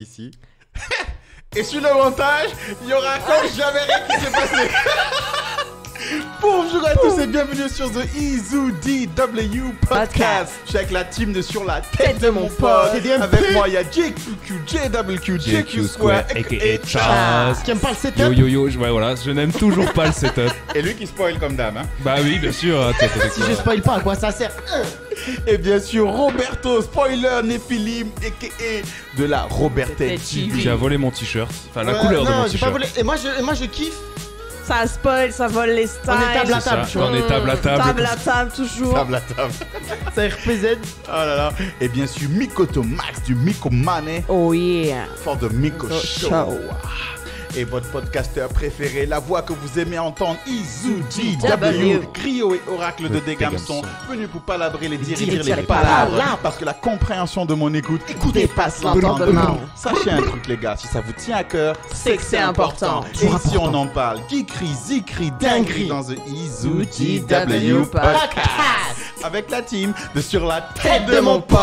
ici. Et sur le montage, il y aura quand jamais rien qui s'est passé. Bonjour à tous et bienvenue sur The EZUDW Podcast. Podcast. Je suis avec la team de Sur la tête de mon pote. Avec moi, il y a JQQ, JWQ, Square, et Charles. Qui aime pas le setup Yo yo yo, je, voilà, je n'aime toujours pas le setup. Et lui qui spoil comme dame. Hein. Bah oui, bien sûr. Hein, si je spoil pas, à quoi ça sert Et bien sûr, Roberto, spoiler, Néphilim, a.k.a. de la Roberta TV. J'ai volé mon t-shirt, enfin la couleur de mon t-shirt. Et moi, et moi, je kiffe ça spoil, ça vole les styles. On est table à table, toujours. table à table. à table, toujours. Table à table. ça RPZ. Oh là là. Et bien sûr, Mikoto Max du Miko Mane. Oh yeah. For the Miko Show et votre podcasteur préféré, la voix que vous aimez entendre, Izuji W, Crio et Oracle de Dégamson, venu pour palabrer les dire et dire les palabres, parce que la compréhension de mon écoute, écoutez, passe l'entendement. Sachez un truc les gars, si ça vous tient à cœur, c'est que c'est important. Et si on en parle, crie, zikri, dingri, dans The Izu W Podcast. Avec la team de Sur la tête de mon pote.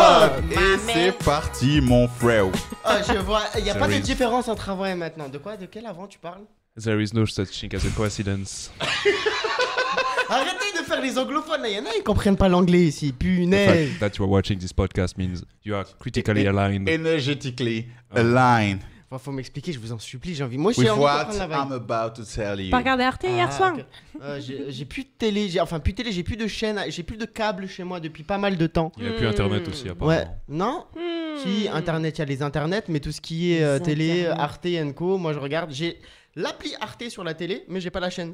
Et c'est parti mon frère. Oh, je vois, il n'y a pas ah de différence entre avant et maintenant. De quoi De quel avant tu parles There is no such thing as a coincidence. Arrêtez de faire les anglophones, il y en a, ils comprennent pas l'anglais ici, punaise. The fact that you are watching this podcast means you are critically aligned. Energetically uh-huh. aligned. Enfin, faut m'expliquer, je vous en supplie, j'ai envie. Moi, j'ai With envie what I'm about to tell you. Pas regardé Arte hier ah, soir j'ai plus de télé, enfin plus de télé, j'ai plus de chaîne, j'ai plus de câble chez moi depuis pas mal de temps. Il n'y a plus Internet aussi, apparemment. Ouais, non hmm. Si, internet, il y a les internets, mais tout ce qui est euh, télé, Arte Arte, Co, moi je regarde. J'ai l'appli Arte sur la télé, mais j'ai pas la chaîne.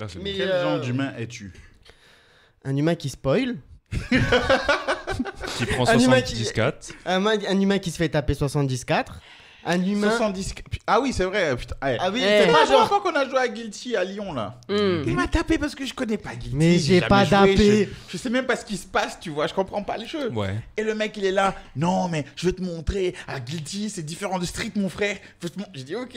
Ah, mais, Quel genre euh, d'humain es-tu Un humain qui spoil, Qui prend 74. un, un humain qui se fait taper 74, un humain. 70... Ah oui, c'est vrai. Putain. Ah oui, c'est eh. pas fois qu'on a joué à Guilty à Lyon là. Hmm. Il m'a tapé parce que je connais pas Guilty. Mais j'ai pas tapé. Je... sais même pas ce qui se passe, tu vois. Je comprends pas le jeu. Ouais. Et le mec, il est là. Non, mais je veux te montrer. À Guilty, c'est différent de Street, mon frère. J'ai dit, ok.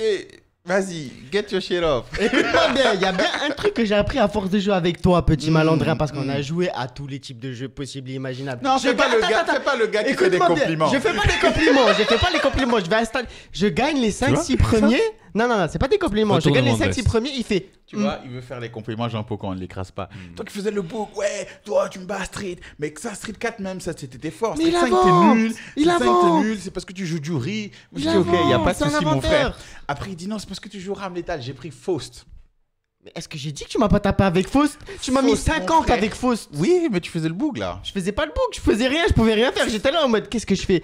Vas-y, get your shit off. écoute pas bien, il y a bien un truc que j'ai appris à force de jouer avec toi, petit mm. malandrin, parce qu'on a mm. joué à tous les types de jeux possibles et imaginables. Non, je fais pas, le gars, fais pas le gars qui fait des compliments. Je fais pas les compliments, je fais pas les compliments. Je vais installer. Je gagne les 5-6 premiers. Non, non, non, c'est pas des compliments. Je gagne les 5-6 premiers, il fait. Tu vois, hmm. il veut faire les compliments Jean Paul quand on ne l'écrase pas. Hmm. Toi qui faisais le beau, ouais, toi tu me bats Street, mais que ça, Street 4 même, ça c'était fort. Street 5 t'es nul, il 5 t'es nul, c'est parce que tu joues du riz. Je dis ok, il n'y a pas de souci mon frère. Après il dit non, c'est parce que tu joues Ram Létal, j'ai pris Faust est-ce que j'ai dit que tu m'as pas tapé avec Faust Tu m'as mis 50 avec Faust. Oui, mais tu faisais le bug là. Je faisais pas le bug, je faisais rien, je pouvais rien faire. J'étais là en mode qu'est-ce que je fais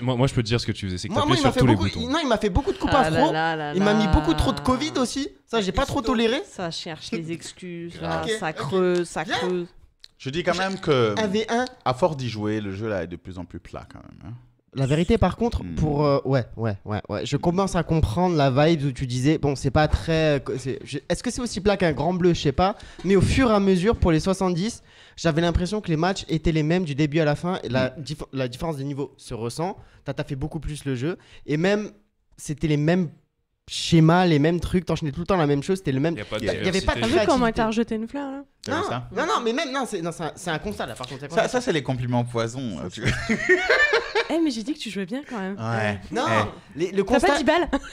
moi, moi, je peux te dire ce que tu faisais, c'est que sur tous les boutons. Non, il m'a fait beaucoup de coups ah à Il m'a mis beaucoup trop de Covid aussi. Ça, j'ai pas trop toléré. Ça cherche les excuses, ça creuse, ça creuse. Je dis quand même que, Avait à force d'y jouer, le jeu là est de plus en plus plat quand même. Hein. La vérité, par contre, hmm. pour. Euh, ouais, ouais, ouais, Je commence à comprendre la vibe où tu disais, bon, c'est pas très. Euh, est-ce que c'est aussi plat qu'un grand bleu Je sais pas. Mais au fur et à mesure, pour les 70, j'avais l'impression que les matchs étaient les mêmes du début à la fin. la, hmm. différence de niveau se ressent. T'as fait beaucoup plus le jeu. Et même, c'était les mêmes schémas, les mêmes trucs. T'enchaînais tout le temps la même chose. C'était le même. Il y avait pas de. T'as vu comment t'as rejeté une fleur, là non, Non, mais même, non, c'est, un, un, constat là, par contre. Ça, ça, c'est les compliments poison. Euh, eh, mais j'ai dit que tu jouais bien quand même. Ouais. Non, eh. le constat. T'as pas 10 balles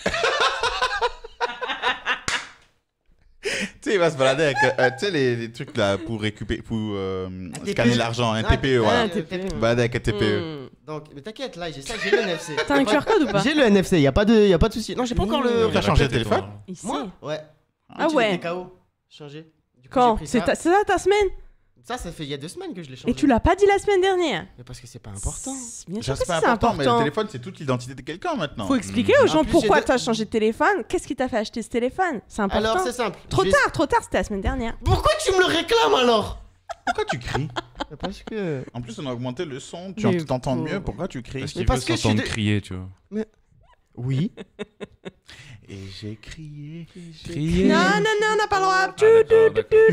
tu sais, il va se balader avec euh, euh, tu sais, les, trucs là pour récupérer, pour scanner e. l'argent, un TPE. Ah, voilà. E. Balader avec un TPE. Hmm. Donc, mais t'inquiète, là, j'ai ça, j'ai le NFC. T'as un QR code ou pas J'ai le NFC, y a pas de, y a pas de souci. Non, j'ai pas encore le. Hmm. T'as changé de téléphone Moi Ouais. Ah ouais. KO. Changé. Quand C'est ça. ta- semaine Ça, ça fait il y a deux semaines que je l'ai changé. Et tu l'as pas dit la semaine dernière Mais parce que c'est pas important. C'est- Bien sûr que important, mais le téléphone, c'est toute l'identité de quelqu'un maintenant. Faut expliquer aux mmh. gens ah, pourquoi tu as changé de téléphone, qu'est-ce qui t'a fait acheter ce téléphone, c'est important. Alors, c'est simple. Trop tard, trop tard, c'était la semaine dernière. Pourquoi tu me le réclames alors Pourquoi tu cries Parce que. En plus, on a augmenté le son, tu Mais t'entends mieux. Pourquoi tu cries qu'il veut parce que s'entendre de- crier, tu vois. Oui. Et j'ai crié, crié. Non, non, non, on n'a pas le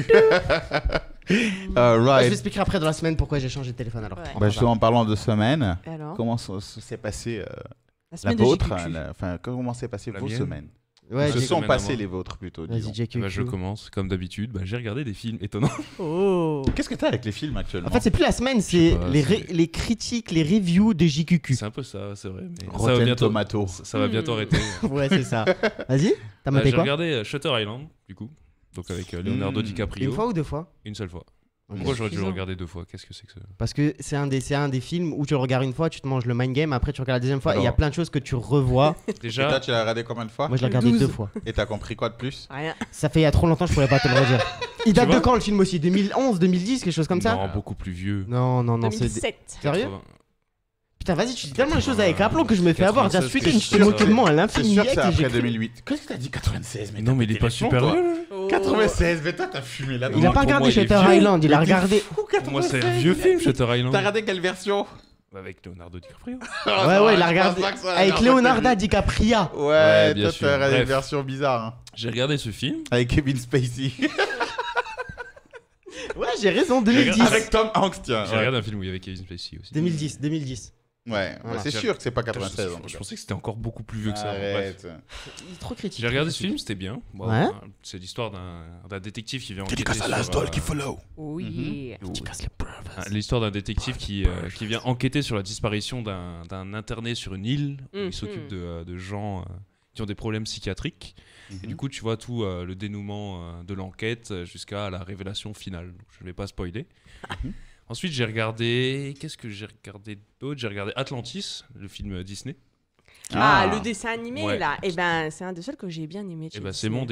droit. Je vous expliquerai après dans la semaine pourquoi j'ai changé de téléphone alors. Ouais. Bah, justement, en parlant de semaine, comment s'est passé euh, la, vôtre Enfin, comment s'est passée vos semaines Ouais, se sont passés les vôtres plutôt. Disons. Bah, je commence, comme d'habitude. Bah, j'ai regardé des films étonnants. Oh. Qu'est-ce que t'as avec les films actuellement En fait, c'est plus la semaine, c'est les, critiques, les reviews de JQQ. C'est un peu ça, c'est vrai. Mais ça va bientôt, Tomato. Ça, va bientôt hmm. arrêter. ouais, c'est ça. Vas-y, t'as bah, maté quoi J'ai regardé euh, Shutter Island, du coup. Donc avec euh, Leonardo hmm. DiCaprio. Une fois ou deux fois Une seule fois. Pourquoi j'aurais dû le regarder deux fois Qu'est-ce que c'est que ça Parce que c'est un, des, un des films où tu le regardes une fois, tu te manges le mind game, après tu regardes la deuxième fois, et il y a plein de choses que tu revois. Déjà, toi, tu l'as regardé combien de fois Moi, je l'ai regardé deux fois. Et t'as compris quoi de plus Rien. Ça fait il y a trop longtemps, je pourrais pas te le redire. Il date de quand le film aussi 2011, 2010, quelque chose comme ça non, beaucoup plus vieux. Non, non, non, c'est. 2007. Sérieux Putain, vas-y, tu dis tellement de choses avec aplomb que je me fais avoir. Déjà, ce week-end, je suis à l'infini. C'est après 2008. Qu'est-ce que t'as dit 96 mais Non, mais il est pas super vieux. 96, mais toi, t'as fumé là. Il a pas regardé Shutter Island, il a regardé. Moi, c'est un vieux film, Shutter Island. T'as regardé quelle version bah, avec Leonardo DiCaprio. Ah, ouais, ouais, il a regardé. Avec Leonardo DiCaprio. Ouais, bien sûr. une version bizarre. Hein. J'ai regardé ce film. Avec Kevin Spacey. ouais, j'ai raison, 2010. Avec Tom Hanks, tiens. J'ai regardé un film où il y avait Kevin Spacey aussi. 2010, 2010. Ouais, bah, c'est sûr que c'est pas 96. Je, pensais que c'était encore beaucoup plus vieux que ça. trop critique. J'ai regardé hein, ce film, c'était bien. Hein, c'est l'histoire d'un détective qui vient enquêter. qui follow. Oui. L'histoire d'un détective qui, qui vient enquêter sur la disparition d'un interné sur une île où il s'occupe mhm. de, euh, de, gens euh, qui ont des problèmes psychiatriques. Et du mhm. coup, tu vois tout euh, le dénouement de l'enquête jusqu'à la révélation finale. je ne vais pas spoiler. Mhm. Ensuite, j'ai regardé. Qu'est-ce que j'ai regardé d'autre J'ai regardé Atlantis, le film euh, Disney. Ah. ah, le dessin animé là, et eh ben c'est un des seuls que j'ai bien aimé. Eh ben, c'est mon,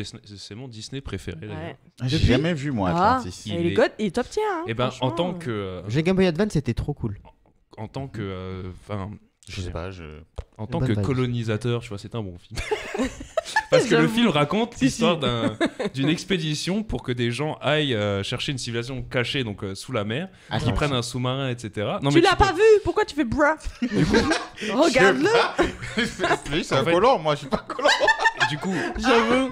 mon Disney préféré. Ouais. Ah, j'ai jamais vu moi ah, Atlantis. il, est... top tier. Hein, eh ben en tant que. J'ai Game Boy Advance, c'était trop cool. En, tant que, euh, enfin, je sais pas, je... En tant que colonisateur, tu vois, c'est un bon film. Parce que le film raconte l'histoire d'une expédition pour que des gens aillent euh, chercher une civilisation cachée donc euh, sous la mer, ah, qui prennent un sous-marin, etc. Non, tu l'as pas vu Pourquoi tu fais bra Regarde-le C'est un colon, moi je suis pas colon Du coup, j'avoue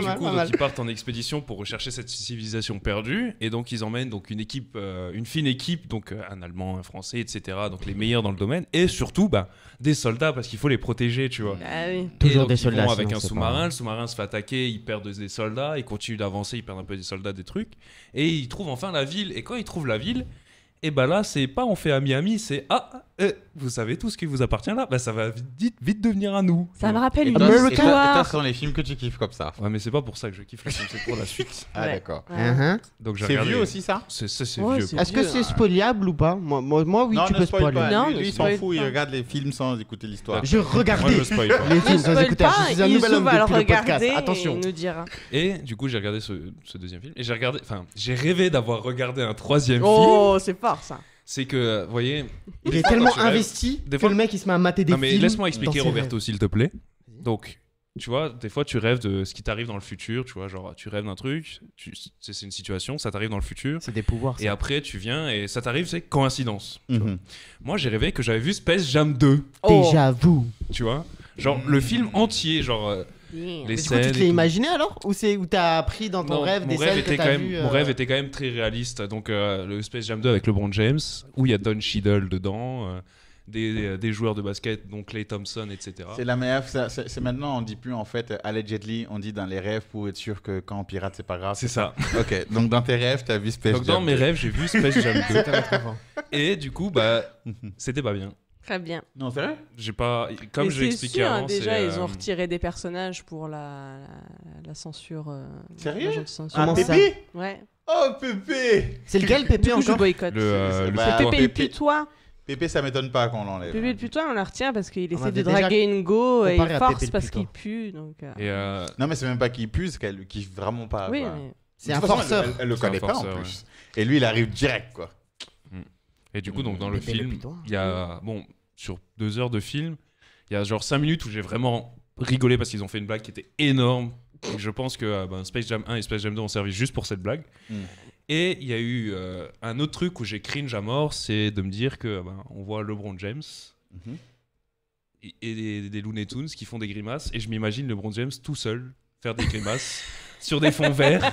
du coup, ils partent en expédition pour rechercher cette civilisation perdue. Et donc, ils emmènent donc, une équipe, euh, une fine équipe, donc euh, un Allemand, un Français, etc. Donc, les meilleurs dans le domaine. Et surtout, bah, des soldats, parce qu'il faut les protéger, tu vois. Bah Toujours des ils soldats. avec un sous-marin, le sous-marin se fait attaquer, ils perdent des soldats, ils continuent d'avancer, ils perdent un peu des soldats, des trucs. Et ils trouvent enfin la ville. Et quand ils trouvent la ville, et eh bah là, c'est pas on fait à Miami, c'est ah, eh, vous savez tout ce qui vous appartient là, bah ça va vite, devenir à nous. Ça me rappelle une toi, c'est sont les films que tu kiffes comme ça. Ouais, mais c'est pas pour ça que je kiffe les films, c'est pour la suite. ah d'accord. Uh-huh. C'est vieux aussi ça C'est vieux. Est-ce que c'est spoliable ou pas moi, moi, oui, tu peux spoiler. Non, il s'en fout, il regarde les films sans écouter l'histoire. Je Moi les films sans écouter. Je suis un nouvel homme depuis le podcast. Attention. et du coup j'ai regardé ce, deuxième film et j'ai rêvé d'avoir regardé un troisième oh, film. Oh, c'est fort ça c'est que, vous voyez. Il est tellement investi des fois... que le mec il se met à mater des non, mais Laisse-moi expliquer, Roberto, s'il te plaît. Donc, tu vois, des fois tu rêves de ce qui t'arrive dans le futur, tu vois, genre tu rêves d'un truc, c'est une situation, ça t'arrive dans le futur. C'est des pouvoirs. Et après tu viens et ça t'arrive, c'est coïncidence. Mhm. Moi j'ai rêvé que j'avais vu Space Jam 2. Déjà vous. Tu vois, genre le film entier, genre. Euh, les tu te imaginé alors Ou c'est où t'as appris dans ton rêve des scènes que t'as vu, Mon rêve euh, était quand même très réaliste. Donc euh, le Space Jam 2 avec LeBron James, où il y a Don Cheadle dedans. Euh, des, des, joueurs de basket, donc Clay Thompson, etc. C'est la meilleure. C'est maintenant, on dit plus en fait allegedly, on dit dans les rêves pour être sûr que quand on pirate, c'est pas grave. C'est ça. ok, donc dans tes rêves, t'as vu Space Jam. Donc dans mes rêves, j'ai vu Space Jam 2. Et du coup, bah, c'était pas bien. Très bien. Non, c'est vrai J'ai pas. Comme je l'ai expliqué sûr, avant. Déjà, ils ont euh, retiré des personnages pour la, censure. Euh, Sérieux censure. Ah, Pépé Ouais. Oh, Pépé C'est lequel, Pépé le Pépé encore je boycotte. Le, euh, bah, Pépé, Pépé. Putois. Pépé, ça m'étonne pas qu'on l'enlève. Pépé le putois, on la retient parce qu'il essaie de draguer une go et il force parce qu'il pue. Donc, euh, et Non, mais c'est même pas qu'il pue, c'est qu'elle kiffe vraiment pas. Oui, mais... C'est un forceur. Elle, le connaît pas en plus. Et lui, il arrive direct, quoi. Et du coup, donc dans le film, il y a bon sur deux heures de film, il y a genre cinq minutes où j'ai vraiment rigolé parce qu'ils ont fait une blague qui était énorme. Et je pense que euh, ben, Space Jam 1 et Space Jam 2 ont servi juste pour cette blague. Mm. Et il y a eu euh, un autre truc où j'ai cringe à mort, c'est de me dire que ben, on voit LeBron James mhm. et, des Looney Tunes qui font des grimaces et je m'imagine LeBron James tout seul faire des grimaces sur des fonds verts.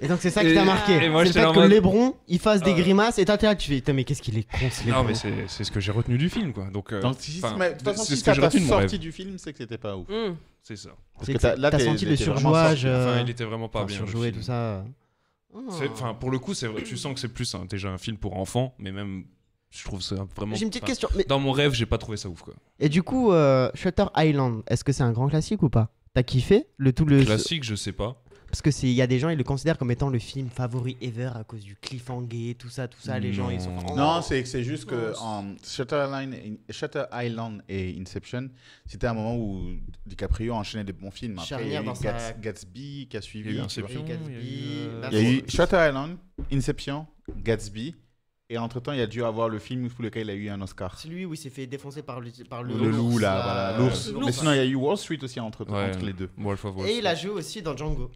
Et donc c'est ça qui t'a marqué. c'est le fait que mode... Lebron il fasse des grimaces et t'as tu fais mais qu'est-ce qu'il est con ce Lebron. Non mais c'est ce que j'ai retenu du film quoi. Donc euh, si, de toute façon si ce que j'ai retenu sorti du film c'est que c'était pas ouf. Mm. C'est ça. Parce que t'as senti le surjouage. Euh, enfin il était vraiment pas bien. Surjoué tout ça. Enfin pour le coup tu sens que c'est plus déjà un film pour enfants mais même je trouve ça vraiment. J'ai une petite question. Dans mon rêve, j'ai pas trouvé ça ouf quoi. Et du coup, euh, Shutter Island, est-ce que c'est un grand classique ou pas T'as kiffé le tout le classique, je sais pas. Parce que c'est, il y a des gens, ils le considèrent comme étant le film favori ever à cause du cliffhanger, tout ça, tout ça. Les gens, ils sont. Non, c'est c'est juste que Shutter, Island et Inception, c'était un moment où DiCaprio enchaînait des bons films. Après, il y a eu Gatsby qui euh, a suivi. Inception, Shutter Island, Inception, Gatsby, et entre temps, il a dû avoir le film pour lequel il a eu un Oscar. C'est lui où il s'est fait défoncer par le, par le, loup, là, voilà, l'ours. Mais sinon, il y a eu Wall Street aussi entre, entre les deux. Et il a joué aussi dans Django.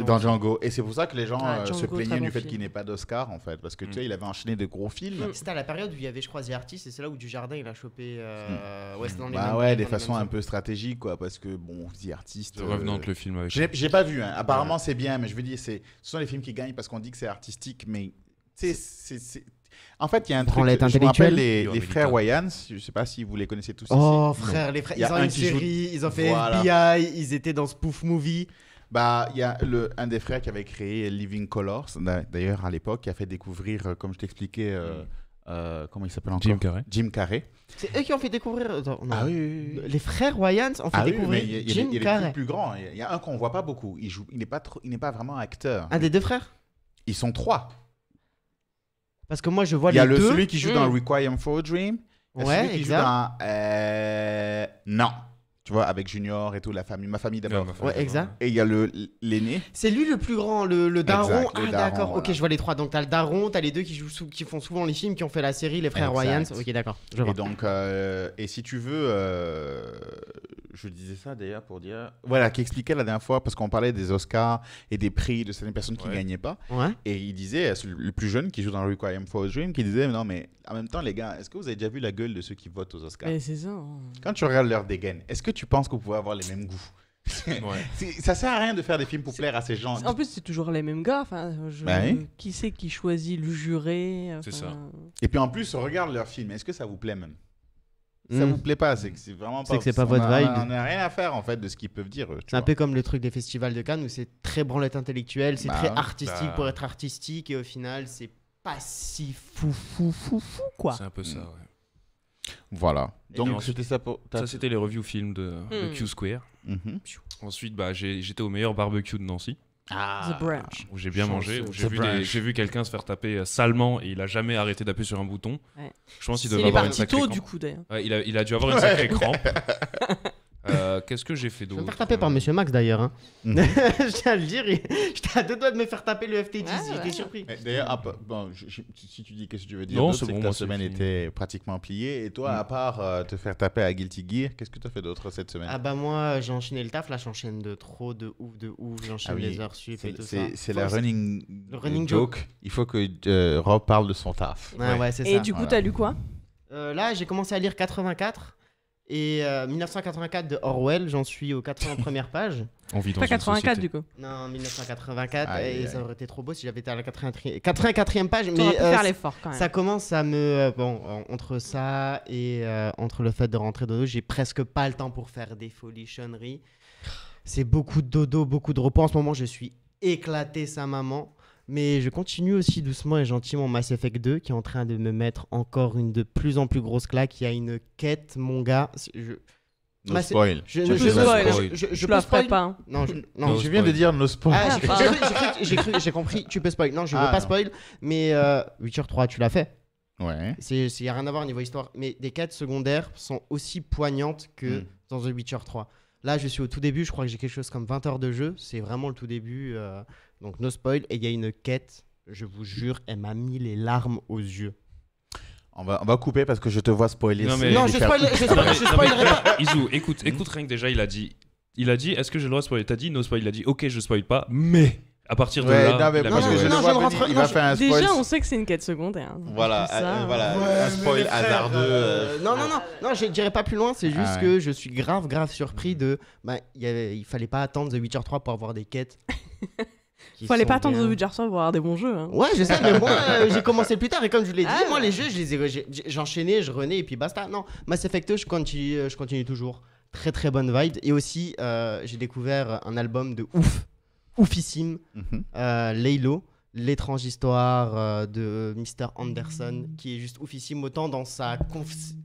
Dans Django. Et c'est pour ça que les gens ah, euh, se plaignaient du fait qu'il n'ait pas d'Oscar, en fait. Parce que tu sais, mm. il avait enchaîné de gros films. Mm. C'était à la période où il y avait, je crois, The Artist, et c'est là où Dujardin, il a chopé. Euh... Mm. Ouais, bah ouais, des façons un peu stratégiques, quoi. Parce que, bon, The Artist. Euh, revenant euh, le film J'ai pas vu, hein. Apparemment, c'est bien, mais je veux dire, ce sont les films qui gagnent parce qu'on dit que c'est artistique, mais. c'est. En fait, il y a un truc. Je me rappelle les, les frères Wayans. Je ne sais pas si vous les connaissez tous. Oh, frère, les frères. Ils ont une série. Ils ont fait FBI. Ils étaient dans Spoof Movie. Bah, il y a le, un des frères qui avait créé Living Colors, d'ailleurs à l'époque, qui a fait découvrir, euh, comme je t'expliquais, euh, euh, comment il s'appelle encore Jim Carrey. Jim C'est eux qui ont fait découvrir. Ah, oui, Les frères Wayans ont fait ah découvrir mais il il Carrey. plus grand. Il y a un qu'on voit pas beaucoup. Il joue. Il n'est pas trop, Il n'est pas vraiment acteur. Un des deux frères. Ils sont trois. Parce que moi je vois les deux. Il y a le, celui qui joue dans hmm. Requiem for a Dream. Ouais, celui qui joue dans non tu vois, avec Junior et tout, la famille, ma famille d'abord. Ouais, exact. Et il y a le l'aîné. C'est lui le plus grand, le, le daron. ah d'accord, ok, je vois les trois. Donc t'as le daron, t'as les deux qui jouent, qui font souvent les films, qui ont fait la série, les frères Ryan. Ok, d'accord. Et donc, euh, et si tu veux, euh, je disais ça d'ailleurs pour dire. Voilà, qui expliquait la dernière fois, parce qu'on parlait des Oscars et des prix de certaines personnes qui ne gagnaient pas. Et il disait, le plus jeune qui joue dans Requiem for a Dream, qui disait Non, mais en même temps, les gars, est-ce que vous avez déjà vu la gueule de ceux qui votent aux Oscars C'est ça. Hein. Quand tu regardes leur dégaine, est-ce que tu penses que vous pouvez avoir les mêmes goûts ouais. Ça sert à rien de faire des films pour plaire à ces gens. En plus, c'est toujours les mêmes gars. Bah qui c'est qui choisit le juré C'est ça. Et puis en plus, on regarde leur film. Est-ce que ça vous plaît même ça hmm. vous plaît pas, c'est que c'est vraiment pas. C'est que c'est pas votre vibe. On n'a rien à faire en fait de ce qu'ils peuvent dire. C'est un peu comme le truc des festivals de Cannes où c'est très branlette intellectuelle, c'est bah, très hein, artistique pour être artistique et au final c'est pas si fou fou fou fou quoi. C'est un peu ça. Ouais. Voilà. Donc c'était ça. Pour... Ça c'était les reviews films de, de hmm. Q Square. Mhm. Ensuite bah j'étais au meilleur barbecue de Nancy. Ah, Où j'ai bien mangé, j'ai vu, quelqu'un se faire taper euh, salement et il a jamais arrêté d'appuyer sur un bouton. Je pense qu'il devait avoir une parti du coup, d'ailleurs. il, a, il a dû avoir une sacrée crampe. Euh, qu'est-ce que j'ai fait d'autre Je vais me faire taper par euh Monsieur Max d'ailleurs. Hein. Hmm. je tiens à le dire, j'étais à deux doigts de me faire taper le FT10, j'étais surpris. Eh, d'ailleurs, si tu dis qu'est-ce que tu veux dire, non, c'est que semaine était pratiquement pliée. Et toi, hmm. à part euh, te faire taper à Guilty Gear, qu'est-ce que tu as fait d'autre cette semaine Ah bah moi, j'ai enchaîné le taf, là j'enchaîne de trop, de ouf, de ouf, j'enchaîne ah les heures sup et tout ça. C'est la running, joke. Il faut que Rob parle de son taf. et du coup, tu t'as lu quoi Là, j'ai commencé à lire 84. Et 1984 euh, de Orwell, j'en suis aux 81 premières pages. En pas 84 du coup. Non, 1984, et ça aurait été trop beau si j'avais été à la 84e, page. mais faire euh, l'effort quand même. Ça commence à me. Euh, bon, entre ça et entre le fait de rentrer dodo, j'ai presque pas le temps pour faire des folichonneries. C'est beaucoup de dodo, beaucoup de repos. En ce moment, je suis éclaté sa maman. Mais je continue aussi doucement et gentiment Mass Effect 2 qui est en train de me mettre encore une de plus en plus grosse claque. Il y a une quête, mon gars. Je... spoil. Je, je, je, spoil. pas. Non, je, viens de dire non spoil. Ah, j'ai compris, tu peux spoil. Non, je ne veux ah, pas spoil, mais euh, Witcher 3, tu l'as fait. Ouais. C'est n'y a rien à voir au niveau histoire, mais des quêtes secondaires sont aussi poignantes que hmm. dans The Witcher 3. Là, je suis au tout début, je crois que j'ai quelque chose comme 20 heures de jeu, c'est vraiment le tout début. Euh, donc no spoil, et il y a une quête, je vous jure, elle m'a mis les larmes aux yeux. On va, on va couper parce que je te vois spoiler. Non, mais... non je, spoilerai pas. écoute, écoute rien que déjà, il a dit, il a dit, est-ce que j'ai le droit de spoiler T'as dit no spoil, il a dit, ok, je spoil pas, mais à partir de là, non, je il fait un spoil. Déjà, on sait que c'est une quête secondaire. Hein. Voilà, euh, voilà un spoil hasardeux. Euh, euh. Non, non, non, non, je dirais pas plus loin. C'est ah juste que je suis grave, grave surpris de. Bah, il fallait pas attendre The Witcher 3 pour avoir des quêtes. Fallait pas attendre bien... The Witcher pour avoir des bons jeux. Hein. Ouais, je sais, mais moi, euh, j'ai commencé plus tard. Et comme je vous l'ai dit, ah. moi, les jeux, je les j'enchaînais, je renais, et puis basta. Non, Mass Effect 2, je continue, euh, je continue toujours. Très, très bonne vibe. Et aussi, euh, j'ai découvert un album de ouf, oufissime, mhm. Laylo. L'étrange histoire de Mr. Anderson, qui est juste oufissime autant dans sa conf-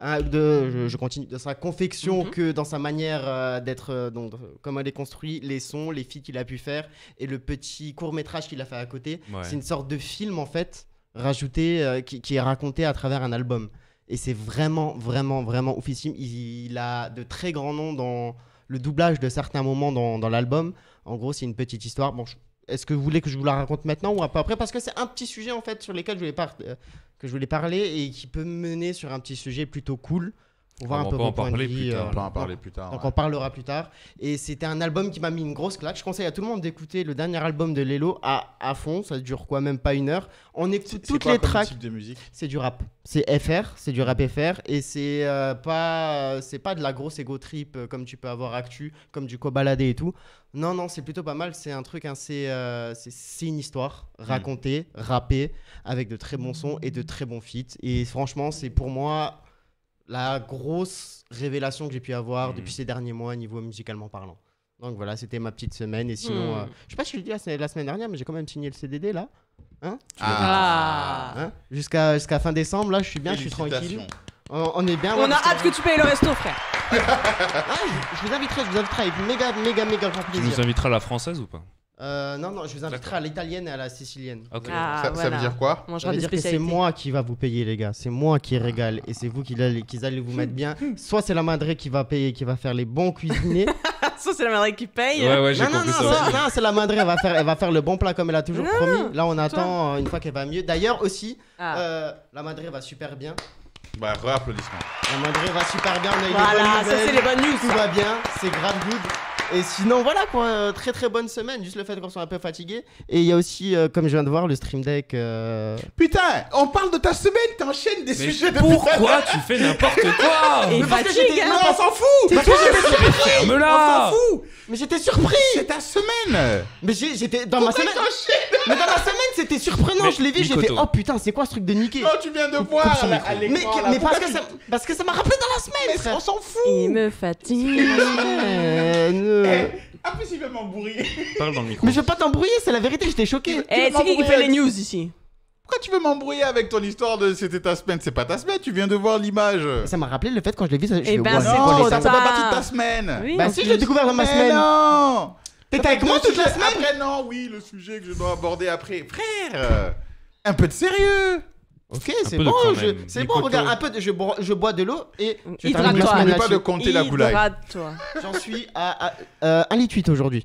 de, mm. je, continue, dans sa confection mm-hmm. que dans sa manière euh, d'être, comme euh, comment elle est construite, les sons, les filles qu'il a pu faire et le petit court métrage qu'il a fait à côté. C'est une sorte de film en fait rajouté euh, qui, est raconté à travers un album. Et c'est vraiment, vraiment, vraiment oufissime. Il, a de très grands noms dans le doublage de certains moments dans, dans l'album. En gros, c'est une petite histoire. Bon, je, est-ce que vous voulez que je vous la raconte maintenant ou un peu après Parce que c'est un petit sujet en fait sur lequel je voulais, euh, que je voulais parler et qui peut mener sur un petit sujet plutôt cool un peu On va en parler plus tard. Donc on parlera plus tard. Et c'était un album qui m'a mis une grosse claque. Je conseille à tout le monde d'écouter le dernier album de Lelo à, fond. Ça dure quoi, même pas une heure. On écoute toutes les tracks. C'est du rap. C'est FR, c'est du rap FR et c'est n'est euh, pas c'est pas de la grosse ego trip euh, comme tu peux avoir actu, comme du cobaladé et tout. Non non, c'est plutôt pas mal. C'est un truc, euh, c'est une histoire racontée, hmm. rappée avec de très bons sons et de très bons feats. Et franchement, c'est pour moi la grosse révélation que j'ai pu avoir hmm. depuis ces derniers mois, niveau musicalement parlant. Donc voilà, c'était ma petite semaine. Et sinon, hmm. euh, je sais pas si je l'ai dit la, semaine dernière, mais j'ai quand même signé le CDD là. Hein ah. Hein jusqu'à fin décembre, là, je suis bien, je suis tranquille. On, est bien. On a hâte que tu payes le resto, frère. Ah, je, vous inviterai, je vous inviterai avec méga, méga, méga grand plaisir. Tu nous inviteras à la française ou pas euh, non, non, je vous inviterai à l'italienne et à la sicilienne. OK. Ah, ça, veut dire quoi Ça veut dire que c'est moi qui va vous payer, les gars. C'est moi qui régale et c'est vous qui, allez, vous mettre bien. Soit c'est la Madré qui va payer, qui va faire les bons cuisiniers. Soit c'est la Madré qui paye. Ouais, ouais, non, non, non, ça, non, c'est la Madré Elle va, faire, le bon plat comme elle a toujours promis. Là, on attend euh, une fois qu'elle va mieux. D'ailleurs, aussi, ah. euh, la Madré va super bien. Bah, re-applaudissements. La Madré va super bien. On a voilà, ça, c'est les bonnes Tout va bien. C'est grave good. Et sinon, voilà quoi, euh, très très bonne semaine. Juste le fait qu'on soit un peu fatigué. Et il y a aussi, euh, comme je viens de voir, le Stream Deck. Euh, putain, on parle de ta semaine, t'enchaînes des sujets pourquoi tu fais n'importe quoi Mais hein. on s'en fout Mais que j'étais surpris On s'en fout Mais j'étais surpris C'est ta semaine Mais j'étais dans ma semaine. Mais dans ma semaine, c'était surprenant. je l'ai vu, j'ai fait Oh putain, c'est quoi ce truc de niqué. Oh tu viens de voir Mais, parce, que ça, parce que ça m'a rappelé dans la semaine, Mais on s'en fout Il me fatigue. Après, il va m'embrouiller. Parle dans le micro. Mais je veux pas t'embrouiller, c'est la vérité, j'étais choqué. Eh, c'est qui qui fait les news ici pourquoi tu veux m'embrouiller avec ton histoire de c'était ta semaine C'est pas ta semaine, tu viens de voir l'image. Ça m'a rappelé le fait quand je l'ai vu, je eh ben, c'est ça fait pas partie de ta semaine. bah si, je l'ai découvert dans ma semaine. non T'étais avec moi toute la semaine Après, non, oui, le sujet que je dois aborder après. Frère Un peu de sérieux Ok, c'est bon, je, c'est bon, regarde, un peu, je, bois, je bois de l'eau et je Hydrate-toi. Ne pas de compter la goulaille. J'en suis à, à, 1 euh, litre 8 aujourd'hui.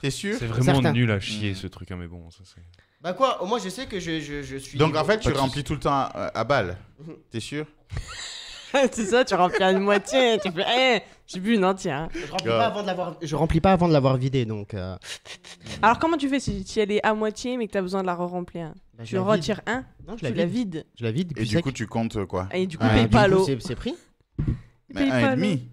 T'es sûr C'est vraiment nul à chier ce truc, hein, mais bon, ça c'est. Bah quoi, au moins je sais que je, je, je suis. Donc en fait, tu remplis tout le temps à, euh, à balle. Mhm. T'es sûr c'est ça, tu remplis à une moitié tu fais hey, eh, j'ai bu une entière. Hein. Je remplis, pas avant de l'avoir... je remplis pas avant de l'avoir vidée donc. Euh. Alors comment tu fais si, si elle est à moitié mais que t'as besoin de la re-remplir bah, je, retires retire un. Non, je tu la, vide. Je la vide. Et du coup, tu comptes quoi Et du coup, ah, paye pas l'eau. C'est pris. Mais un et demi.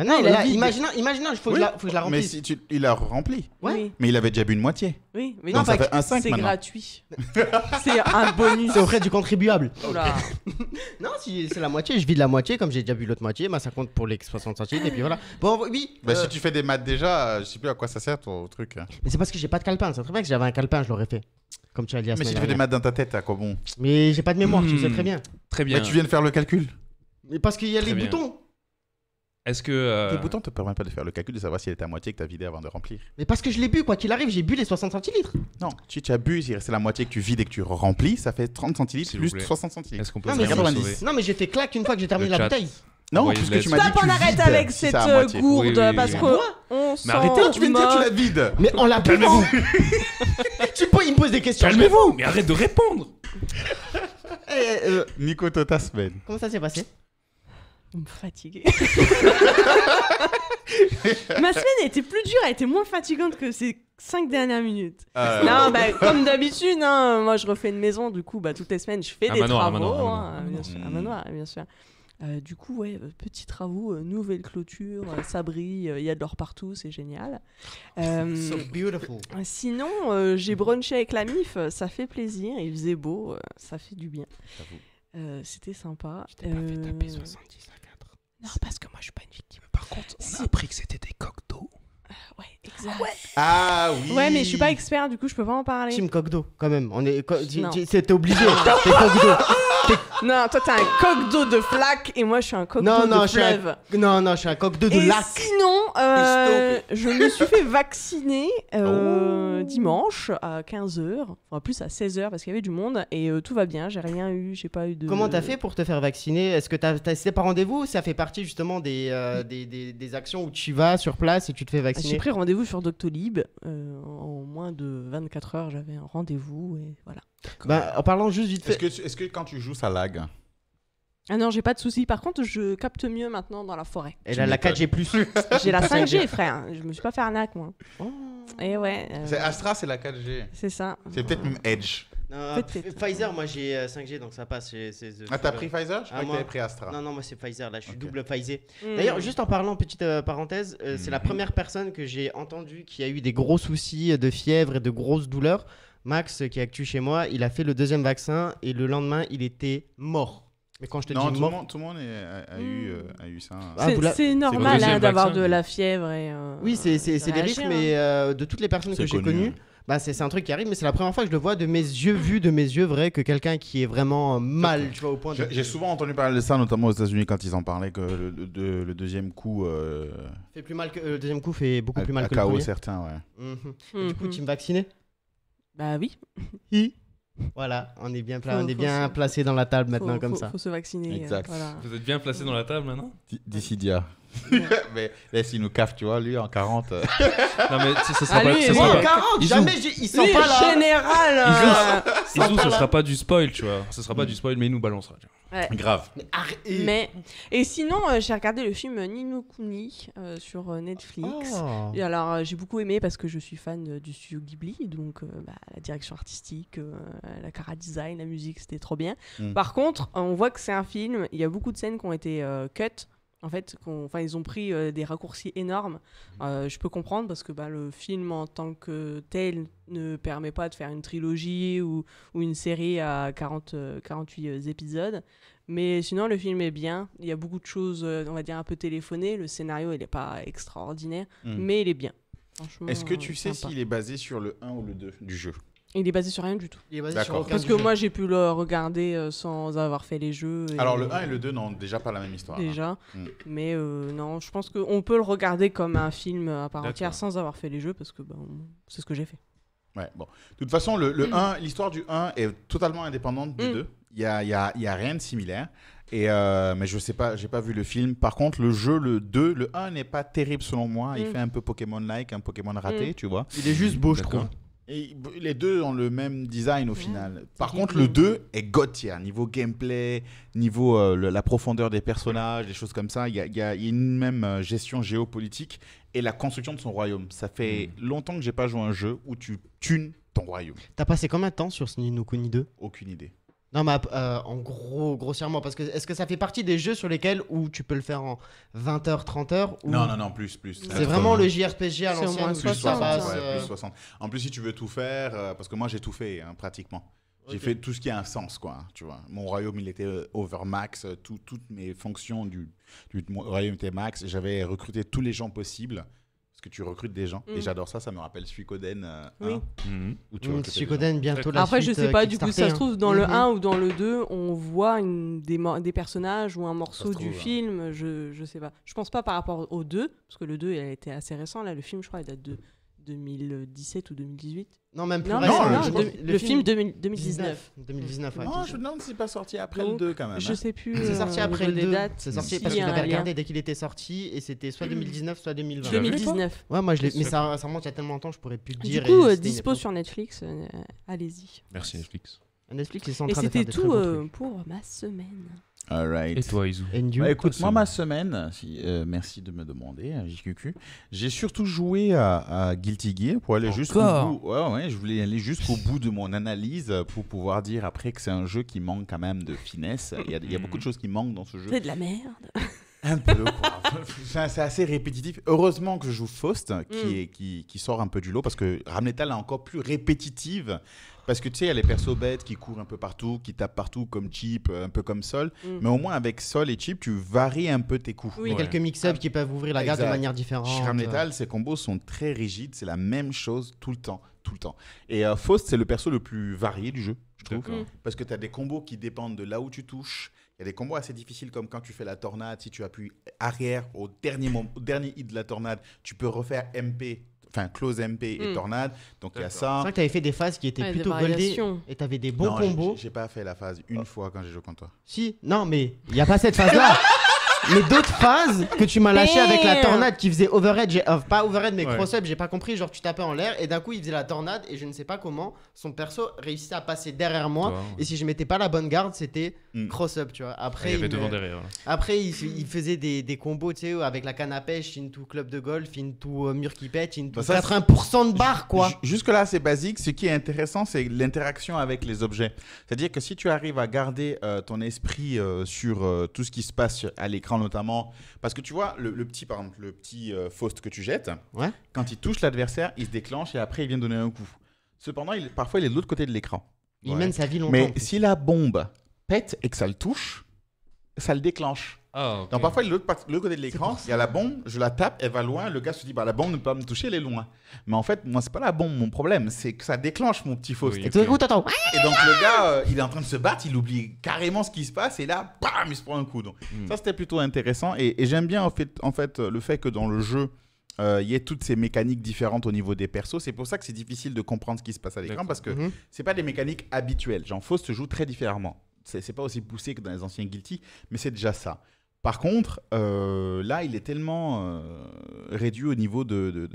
Ah non, imaginons, il faut, que je la remplisse. Mais il a rempli. Oui. Mais il avait déjà bu une moitié. Oui, mais non, c'est gratuit. c'est un bonus. C'est auprès du contribuable. Oh non, si c'est la moitié, je vide la moitié. Comme j'ai déjà bu l'autre moitié, bah, ça compte pour les 60 centimes. Et puis voilà. Bon, oui. Mais bah, Si euh, tu fais des maths déjà, je ne sais plus à quoi ça sert ton truc. Hein. Mais c'est parce que j'ai pas de calepin. C'est très bien que si j'avais un calepin, je l'aurais fait. Comme tu as dit à Mais si tu fais des maths dans ta tête, à quoi bon Mais j'ai pas de mémoire, tu sais hmm. très bien. Très bien. Mais tu viens de faire le calcul. Mais parce qu'il y a les boutons. Est-ce que. Euh, boutons te permet pas de faire le calcul de savoir si elle était à moitié que tu as vidé avant de remplir. Mais parce que je l'ai bu, quoi qu'il arrive, j'ai bu les 60 centilitres. Non, si tu as bu, c'est la moitié que tu vides et que tu remplis, ça fait 30 centilitres plus 60 centilitres. Est-ce qu'on peut non, mais non, mais j'ai fait claque une fois que j'ai terminé la bouteille. Non, puisque tu m'as dit Stop, on arrête avec cette gourde parce que Mais arrêtez, tu viens de dire que tu la vides. Mais on la buvant. tu peux, il me pose des questions. Calmez-vous, mais arrête de répondre. Eh, eh, euh, Nico, ta tota, semaine. Comment ça s'est passé vous me fatiguer. Ma semaine a été plus dure, elle était moins fatigante que ces cinq dernières minutes. Ah, non, bah, comme d'habitude, hein, moi je refais une maison, du coup, bah, toutes les semaines je fais des travaux. Hein, manoir, Bien sûr, mmh. euh, du coup, ouais, euh, petits travaux, euh, nouvelle clôture, ça brille, il y a de l'or partout, c'est génial. So beautiful. Sinon, j'ai brunché avec la MIF, ça fait plaisir, il faisait beau, ça fait du bien. C'était sympa. fait taper non, parce que moi je suis pas une victime. Par contre, on a appris que c'était des coques d'eau. Euh, ouais, exact. Ah, ah oui. Ouais, mais je suis pas expert, du coup je peux pas en parler. Team coque d'eau, quand même. On est, c'était obligé. T'es coque Non, toi, t'as un coq d'eau de flac et moi, je suis un coq d'eau de je non, non, je suis un coq d'eau de lac. sinon, euh, je me suis fait vacciner euh, oh. dimanche à 15h, enfin plus à 16h parce qu'il y avait du monde et euh, tout va bien, j'ai rien eu, j'ai pas eu de... Comment t'as fait pour te faire vacciner Est-ce que t'as, as, par rendez-vous ça fait partie justement mm. des, des, actions où tu vas sur place et tu te fais ah, vacciner J'ai pris rendez-vous sur Doctolib, Au en moins de 24 h j'avais un rendez-vous et voilà. Bah, en parlant juste vite fait. Est-ce que, est que quand tu joues, ça lag ah non, j'ai pas de soucis Par contre, je capte mieux maintenant dans la forêt. Et la 4G+. plus. J'ai la 5G, frère. Je me suis pas fait arnaque, moi. Oh. Et eh ouais. Euh, Astra, c'est la 4G. C'est ça. C'est peut-être Edge. Pfizer, moi j'ai 5G euh, donc ça passe. Ah, t'as pris Pfizer ah, moi- j'ai pris Astra. Non, non, moi c'est Pfizer, là je suis double Pfizer. Hmm. D'ailleurs, juste en parlant, petite euh, parenthèse, c'est la hmm. première personne que j'ai entendue qui a eu des gros soucis de fièvre et de grosses douleurs Max, euh, qui est actu chez moi, il a fait le deuxième vaccin et le lendemain, il était mort. Mais quand je te dis tout, le tout le monde hmm. euh, a, eu, ça. Hein. Ah, c'est normal hein, d'avoir de la fièvre. Euh, oui, c'est des risques, mais hein. de toutes les personnes que j'ai connues, bah, c'est un truc qui arrive, mais c'est la première fois que je le vois de mes yeux vus, de mes yeux vrais, que quelqu'un qui est vraiment mal, tu vois, au point de... J'ai souvent entendu parler de ça, notamment aux États-Unis, quand ils en parlaient, que le, deuxième coup. Fait plus mal que, le deuxième coup fait beaucoup plus mal que le premier. certains, ouais. Mhm. Mhm. du coup, tu me vaccinais bah oui. Voilà, on est bien, on est bien placé dans la table maintenant comme ça. ça. faut se vacciner. Vous êtes bien placé dans la table maintenant Décidia. mais s'il nous caffe, tu vois, lui en 40. Euh. non, mais ce sera ah, pas. sera pas... 40, jamais, il sent pas là. général. Euh, ce sera pas du spoil, tu vois. Ce sera pas mm. du spoil, mais il nous balancera. Grave. Mais, et sinon, euh, j'ai regardé le film Nino Kuni sur Netflix. Ah. Et alors, j'ai beaucoup aimé parce que je suis fan du studio Ghibli, donc bah, la direction artistique, la cara design, la musique, c'était trop bien. Mm. Par contre, on voit que c'est un film. Il y a beaucoup de scènes qui ont été cut en fait, enfin, ils ont pris euh, des raccourcis énormes. Mmh. Euh, je peux comprendre parce que bah, le film en tant que tel ne permet pas de faire une trilogie ou, une série à 40, 48 euh, épisodes. Mais sinon, le film est bien. Il y a beaucoup de choses, on va dire, un peu téléphonées. Le scénario, il n'est pas extraordinaire, mmh. mais il est bien. Est-ce que tu sais s'il est basé sur le 1 ou le 2 du jeu il est basé sur rien du tout. Il est basé sur Parce que moi, j'ai pu le regarder euh, sans avoir fait les jeux. Alors le 1 euh, et le 2 n'ont déjà pas la même histoire. Déjà. Hein. Hmm. Mais euh, non, je pense qu'on peut le regarder comme un film à part entière sans avoir fait les jeux, parce que ben, c'est ce que j'ai fait. Ouais, bon. De toute façon, le, hmm. l'histoire du 1 est totalement indépendante du 2. Hmm. Il n'y a, y a- rien de similaire. Et mais je sais pas, j'ai pas vu le film. Par contre, le jeu, le 2, le 1 n'est pas terrible selon moi. Il fait un peu Pokémon-like, un Pokémon raté, tu vois. Il est juste beau, je trouve les deux ont le même design au final. Par contre, le 2 est gothier. Niveau gameplay, niveau euh, la profondeur des personnages, des choses comme ça, il y, a, une même euh, gestion géopolitique et la construction de son royaume. Ça fait hmm. longtemps que j'ai pas joué à un jeu où tu tunes ton royaume. T'as passé combien de temps sur ce Ni 2 Aucune idée. Non, mais euh, en gros, grossièrement, parce que est-ce que ça fait partie des jeux sur lesquels où tu peux le faire en 20h, 30h ou... Non, non, non, plus, plus. C'est vraiment le JRPG à l'ancienne, plus, 60, base, 60. En plus, si tu veux tout faire, euh, parce que moi j'ai tout fait, hein, pratiquement. J'ai fait tout ce qui a un sens, quoi. Hein, tu vois, mon royaume, il était euh, over max, toutes mes fonctions du, du royaume étaient max. J'avais recruté tous les gens possibles parce que tu recrutes des gens. Et mm. j'adore ça, ça me rappelle Suikoden euh, oui. 1. Où tu mmh, Suikoden, bientôt la Après, je je sais euh, pas, du coup, ça se trouve, hein. dans le 1 mm, mm. ou dans le 2, on voit des, des, personnages ou un morceau du film. Je, je sais pas. Je pense pas par rapport au 2, parce que le 2 il a été assez récent. Là, le film, je crois, il date de 2017 ou 2018. Non, même plus. Non, le, film, 2019. non, je me demande si c'est pas sorti après le 2 quand même. Je hein. sais plus. C'est sorti euh, après le 2. C'est sorti parce que regardé dès qu'il était sorti et c'était soit 2019 soit 2020. 2019. Ouais, moi je l'ai. Mais ça, remonte il y a tellement de temps, je pourrais plus le dire. Du coup, euh, dispo sur Netflix. Euh, allez-y. Merci Netflix. Netflix, est en tout pour ma semaine. Et toi, bah, Écoute, moi, ma semaine, si, euh, merci de me demander, hein, JQQ. J'ai surtout joué à, Guilty Gear pour aller jusqu'au bout. Ouais, ouais, je voulais aller jusqu'au bout de mon analyse pour pouvoir dire après que c'est un jeu qui manque quand même de finesse. Il il y a beaucoup de choses qui manquent dans ce jeu. C'est de la merde. Un peu, quoi. c'est assez répétitif. Heureusement que je joue Faust, qui, mm. qui, sort un peu du lot, parce que Ramneta est encore plus répétitive. Parce que tu sais, il y a les persos bêtes qui courent un peu partout, qui tapent partout, comme Chip, euh, un peu comme Sol. Mm. Mais au moins, avec Sol et Chip, tu varies un peu tes coups. Oui, a quelques mix-ups ah, qui peuvent ouvrir la garde de manière différente. Chez Ramneta, ses combos sont très rigides, c'est la même chose tout le temps. Tout le temps. Et euh, Faust, c'est le perso le plus varié du jeu, je trouve. Mm. Parce que tu as des combos qui dépendent de là où tu touches il y a des combos assez difficiles comme quand tu fais la tornade, si tu appuies arrière au dernier, moment, au dernier hit de la tornade, tu peux refaire MP enfin close MP et hmm. tornade. Donc il y a ça. C'est vrai que tu avais fait des phases qui étaient plutôt goldées et tu avais des bons non, combos. J'ai pas fait la phase une oh. fois quand j'ai joué contre toi. Si, non mais il y a pas cette phase là. mais d'autres phases que tu m'as lâché avec la tornade qui faisait overhead, euh, pas overhead mais cross-up, j'ai pas compris. Genre, tu tapais en l'air et d'un coup, il faisait la tornade et je ne sais pas comment son perso réussissait à passer derrière moi. Et si je mettais pas la bonne garde, c'était mm. cross-up, tu vois. Après, il, Après, il, faisait des, combos, tu avec la canne à pêche, into club de golf, into euh, mur qui pète, into bah, ça, 80% de barre, quoi. Jusque-là, c'est basique. Ce qui est intéressant, c'est l'interaction avec les objets. C'est-à-dire que si tu arrives à garder euh, ton esprit sur tout ce qui se passe à l'écran, notamment. Parce que tu vois, le, petit, par exemple, le petit euh, Faust que tu jettes, ouais. quand il touche l'adversaire, il se déclenche et après il vient donner un coup. Cependant, il, parfois il est de l'autre côté de l'écran. Il mène sa vie longtemps. Mais si la bombe pète et que ça le touche, ça le déclenche. Ah, donc parfois, le côté de l'écran, il y a la bombe, je la tape, elle va loin, le gars se dit, bah, la bombe ne peut pas me toucher, elle est loin. Mais en fait, moi, c'est pas la bombe mon problème, c'est que ça déclenche mon petit Faust. Et donc le gars, euh, il est en train de se battre, il oublie carrément ce qui se passe, et là, bam, il se prend un coup. Donc hmm. ça, c'était plutôt intéressant, et, j'aime bien en fait, en fait le fait que dans le jeu, euh, il y ait toutes ces mécaniques différentes au niveau des persos. C'est pour ça que c'est difficile de comprendre ce qui se passe à l'écran, parce que ce mhm. c'est pas des mécaniques habituelles. Genre, Faust joue très différemment c'est pas aussi poussé que dans les anciens Guilty, mais c'est déjà ça. Par contre, euh, là, il est tellement euh, réduit au niveau de,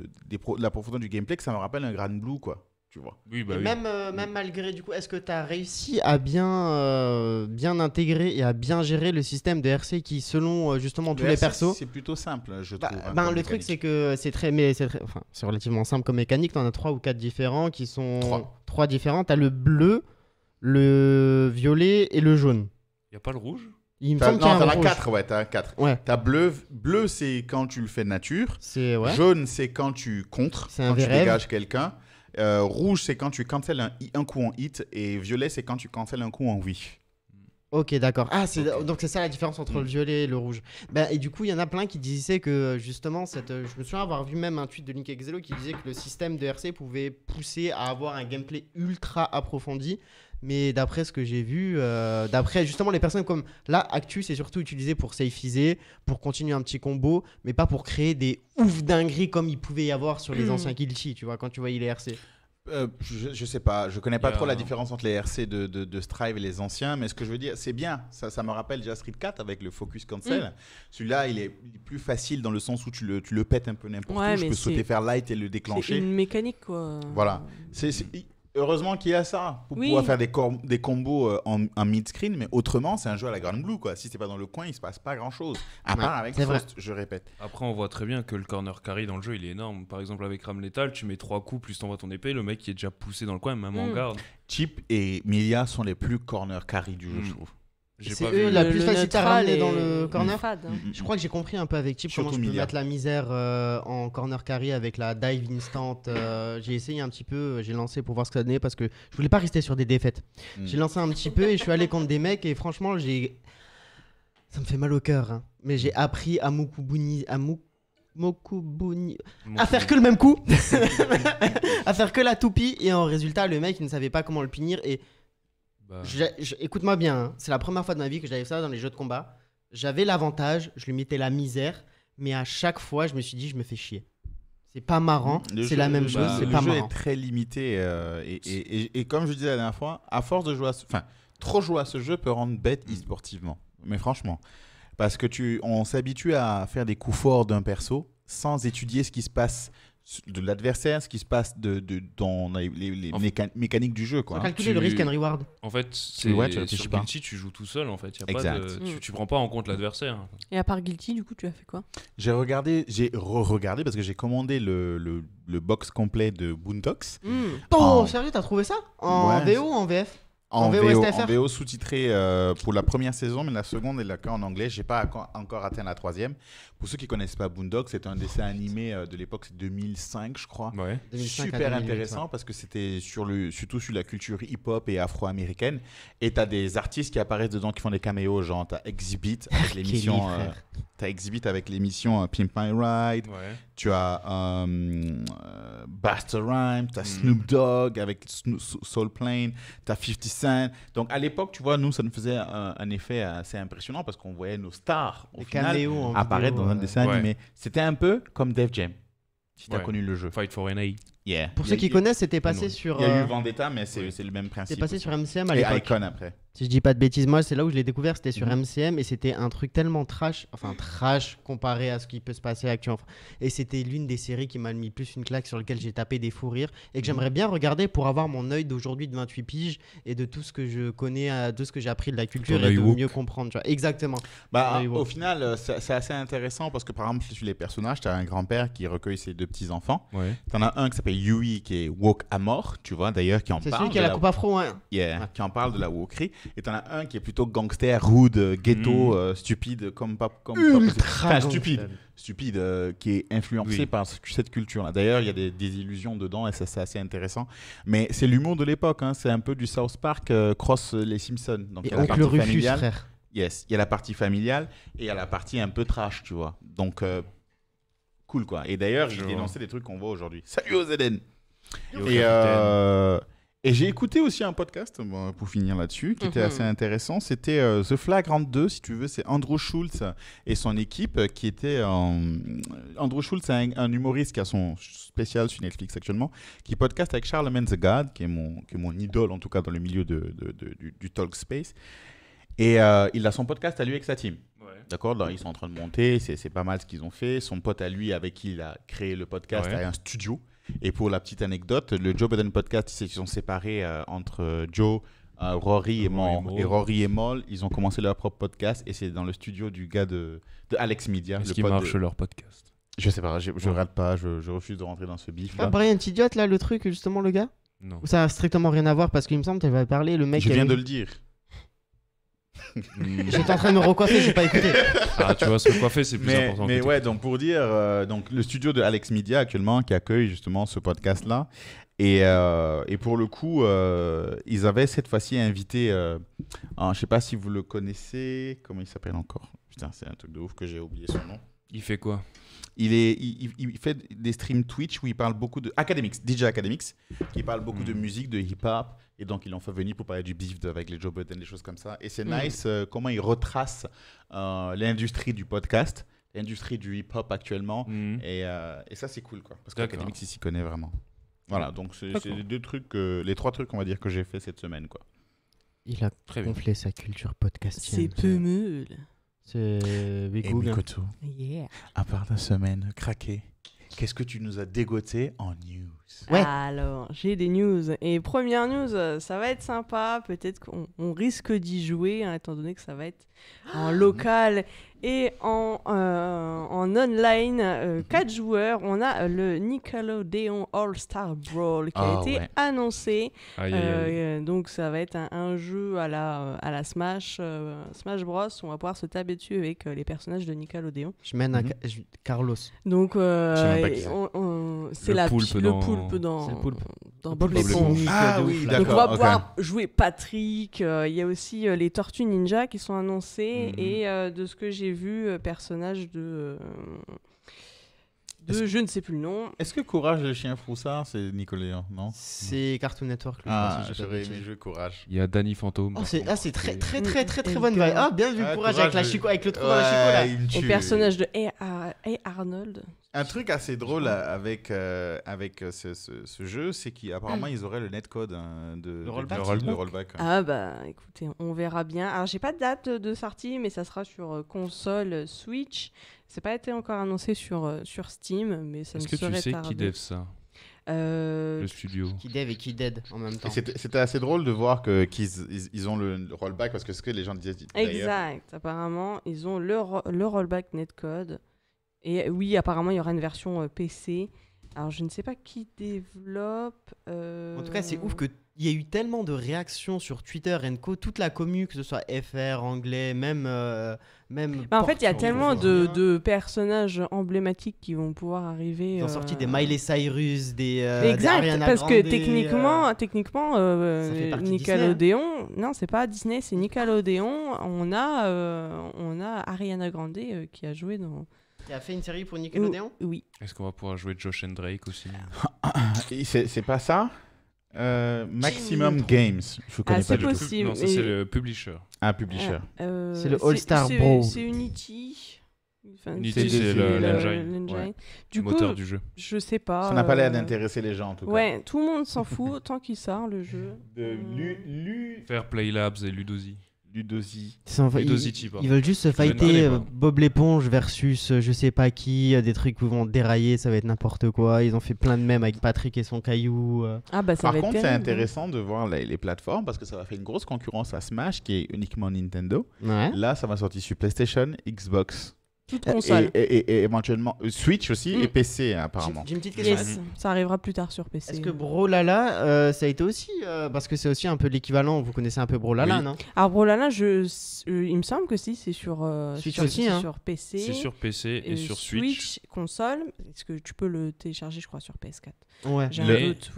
la profondeur du gameplay que ça me rappelle un Grand Blue, quoi. Tu vois. Bah même, euh, même malgré, du coup, est-ce que tu as réussi à bien, bien intégrer et à bien gérer le système de RC qui, selon justement tous les persos. C'est plutôt simple, je bah, trouve. Hein, ben, le truc, c'est que c'est très. Mais c'est enfin, relativement simple comme mécanique. Tu en as trois ou quatre différents qui sont. Trois. Trois différents. Tu as le bleu le violet et le jaune. Il n'y a pas le rouge il me semble non, y a 4, ouais, 4. Ouais. bleu, bleu c'est quand tu le fais nature. C'est, ouais. Jaune, c'est quand tu contres, quand tu dégages quelqu'un. Euh, rouge, c'est quand tu cancel un, un, coup en hit. Et violet, c'est quand tu cancel un coup en oui. Ok, d'accord. Ah, donc c'est ça la différence entre le hmm. violet et le rouge. ben et du coup, il y en a plein qui disaient que euh, justement, cette, euh, je me souviens avoir vu même un tweet de Link Exelo qui disait que le système de RC pouvait pousser à avoir un gameplay ultra approfondi mais d'après ce que j'ai vu, euh, d'après justement les personnes comme là, Actu, c'est surtout utilisé pour safeiser, pour continuer un petit combo, mais pas pour créer des ouf dingueries comme il pouvait y avoir sur les hmm. anciens Kilchi, tu vois, quand tu voyais les RC. Euh, je, ne sais pas, je connais pas trop la différence entre les RC de, de, Strive et les anciens, mais ce que je veux dire, c'est bien, ça, ça, me rappelle déjà Street 4 avec le Focus Cancel. Hmm. Celui-là, il est plus facile dans le sens où tu le, tu le pètes un peu n'importe où, je peux sauter faire light et le déclencher. C'est une mécanique quoi. Voilà. c'est heureusement qu'il y a ça pour pouvoir faire des, des combos euh, en, mid-screen, mais autrement, c'est un jeu à la grande Blue. Quoi. Si c'est pas dans le coin, il se passe pas grand-chose. À avec Faust, je répète. Après, on voit très bien que le corner carry dans le jeu, il est énorme. Par exemple, avec Ram tu mets trois coups, plus t'envoies ton épée, le mec qui est déjà poussé dans le coin, même en mm. garde. Chip et Milia sont les plus corner carry du jeu, mm. je trouve. C'est eux la plus facile à ramener dans le corner. Hein. Je crois que j'ai compris un peu avec Chip comment je peux mettre la misère euh, en corner carry avec la dive instant. Euh, j'ai essayé un petit peu, euh, j'ai lancé pour voir ce que ça donnait parce que je voulais pas rester sur des défaites. Hmm. J'ai lancé un petit peu et je suis allé contre des mecs et franchement, j'ai. Ça me fait mal au cœur, hein. mais j'ai appris à À Mokubuni. À faire que le même coup, à faire que la toupie, et en résultat, le mec il ne savait pas comment le punir. Et bah. Écoute-moi bien, hein. c'est la première fois de ma vie que j'avais ça dans les jeux de combat. J'avais l'avantage, je lui mettais la misère, mais à chaque fois, je me suis dit, je me fais chier. C'est pas marrant, c'est la même chose, c'est pas marrant. Le jeu est très limité euh, et, comme je disais la dernière fois, à force de jouer Enfin, trop jouer à ce jeu peut rendre bête e-sportivement. Mm. Mais franchement, parce que tu, on s'habitue à faire des coups forts d'un perso sans étudier ce qui se passe de l'adversaire, ce qui se passe de, dans les, mécaniques du jeu. Quoi. Hein. Calculer le risque and reward. En fait, c'est tu sur pas. Guilty, tu joues tout seul en fait. tu, ne mm. prends pas en compte l'adversaire. Et à part Guilty, du coup, tu as fait quoi J'ai regardé, j'ai regardé parce que j'ai commandé le, box complet de Boontox. Mm. Oh, en... sérieux, t'as trouvé ça En VO ou en VF en, VO, sous-titré euh, pour la première saison, mais la seconde est l'a en anglais. J'ai pas encore atteint la troisième. Pour ceux qui connaissent pas Boondock, c'est un dessin animé euh, de l'époque 2005, je crois. Ouais. Super intéressant parce que c'était sur le, surtout sur la culture hip-hop et afro-américaine. Et as des artistes qui apparaissent dedans qui font des caméos, genre t'as Exhibit avec l'émission, euh, Exhibit avec l'émission Pimp My Ride. Ouais tu as um, euh, Rhyme tu as hmm. Snoop Dogg avec Soul Plane, tu as 50 Cent. Donc à l'époque, tu vois, nous, ça nous faisait un, effet assez impressionnant parce qu'on voyait nos stars au final, apparaître dans un euh, dessin animé. C'était un peu comme Def Jam, si tu as connu le jeu. Fight for NA. Yeah. Pour ceux qui connaissent, c'était passé sur. Il y a eu euh, Vendetta, mais c'est le même principe. C'était passé sur MCM à l'époque. Et Icon après. Si je dis pas de bêtises, moi, c'est là où je l'ai découvert, c'était sur MCM et c'était un truc tellement trash, enfin trash comparé à ce qui peut se passer actuellement. Et c'était l'une des séries qui m'a mis plus une claque sur laquelle j'ai tapé des fous rires et que j'aimerais mhm. bien regarder pour avoir mon œil d'aujourd'hui de 28 piges et de tout ce que je connais, de ce que j'ai appris de la culture et de mieux comprendre. Exactement. Bah, au final, euh, c'est assez intéressant parce que par exemple, si tu les personnages, tu as un grand-père qui recueille ses deux petits-enfants. t'en Tu en as un qui s'appelle Yui qui est woke à mort, tu vois, d'ailleurs, qui en parle. C'est celui qui a la coupe afro, hein. qui en parle de la wokerie. Et t'en as un qui est plutôt gangster, rude, ghetto, mm. euh, stupide, comme pas. Comme Ultra enfin, stupide. Stupide, euh, qui est influencé par cette culture-là. D'ailleurs, il y a des, illusions dedans et ça, c'est assez intéressant. Mais c'est l'humour de l'époque. Hein. C'est un peu du South Park euh, cross les Simpsons. Donc, et oncle Rufus, frère. Yes. Il y a la partie familiale et il y a la partie un peu trash, tu vois. Donc, cool, quoi. Et d'ailleurs, j'ai dénoncé des trucs qu'on voit aujourd'hui. Salut aux Eden! et et j'ai écouté aussi un podcast, pour finir là-dessus, qui était mhm. assez intéressant. C'était euh, The Flagrant 2, si tu veux. C'est Andrew Schultz et son équipe euh, qui était. En... Euh, Andrew Schultz, c'est un, humoriste qui a son spécial sur Netflix actuellement, qui podcast avec Charlemagne the God, qui est, mon, mon idole, en tout cas, dans le milieu de, du, talk space. Et il a son podcast à lui avec sa team. D'accord, ils sont en train de monter, c'est pas mal ce qu'ils ont fait. Son pote à lui, avec qui il a créé le podcast, a un studio. Et pour la petite anecdote, le Joe Biden podcast, ils se sont séparés euh, entre euh, Joe, euh, Rory et moi. Et Rory et Moll, ils ont commencé leur propre podcast et c'est dans le studio du gars de, Alex Media. Est-ce leur podcast Je sais pas, je, je rate pas, je, refuse de rentrer dans ce bif. Ah, Brian Tidiote, là, le truc, justement, le gars Non. Ça a strictement rien à voir parce qu'il me semble que va parler le mec. Je viens de le dire. Mm. J'étais en train de me recoiffer, j'ai pas écouté. Ah, tu vois, se recoiffer, c'est plus mais, important. Mais ouais, donc pour dire, euh, donc le studio de Alex Media actuellement qui accueille justement ce podcast-là. Et, euh, et, pour le coup, euh, ils avaient cette fois-ci invité, je sais pas si vous le connaissez, comment il s'appelle encore Putain, c'est un truc de ouf que j'ai oublié son nom. Il fait quoi il, est, il, fait des streams Twitch où il parle beaucoup de. Academics, DJ Academics, qui parle beaucoup mm. de musique, de hip-hop. Et donc, ils l'ont fait venir pour parler du beef avec les Joe Budden, des choses comme ça. Et c'est mm. nice euh, comment ils retracent euh, l'industrie du podcast, l'industrie du hip-hop actuellement. Mm. Euh, et, ça, c'est cool, quoi. Parce que il s'y connaît vraiment. Voilà, donc c'est les deux trucs, les trois trucs, on va dire, que j'ai fait cette semaine, quoi. Il a gonflé sa culture podcastienne. C'est peu mule. C'est Big Yeah. À part la semaine, craqué. Qu'est-ce que tu nous as dégoté en news ouais. Alors, j'ai des news. Et première news, ça va être sympa. Peut-être qu'on risque d'y jouer, hein, étant donné que ça va être en ah, local. Et en, euh, en online, 4 euh, mhm. quatre joueurs, on a euh, le Nickelodeon All-Star Brawl qui a ah, été annoncé. donc ça va être un, jeu à la, à la Smash, Smash Bros. On va pouvoir se taber dessus avec les personnages de Nickelodeon. Je mène à mhm. Carlos. Donc c'est la poulpe Le poulpe dans... Euh, ah dans Bob Donc on va pouvoir jouer Patrick. Euh, il y a aussi euh, les Tortues Ninja qui sont annoncées mhm. et de ce que j'ai vu, personnage de de je ne sais plus le nom. Est-ce que Courage le chien froussard, c'est Nicolas, hein, non C'est Cartoon Network. Je ah, j'aurais aimé le jeu Courage. Il y a Danny Fantôme. Oh, ah, c'est très, très, très, très, très, bonne vibe. Ah, bien vu ah, Courage, avec, la avec le trou dans la chico là. Le personnage de Hey, Arnold. Un truc assez drôle euh, avec, euh, avec euh, ce, jeu, c'est qu'apparemment, hmm. ils auraient le netcode hein, de, rollback. Hein. Ah, bah écoutez, on verra bien. Alors, j'ai pas de date de sortie, mais ça sera sur console Switch, c'est pas été encore annoncé sur, euh, sur Steam, mais ça ne serait Est-ce que tu sais qui dev ça euh, le studio. Qui dev et qui dead en même temps. C'était assez drôle de voir qu'ils ils, ont le, rollback parce que ce que les gens disaient. Exact, apparemment, ils ont le, le rollback netcode. Et oui, apparemment, il y aura une version euh, PC. Alors, je ne sais pas qui développe. En tout cas, c'est ouf que il y a eu tellement de réactions sur Twitter Co, toute la commu, que ce soit FR, anglais, même. Euh, même bah, en fait, il y a tellement de, personnages emblématiques qui vont pouvoir arriver. Ils ont sorti des euh, Miley Cyrus, des. Euh, exact, parce que techniquement, euh, techniquement Nickelodeon. Non, c'est pas Disney, c'est Nickelodeon. On a, on a Ariana Grande qui a joué dans. Qui a fait une série pour Nickelodeon Oui. Est-ce qu'on va pouvoir jouer Josh and Drake aussi C'est pas ça euh, Maximum Games, je ah, connais ah, pas du possible. tout. Non, ça c'est le publisher. Ah, publisher. Ah, euh, c'est le All Star Bro. C'est Unity. Enfin, Unity, c'est l'engine, le, ouais. du moteur du jeu. Je sais pas. Ça n'a pas l'air euh, d'intéresser les gens en tout cas. Ouais, tout le monde s'en fout tant qu'il sort le jeu. De Lu, Fairplay Labs et Ludosi du Ils, ils, veulent juste se fighter euh, Bob l'éponge versus euh, je sais pas qui, euh, des trucs où vont dérailler, ça va être n'importe quoi. Ils ont fait plein de mèmes avec Patrick et son caillou. Ah bah, Par contre, c'est intéressant de voir les, plateformes parce que ça va faire une grosse concurrence à Smash qui est uniquement Nintendo. Là, ça va sortir sur PlayStation, Xbox. Euh, console. Et, éventuellement euh, Switch aussi mm. et PC hein, apparemment. J'ai une petite question. Ça arrivera plus tard sur PC. Est-ce que Brolala, euh, ça a été aussi parce que c'est aussi un peu l'équivalent. Vous connaissez un peu Brolala, non Alors Brolala, je, il me semble que si, c'est sur aussi, hein. sur PC. C'est sur PC et sur Switch. Switch console. Est-ce que tu peux le télécharger, je crois, sur PS4 Ouais.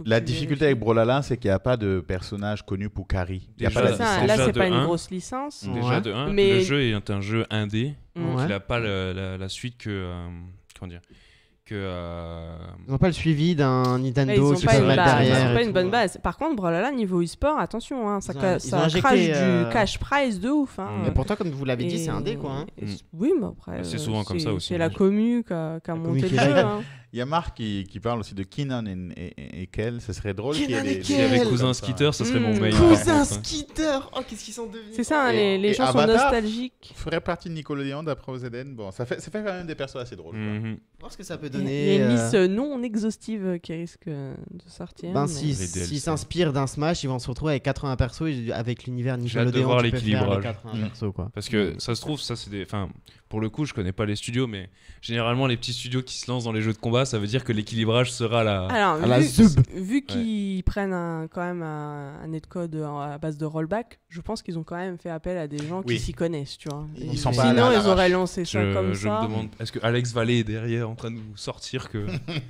la difficulté avec Brolala, c'est qu'il n'y a pas de personnage connu pour Carrie. Il y a pas là, c'est pas une grosse licence. mais... le jeu est un jeu indé donc, il n'a pas la, suite que. Euh, comment dire que euh, Ils n'ont pas le suivi d'un Nintendo derrière. Ils n'ont pas une bonne base. Par contre, niveau e-sport, attention, hein, ça, ça crache du euh, cash prize de ouf. Hein. Mais pourtant, comme vous l'avez dit, c'est un dé, quoi. Hein. Oui, mais après. Bah, c'est souvent comme ça aussi. C'est hein. la commu qui a, a monté le jeu. Il y a Marc qui, parle aussi de Keenan et, et, et Kel. Ce serait drôle qu'il y ait des, des, Cousin Skitter, ce serait mon hmm. meilleur. Cousin hein. Skitter Oh, qu'est-ce qu'ils sont devenus C'est ça, hein, les, les gens sont nostalgiques. ferait partie de Nickelodeon d'après aux Bon, ça fait, ça fait quand même des persos assez drôles. Mmh. Voir ce que ça peut donner. Il y une liste non exhaustive euh, qui risque euh, de sortir. Ben, S'ils s'inspirent d'un Smash, ils vont se retrouver avec 80 persos avec l'univers Nickelodeon. J'ai de voir l'équilibrage. Mm. Parce que ça se trouve, ça c'est des. Enfin, pour le coup, je connais pas les studios, mais généralement, les petits studios qui se lancent dans les jeux de combat, ça veut dire que l'équilibrage sera la, la vu, Vu qu'ils prennent quand même un, netcode à base de rollback, je pense qu'ils ont quand même fait appel à des gens qui s'y connaissent, tu vois. Ils sinon, ils auraient lancé ça comme ça. Je me demande, est-ce que Alex Vallée est derrière en train de nous sortir que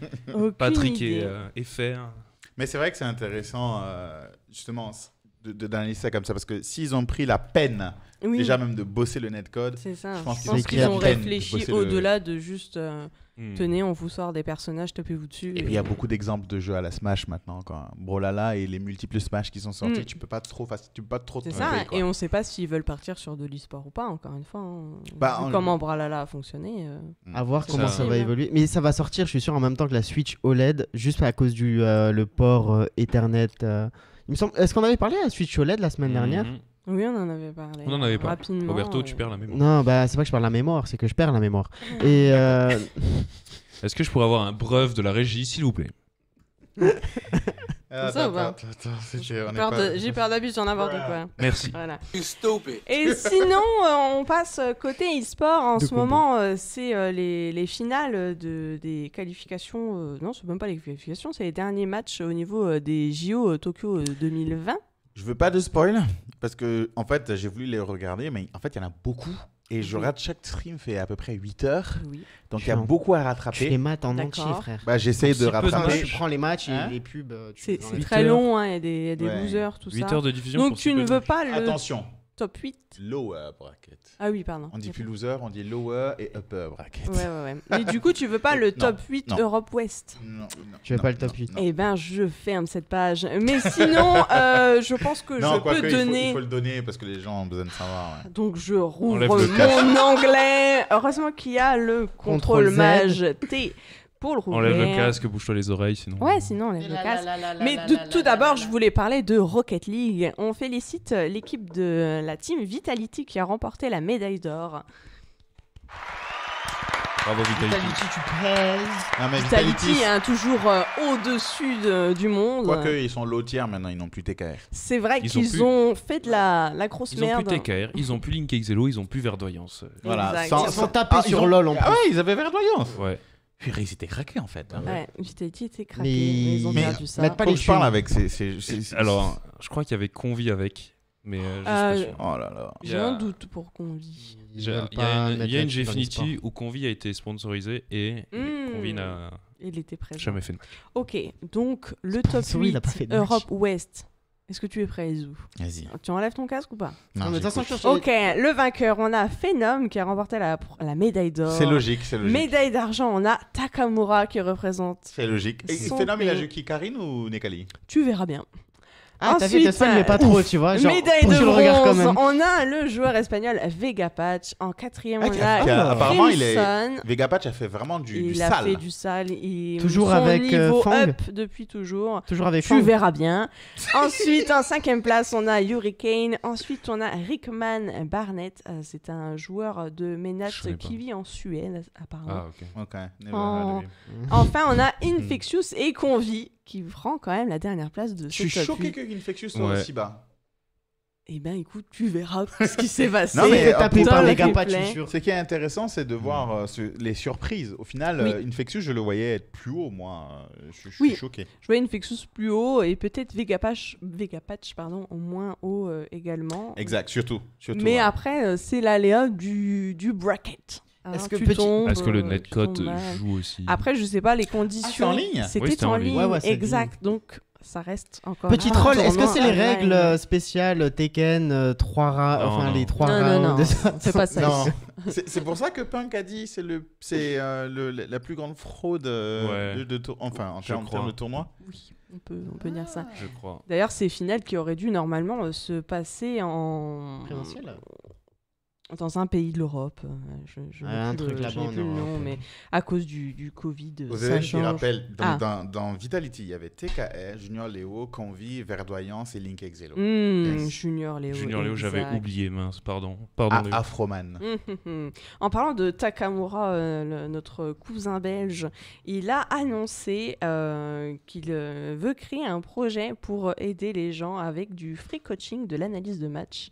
Patrick est euh, fait hein Mais c'est vrai que c'est intéressant, euh, justement, d'analyser ça comme ça parce que s'ils ont pris la peine déjà même de bosser le netcode, je pense qu'ils ont réfléchi au-delà de juste euh, hmm. tenez, on vous sort des personnages, tapez-vous dessus. Et, puis il y a beaucoup d'exemples de jeux à la Smash maintenant quand Brolala et les multiples Smash qui sont sortis, hmm. tu peux pas trop tu peux pas trop C'est ça et on sait pas s'ils veulent partir sur de l'e-sport ou pas encore une fois. Hein. Bah, comment Brolala a fonctionné. Euh. À voir comment ça. va évoluer, mais ça va sortir je suis sûr en même temps que la Switch OLED juste à cause du euh, le port Ethernet est-ce qu'on avait parlé à Switch OLED la semaine dernière mm-hmm. Oui, on en avait parlé. On en avait pas. Rapidement, Roberto, tu perds la mémoire. Non, bah, c'est pas que je perds la mémoire, c'est que je perds la mémoire. Mm. Et euh, Est-ce que je pourrais avoir un bref de la régie, s'il vous plaît ça, J'ai peur, d'abus, j'en de quoi. Merci. Et sinon, euh, on passe euh, côté e-sport. En ce moment, euh, c'est les, finales de, des qualifications. non, c'est même pas les qualifications, c'est les derniers matchs au niveau des JO Tokyo 2020. Je veux pas de spoil, parce que en fait, j'ai voulu les regarder, mais en fait, il y en a beaucoup et je rate chaque stream, fait à peu près 8 heures. Donc il y a beaucoup à rattraper. les maths en entier, frère. Bah, J'essaie de rattraper. Tu prends les matchs et les pubs. Euh, c'est très long, hein, il y a des, y a des losers, tout 8 ça. 8 heures de diffusion. Donc tu ne veux pas le. Attention, Top 8 Lower bracket. Ah oui, pardon. On dit plus loser, on dit lower et upper bracket. Ouais, ouais, ouais. Mais du coup, tu veux pas oh, le top 8 Europe Ouest Non, non. Tu veux pas le top 8 Eh ben, je ferme cette page. Mais sinon, euh, je pense que je peux donner. Il faut, il faut, le donner parce que les gens ont besoin de savoir. Donc, je rouvre mon anglais. Heureusement qu'il y a le contrôle mage T pour le rouler Enlève le casque, bouge-toi les oreilles, sinon. Ouais, sinon enlève le casque. Mais tout d'abord, je voulais parler de Rocket League. On félicite euh, l'équipe de euh, la team Vitality qui a remporté la médaille d'or. Bravo Vitality. Vitality, tu pèse. Vitality, toujours euh, au-dessus du monde. Quoique, ils sont lotiers maintenant, ils n'ont plus TKR. C'est vrai qu'ils ont, fait de la, grosse merde. Ils n'ont plus TKR, ils n'ont plus Link Xelo, ils n'ont plus Verdoyance. Voilà, sans, sans, taper ah, sur LoL en ah plus. ouais, ils avaient Verdoyance. Ouais puis ils étaient craqués en fait. Hein. Ouais, j'étais dit, craqués. Mais... Ils ont mais perdu ça. Quand je parle avec. c'est c'est Alors, je crois qu'il y avait Convi avec. Mais euh, euh pas sûr. oh là là. J'ai un doute pour Convi. Il y a, une, y où Convi a été sponsorisé et hmm. Convi n'a. Il était présent. Jamais fait de Ok, donc le top 8 Europe Ouest est-ce que tu es prêt, Izou Vas-y. Tu enlèves ton casque ou pas Non, mais Ok, le vainqueur, on a Phenom qui a remporté la, médaille d'or. C'est logique, c'est logique. Médaille d'argent, on a Takamura qui représente. C'est logique. Phenom, il a joué qui Karine ou Nekali Tu verras bien. Ah, Ensuite, mais pas trop, euh, tu vois. médaille de bronze. On a le joueur espagnol Vegapatch en quatrième. Ah, on a euh, apparemment, il est. Vegapatch a fait vraiment du, du sale. Il a fait du sale. Il... Toujours avec euh, niveau Fang. depuis toujours. Toujours avec. Tu verras bien. Ensuite, en cinquième place, on a Hurricane. Ensuite, on a Rickman Barnett. C'est un joueur de Ménat qui vit en Suède, apparemment. Ah, enfin, on a Infectious et Convi qui prend quand même la dernière place de ce Je suis choqué que Infectious soit aussi bas. Eh ben écoute, tu verras ce qui s'est passé. non mais tapé par les Ce qui est intéressant, c'est de voir mm. euh, les surprises. Au final, euh, Infectious, je le voyais être plus haut, moi. Euh, je, suis choqué. Je voyais Infectious plus haut et peut-être Vegapatch, Vegapatch, pardon, au moins haut également. Exact, surtout. surtout mais après, c'est l'aléa du, du bracket. Ah, est-ce que, que le euh, netcode joue aussi Après, je sais pas les ah, conditions. Ah, en ligne C'était en, ligne, exact. Donc, ça reste encore. Petit troll, est-ce que c'est les règles euh, spéciales euh, Tekken 3 rats Enfin, les 3 rats. Non, non, non. C'est pas ça. c'est pour ça que Punk a dit c'est le c'est la plus grande fraude de, enfin en termes de tournoi. Oui, on peut on peut dire ça. Je D'ailleurs, c'est Finale qui aurait dû normalement se passer en présentiel dans un pays de l'Europe. Euh, je, je ah, un plus, euh, le nom, mais euh. à cause du, Covid, ça change. Je rappelle, dans, ah. dans, dans, Vitality, il y avait TKR, Junior Léo, Convi, Verdoyance et Link hmm, Junior Léo. Junior Léo, j'avais oublié, mince, pardon. pardon ah, Afroman. Hum, hum, hum. En parlant de Takamura, notre cousin belge, il a annoncé qu'il veut créer un projet pour aider les gens avec du free coaching de l'analyse de match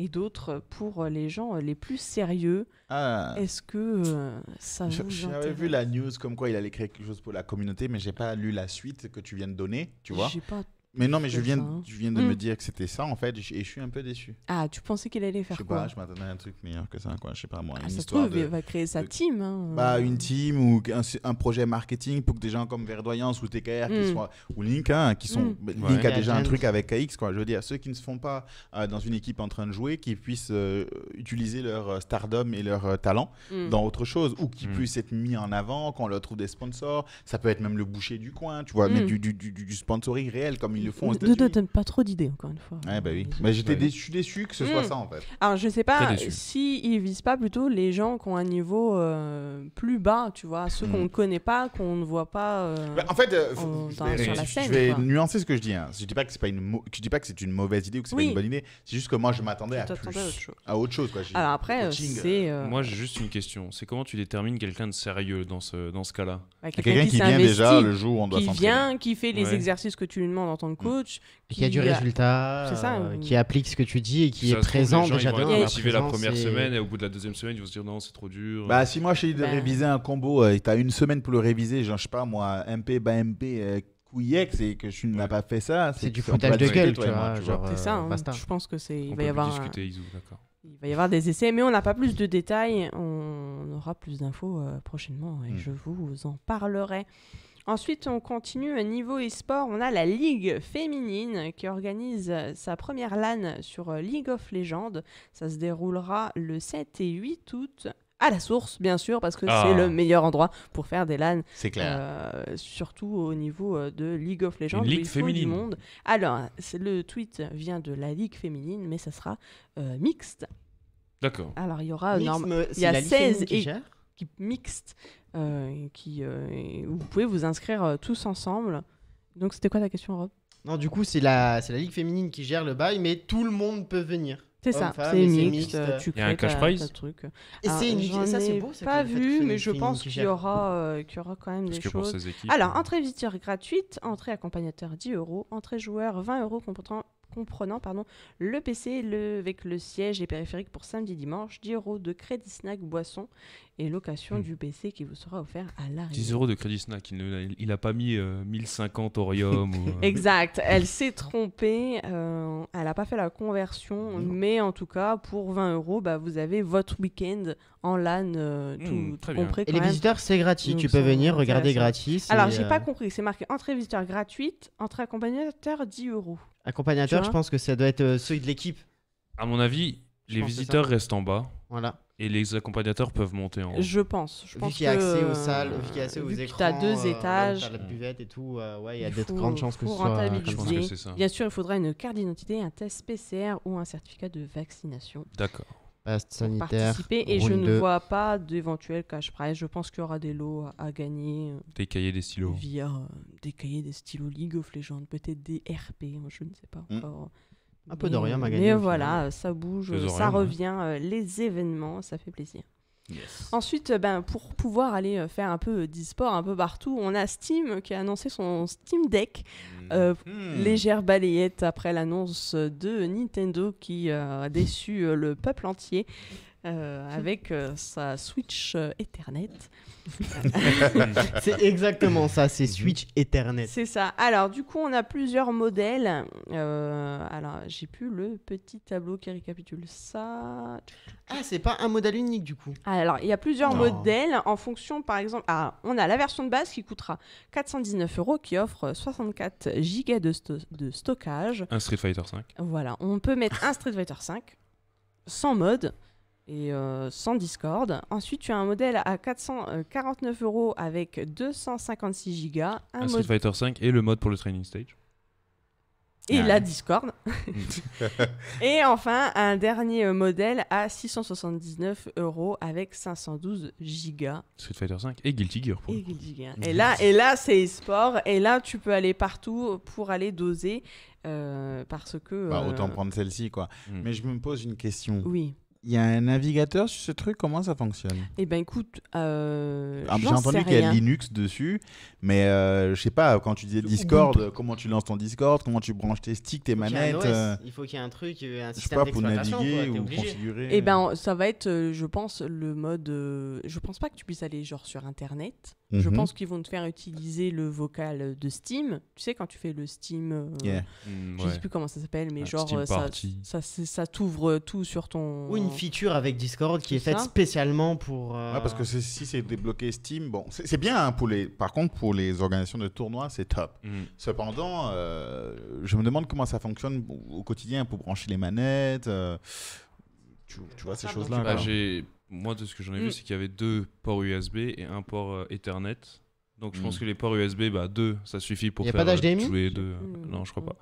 et d'autres pour les gens les plus sérieux. Ah. Est-ce que euh, ça vous J'avais vu la news comme quoi il allait créer quelque chose pour la communauté, mais j'ai pas lu la suite que tu viens de donner, tu vois. J'ai pas mais non, mais je viens, de, hein. je viens de me mm. dire que c'était ça en fait, et je suis un peu déçu. Ah, tu pensais qu'il allait faire quoi Je m'attendais à un truc meilleur que ça, quoi. Je sais pas moi. Ah, ça trouve, il va créer sa team. Hein. Bah, une team ou un, projet marketing pour que des gens comme Verdoyance ou TKR qui mm. ou Link, hein, qui sont. Mm. Link a déjà un truc avec KX, quoi. Je veux dire, ceux qui ne se font pas euh, dans une équipe en train de jouer, qui puissent euh, utiliser leur euh, stardom et leur talent dans autre chose, ou qui puissent être mis en avant, qu'on leur trouve des sponsors. Ça peut être même le boucher du coin, tu vois, mais du, du, du, du sponsoring réel, comme ils font Ne donne pas trop d'idées, encore une fois. Ah, bah oui. Bah, j'étais déçu, déçu que ce soit hmm. ça, en fait. Alors, je sais pas si ils visent pas plutôt les gens qui ont un niveau euh, plus bas, tu vois, ceux hmm. qu'on ne connaît pas, qu'on ne voit pas. Euh, bah, en fait, euh, je, vais, vais nuancer ce que je dis. Hein. Je dis pas que c'est pas une, dis pas que c'est une mauvaise idée ou que c'est pas une bonne idée. C'est juste que moi, je m'attendais à à autre chose. Alors après, Moi, j'ai juste une question. C'est comment tu détermines quelqu'un de sérieux dans ce, dans ce cas-là quelqu'un qui vient déjà le jour où on doit qui vient, qui fait les exercices que tu lui demandes en tant Mm. coach. Qui, a du résultat, euh, mm. qui applique ce que tu dis et qui est présent déjà. Ils la première semaine et au bout de la deuxième semaine, ils vont se dire non, c'est trop dur. Bah, si moi, j'ai de ben. réviser un combo euh, et t'as une semaine pour le réviser, genre, je sais pas, moi, MP, bah MP, euh, couillex et que tu n'as pas fait ça. C'est du foutage de gueule, C'est ça, hein. je pense que c'est. va y avoir. Il va y avoir des essais, mais on n'a pas plus de détails. On aura plus d'infos prochainement et hmm. je vous en parlerai. Ensuite, on continue au niveau e-sport. On a la Ligue féminine qui organise sa première LAN sur euh, League of Legends. Ça se déroulera le 7 et 8 août à la source, bien sûr, parce que c'est ah. le meilleur endroit pour faire des LAN. C'est clair. Euh, surtout au niveau euh, de League of Legends. Une ligue féminine. Du monde. Alors, le tweet vient de la Ligue féminine, mais ça sera mixte. D'accord. Alors, il y aura énorme. Il y a 16 qui, mixtes. Euh, qui, euh, vous pouvez vous inscrire euh, tous ensemble. Donc, c'était quoi ta question, Rob Non, du coup, c'est la, la Ligue féminine qui gère le bail, mais tout le monde peut venir. C'est ça, c'est mixte. Tu a un cash prize. Et ah, c'est ça c'est beau. Pas vu, mais je pense qu'il y aura, qu'il y aura quand même des choses. Alors entrée visiteur gratuite, entrée accompagnateur 10 euros, entrée joueur 20 euros comportant comprenant pardon, le PC le, avec le siège et périphérique pour samedi dimanche, 10 euros de crédit snack boisson et location hmm. du PC qui vous sera offert à l'arrivée. 10 euros de crédit snack, il n'a pas mis 1050 euh, Orium. Euh. Exact, elle s'est trompée, euh, elle n'a pas fait la conversion, mais en tout cas, pour 20 euros, bah, vous avez votre week-end en LAN hmm, tout, compris. Et les visiteurs, c'est gratuit, tu peux venir regarder gratis. Alors, j'ai pas compris, c'est marqué entrée visiteur gratuite, entrée accompagnateur 10 euros. Accompagnateur, je pense que ça doit être euh, celui de l'équipe. À mon avis, les visiteurs restent en bas Voilà. et les accompagnateurs peuvent monter en haut. Je pense. Je pense vu qu'il y a accès aux salles, vu qu'il y a accès euh, aux vu que tu deux euh, étages. la buvette et tout, ouais, il y a de grandes chances que ce soit. Bien sûr, il faudra une carte d'identité, un test PCR ou un certificat de vaccination. D'accord pour Et je ne vois pas d'éventuel cash prize. Je pense qu'il y aura des lots à, gagner. Euh, des cahiers, des stylos. Via euh, des cahiers, des stylos League of Legends, peut-être des RP, je ne sais pas hmm. encore. Un peu de rien, euh, Mais, voilà, ça bouge, ça revient. les événements, ça fait plaisir. Ensuite, euh, ben, pour pouvoir aller euh, faire un peu euh, d'e-sport un peu partout, on a Steam qui a annoncé son Steam Deck. Hmm. Légère balayette après l'annonce de Nintendo qui a déçu le peuple entier. Euh, avec euh, sa Switch euh, Ethernet. c'est exactement ça, c'est Switch Ethernet. C'est ça. Alors, du coup, on a plusieurs modèles. alors, j'ai plus le petit tableau qui récapitule ça. Ah, c'est pas un modèle unique du coup. Alors, il y a plusieurs modèles en fonction, par exemple, ah, on a la version de base qui coûtera 419 euros, qui offre 64 gigas de, de stockage. Un Street Fighter 5. Voilà, on peut mettre un Street Fighter 5 sans mode et euh, sans Discord. Ensuite, tu as un modèle à 449 euros avec 256 gigas. Un, ah, Street Fighter 5 et le mode pour le training stage. Et ah, la Discord. et enfin, un dernier modèle à 679 euros avec 512 gigas. Street Fighter 5 et Guilty Gear. Pour et, là, et là c'est e-sport. Et là, tu peux aller partout pour aller doser. Euh, parce que. Bah, autant euh, prendre celle-ci, quoi. Hmm. Mais je me pose une question. Oui. Il y a un navigateur sur ce truc, comment ça fonctionne Eh ben écoute, euh, ah, j'ai entendu qu'il y a Linux dessus, mais euh, je sais pas, quand tu disais Discord, comment tu lances ton Discord, comment tu branches tes sticks, tes manettes euh, Il faut qu'il y ait un truc, euh, un système d'exploitation. pas, pour naviguer ou configurer. Eh ben ça va être, je pense, le mode... je pense pas que tu puisses aller genre sur Internet, je mhm. pense qu'ils vont te faire utiliser le vocal de Steam. Tu sais, quand tu fais le Steam, euh, mm, je ne sais plus comment ça s'appelle, mais genre, euh, ça, t'ouvre tout sur ton. Ou une feature avec Discord qui est, faite spécialement pour. Euh, parce que si c'est débloqué Steam, bon, c'est bien hein, pour les. Par contre, pour les organisations de tournois, c'est top. Mm. Cependant, je me demande comment ça fonctionne au quotidien pour brancher les manettes. Tu, vois ces choses-là. là bah, J'ai moi, de ce que j'en ai vu, mm. c'est qu'il y avait deux ports USB et un port euh, Ethernet. Donc, je pense mm. que les ports USB, bah, deux, ça suffit pour faire euh, deux. Mm. Non, je crois pas.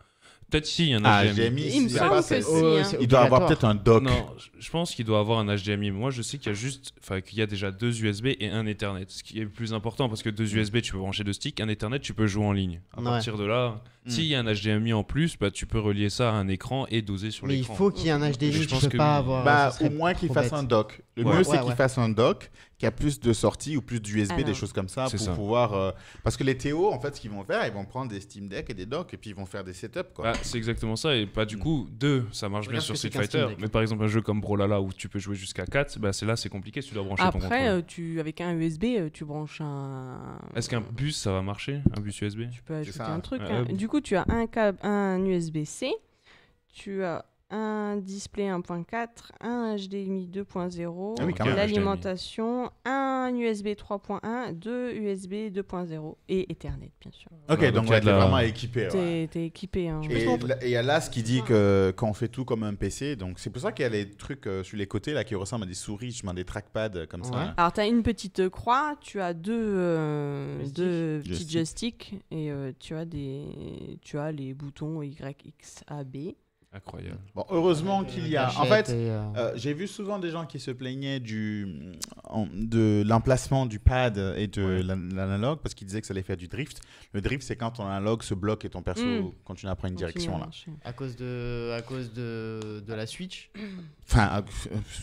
Peut-être si, il y a ah, un oh, hein. HDMI. il doit avoir peut-être un dock. Non, je pense qu'il doit avoir un HDMI. Moi, je sais qu'il y a juste, enfin, qu'il y a déjà deux USB et un Ethernet. Ce qui est le plus important parce que deux USB, tu peux brancher deux sticks. Un Ethernet, tu peux jouer en ligne. À partir de là, hmm. s'il y a un HDMI en plus, bah, tu peux relier ça à un écran et doser sur l'écran. Mais il faut qu'il y ait un HDMI. Je pense pas avoir. Euh, bah, au moins qu'il fasse un dock. Le mieux, c'est qu'il fasse un dock qui a plus de sorties ou plus d'USB, des choses comme ça, pour pouvoir. Euh, parce que les Théo, en fait, ce qu'ils vont faire, ils vont prendre des Steam Deck et des docks et puis ils vont faire des setups. Quoi. Bah, c'est exactement ça. Et pas du mm. coup, deux, ça marche bien sur Street Fighter. Mais par exemple, un jeu comme Brawlhalla où tu peux jouer jusqu'à 4, bah, c'est là, c'est compliqué. Tu dois brancher Après, ton Après, euh, tu, avec un USB, euh, tu branches un. Est-ce qu'un bus, ça va marcher Un bus USB Tu peux ajouter un truc. Hein. Du coup, tu as un, un USB-C tu as un display 1.4, un HDMI 2.0, ah l'alimentation, un USB 3.1, deux USB 2.0 et Ethernet, bien sûr. Ok, donc, tu vas vraiment équipé. T'es équipé. Hein. Et il y a Las qui dit ah. que quand on fait tout comme un PC, donc c'est pour ça qu'il y a les trucs euh, sur les côtés là qui ressemblent à des souris, des trackpads comme ça. Alors, tu as une petite croix, tu as deux, euh, deux petits joysticks et euh, tu, as des, tu as les boutons Y, X, A, B. Incroyable. heureusement euh, qu'il y a. En fait, euh, euh, j'ai vu souvent des gens qui se plaignaient du, de l'emplacement du pad et de l'analogue parce qu'ils disaient que ça allait faire du drift. Le drift, c'est quand ton analogue se bloque et ton perso mm. continue à prendre une direction. Là. À cause, de, à cause de, de la Switch Enfin,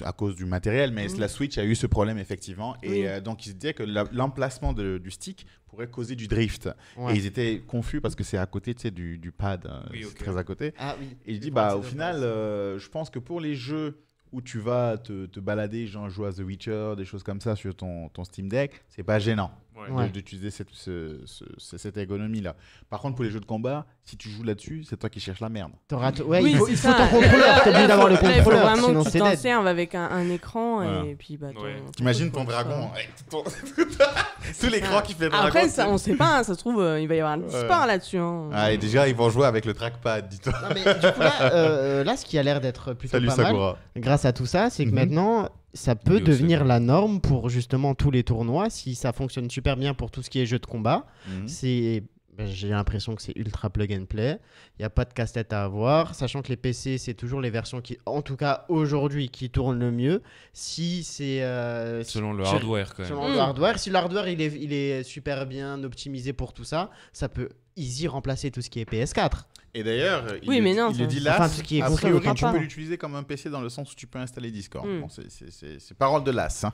à, cause du matériel, mais mm. la Switch a eu ce problème effectivement. Et donc, ils se disaient que l'emplacement du stick causé causer du drift. Et ils étaient confus parce que c'est à côté du, du pad, euh, très à côté. Ah Et je dis, bah, au final, euh, je pense que pour les jeux où tu vas te, balader, genre jouer à The Witcher, des choses comme ça sur ton, ton Steam Deck, c'est pas gênant ouais. d'utiliser cette, ce, ce, cette ergonomie-là. Par contre, pour les jeux de combat, si tu joues là-dessus, c'est toi qui cherches la merde. Ouais, oui, il faut, il faut ton contrôleur, t'as obligé d'avoir le contrôleur. Faut vraiment sinon que tu t'en serves avec un, un écran et puis bah. T'imagines ton, dragon avec ton... les qui fait dragon. Après, ça, on sait pas, hein, ça se trouve, euh, il va y avoir un petit sport là-dessus. Hein. Ah, et déjà, ils vont jouer avec le trackpad, dis-toi. là, euh, là, ce qui a l'air d'être plutôt Salut, pas mal, grâce à tout ça, c'est que mhm. maintenant ça peut devenir la norme pour justement tous les tournois si ça fonctionne super bien pour tout ce qui est jeu de combat. Mhm. C'est ben, j'ai l'impression que c'est ultra plug and play. Il n'y a pas de casse-tête à avoir. Sachant que les PC, c'est toujours les versions qui, en tout cas aujourd'hui, qui tournent le mieux. Si c'est. Euh, selon le hardware, quand même. Selon le mm. hardware. Si le hardware, il est, il est super bien optimisé pour tout ça, ça peut easy remplacer tout ce qui est PS4. Et d'ailleurs, il, dit Las, ce qui est a tu peux l'utiliser comme un PC dans le sens où tu peux installer Discord. Hmm. Bon, c'est parole de l'AS. Hein.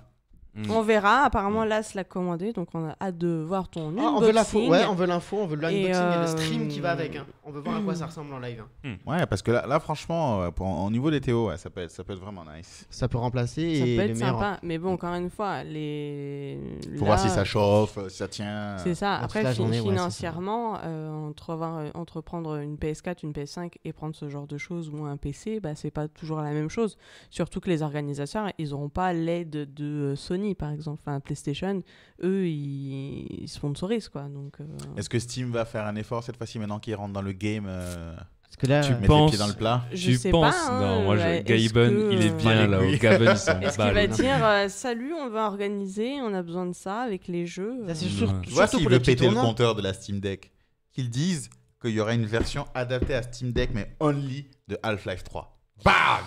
Mm. On verra. Apparemment, mm. Las l'a commandé, donc on a hâte de voir ton ah, unboxing. on veut l'info, on veut l'info, on veut l'unboxing et, le euh, stream qui va avec. Hein. On veut voir à quoi mm. ça ressemble en live. Hein. Ouais, parce que là, franchement, au euh, niveau des théo ça, peut être, ça peut être vraiment nice. Ça peut remplacer. Ça peut être sympa, hein. mais bon, encore une fois, les. Faut voir si ça chauffe, euh, si ça tient. C'est ça. Après, financièrement, entre, entreprendre une PS4, une PS5 et prendre ce genre de choses ou un PC, bah, c'est pas toujours la même chose. Surtout que les organisateurs, ils n'auront pas l'aide de Sony par exemple, enfin PlayStation, eux, ils, sponsorisent, quoi. Donc. Euh. Est-ce que Steam va faire un effort cette fois-ci maintenant qu'ils rentrent dans le game euh, Parce que là, tu mets penses, dans le plat. Je tu sais penses pas, hein, Non, moi, je... Gaben, il est bien là. Gaben, il Est-ce qu'il va dire euh, salut, on va organiser, on a besoin de ça avec les jeux. Ça, c'est sûr, Tu le compteur de la Steam Deck, qu'ils disent qu'il y aura une version adaptée à Steam Deck mais only de Half-Life 3. Bah,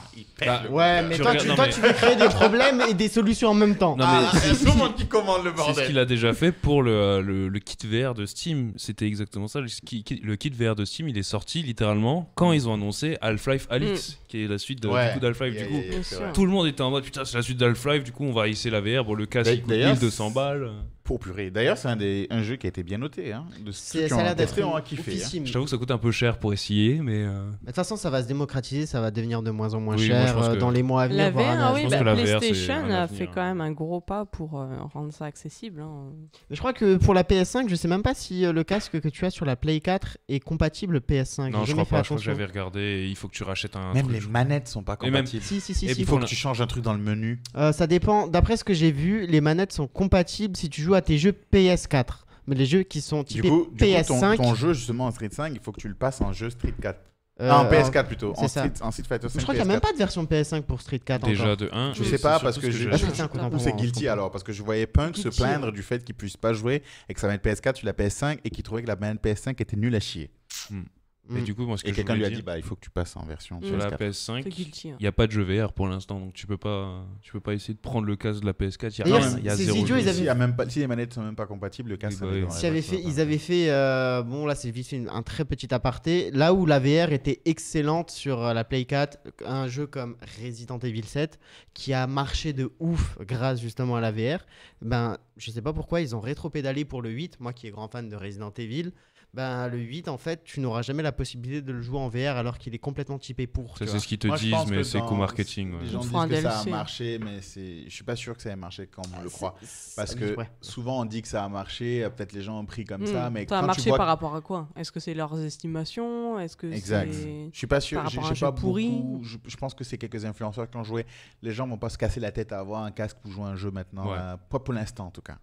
ouais, mais toi, tu, veux créer des problèmes et des solutions en même temps. Ah, c'est- tout le monde qui commande le C'est ce qu'il a déjà fait pour le, kit VR de Steam. C'était exactement ça. Le, kit- le VR de Steam, il est sorti littéralement quand mm. ils ont annoncé Half-Life Alyx. Mm qui la suite de- du coup, dhalf du coup, tout le monde était en mode putain, c'est la suite d'Half-Life. Du coup, on va hisser la VR. Bon, le casque coûte 1200 balles. Pour purée. D'ailleurs, c'est un, des- un jeu qui a été bien noté. Hein, de Ça a l'air d'être kiffé. Je hein. t'avoue que ça coûte un peu cher pour essayer, mais euh, bah, De toute façon, ça va se démocratiser, ça va devenir de moins en moins cher euh, dans les mois à venir. Ah bah, la PlayStation a fait hein. quand même un gros pas pour euh, rendre ça accessible. Hein. Je crois que pour la PS5, je sais même pas si le casque que tu as sur la Play 4 est compatible PS5. non, je crois pas. Je crois que j'avais regardé. Il faut que tu rachètes un manettes sont pas compatibles. et il faut que tu changes un truc dans le menu. Euh, ça dépend. D'après ce que j'ai vu, les manettes sont compatibles si tu joues à tes jeux PS4. Mais les jeux qui sont typés PS5. ton, jeu justement en Street 5, il faut que tu le passes en jeu Street 4. Euh, en PS4 plutôt. En Street, Fighter 5. Je crois qu'il n'y a même pas de version PS5 pour Street 4. Déjà de 1. Je sais pas parce que, je. Ah, c'est hein, Guilty alors parce que je voyais Punk se plaindre du fait qu'il puisse pas jouer et que va être PS4 sur la PS5 et qu'il trouvait que la manette PS5 était nulle à chier. Hmm. Et mm. du coup, moi, que quelqu'un lui a dit, bah, il faut que tu passes en version mm. sur la PS5. Il n'y a pas de jeu VR pour l'instant, donc tu peux pas, tu peux pas essayer de prendre le casque de la PS4. Il y a, zéro. ils avaient... si, même pas, si les manettes sont même pas compatibles, le casque. Bah fait, ils avaient fait, euh, bon là c'est vite fait un très petit aparté. Là où la VR était excellente sur euh, la Play 4, un jeu comme Resident Evil 7 qui a marché de ouf grâce justement à la VR. Ben, je sais pas pourquoi ils ont rétro-pédalé pour le 8. Moi qui est grand fan de Resident Evil. Ben, le 8, en fait, tu n'auras jamais la possibilité de le jouer en VR alors qu'il est complètement typé pour. Ça, c'est ce qu'ils te disent, mais c'est co-marketing. Les gens disent que ça a marché, mais je suis pas sûr que ça ait marché comme on le croit. Parce que souvent, on dit que ça a marché, peut-être les gens ont pris comme ça, hmm. mais ça a marché par rapport à quoi Est-ce que c'est leurs estimations Est-ce que Exact. Je suis pas sûr, j'ai pas pourri beaucoup... je, pense que c'est quelques influenceurs qui ont joué. Les gens vont pas se casser la tête à avoir un casque pour jouer un jeu maintenant, euh, pas pour l'instant en tout cas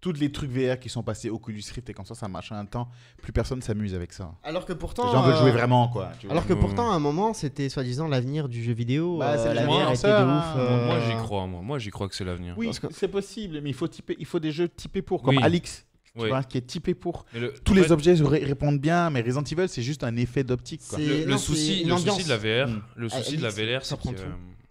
tous les trucs VR qui sont passés Oculus Rift et comme ça, ça marche un temps. Plus personne s'amuse avec ça. Alors que pourtant. Les gens veulent euh, jouer vraiment, quoi. Alors que mm. pourtant, à un moment, c'était soi-disant l'avenir du jeu vidéo. Bah, euh, l'avenir hein. ouf. Euh. Moi, j'y crois, moi. Moi, j'y crois que c'est l'avenir. Oui, c'est possible, mais il faut, il faut des jeux typés pour, comme Alix. Tu vois, qui est typé pour. Tous les objets répondent bien, mais Resident Evil, c'est juste un effet d'optique. Le, souci, le de la VR, hmm. ah, e, le souci de la VR, c'est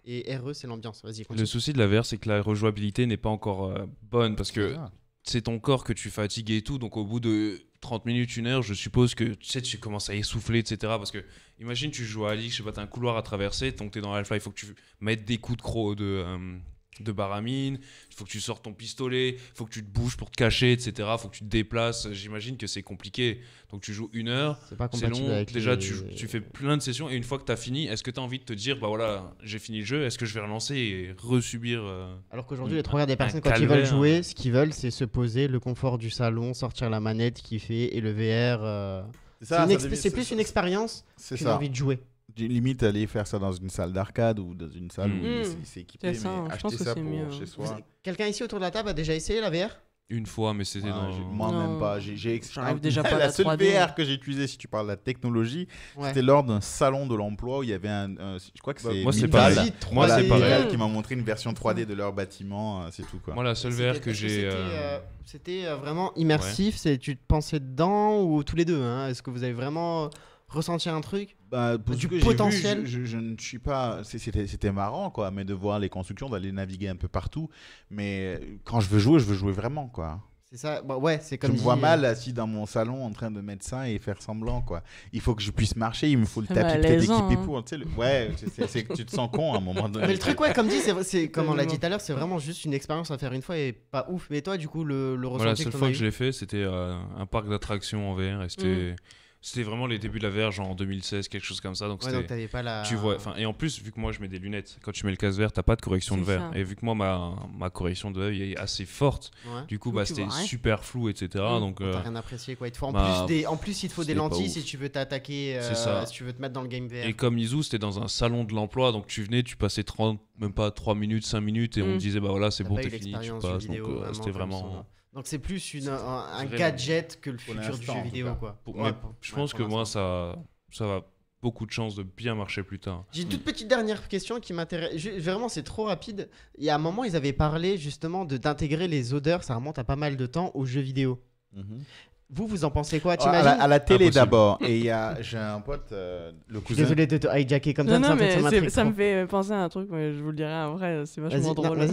Et RE, c'est l'ambiance. Vas-y. Le souci de la VR, c'est que la rejouabilité n'est pas encore bonne parce que c'est ton corps que tu fatigues et tout. Donc au bout de 30 minutes, une heure, je suppose que tu sais, tu commences à essouffler, etc. Parce que imagine, tu joues à Ali je sais pas, t'as un couloir à traverser, donc t'es dans half il faut que tu mettes des coups de crocs, de, euh, de baramine, il faut que tu sors ton pistolet, il faut que tu te bouges pour te cacher, etc. Il faut que tu te déplaces. J'imagine que c'est compliqué. Donc tu joues une heure, c'est long. compliqué. Déjà, tu, fais plein de sessions et une fois que tu as fini, est-ce que tu as envie de te dire, bah voilà, j'ai fini le jeu, est-ce que je vais relancer et resubir euh, Alors qu'aujourd'hui, les trois quarts des personnes, quand ils veulent jouer, ce qu'ils veulent, c'est se poser, le confort du salon, sortir la manette qui fait et le VR. Euh, c'est plus une expérience qu'une envie de jouer limite aller faire ça dans une salle d'arcade ou dans une salle où mm. c'est équipé, mais acheter ça mieux. chez hein. soi. Quelqu'un ici autour de la table a déjà essayé la VR une fois, mais c'était ouais, ah, Moi, même pas. J'ai déjà la, seule VR que j'ai utilisée, si tu parles de la technologie, c'était lors d'un salon de l'emploi où il y avait un. je crois que bah, c'est. moi, c'est pas Moi, c'est euh, pas qui m'a montré une version 3D de leur bâtiment, euh, c'est tout. Quoi. Moi, la seule VR que j'ai. C'était euh, vraiment immersif. c'est Tu te pensais dedans ou tous les deux hein. Est-ce que vous avez vraiment ressenti un truc bah, du potentiel. je, ne suis pas. C'était marrant, quoi, mais de voir les constructions, d'aller naviguer un peu partout. Mais quand je veux jouer, je veux jouer vraiment, quoi. C'est ça, bah, ouais, c'est comme. Je me vois mal euh, assis dans mon salon en train de mettre ça et faire semblant, quoi. Il faut que je puisse marcher, il me faut le tapis bah, hein. peut-être Tu Ouais, c'est que tu te sens con à un moment donné. Mais le truc, ouais, comme dit, c'est comme on l'a dit tout à l'heure, c'est vraiment juste une expérience à faire une fois et pas ouf. Mais toi, du coup, le, le ressenti. la seule fois que, je l'ai fait, c'était euh, un parc d'attractions en VR et c'était. Mmh. C'était vraiment les débuts de la verge en 2016, quelque chose comme ça. Donc, pas tu vois, Et en plus, vu que moi je mets des lunettes, quand tu mets le casse vert, t'as pas de correction de verre. Et vu que moi ma, ma correction de est assez forte, du coup, bah, c'était super flou, etc. Mmh. Donc, euh, rien apprécié quoi. Bah, en, plus, il te faut des lentilles si tu veux t'attaquer, euh, si tu veux te mettre dans le game VR. Et comme Izu, c'était dans un salon de l'emploi, donc tu venais, tu passais 30, même pas 3 minutes, 5 minutes, et on te mmh. disait, bah voilà, c'est bon, t'es fini, tu passes. Donc, euh, c'était vraiment. Hein. Donc c'est plus une, un, gadget que le futur du jeu vidéo. Quoi. je pense que moi, ça, ça va beaucoup de chances de bien marcher plus tard. J'ai une toute mm. petite dernière question qui m'intéresse. Vraiment, c'est trop rapide. Il y a un moment, ils avaient parlé justement d'intégrer les odeurs, ça remonte à pas mal de temps, aux jeux vidéo. Mhm. Vous, vous en pensez quoi ah, à la, télé d'abord. Et il y a, j'ai un pote, euh, le cousin. Désolé de te hijacker comme ça. mais ça me fait penser à un truc, mais je vous le dirai en vrai, c'est vachement drôle.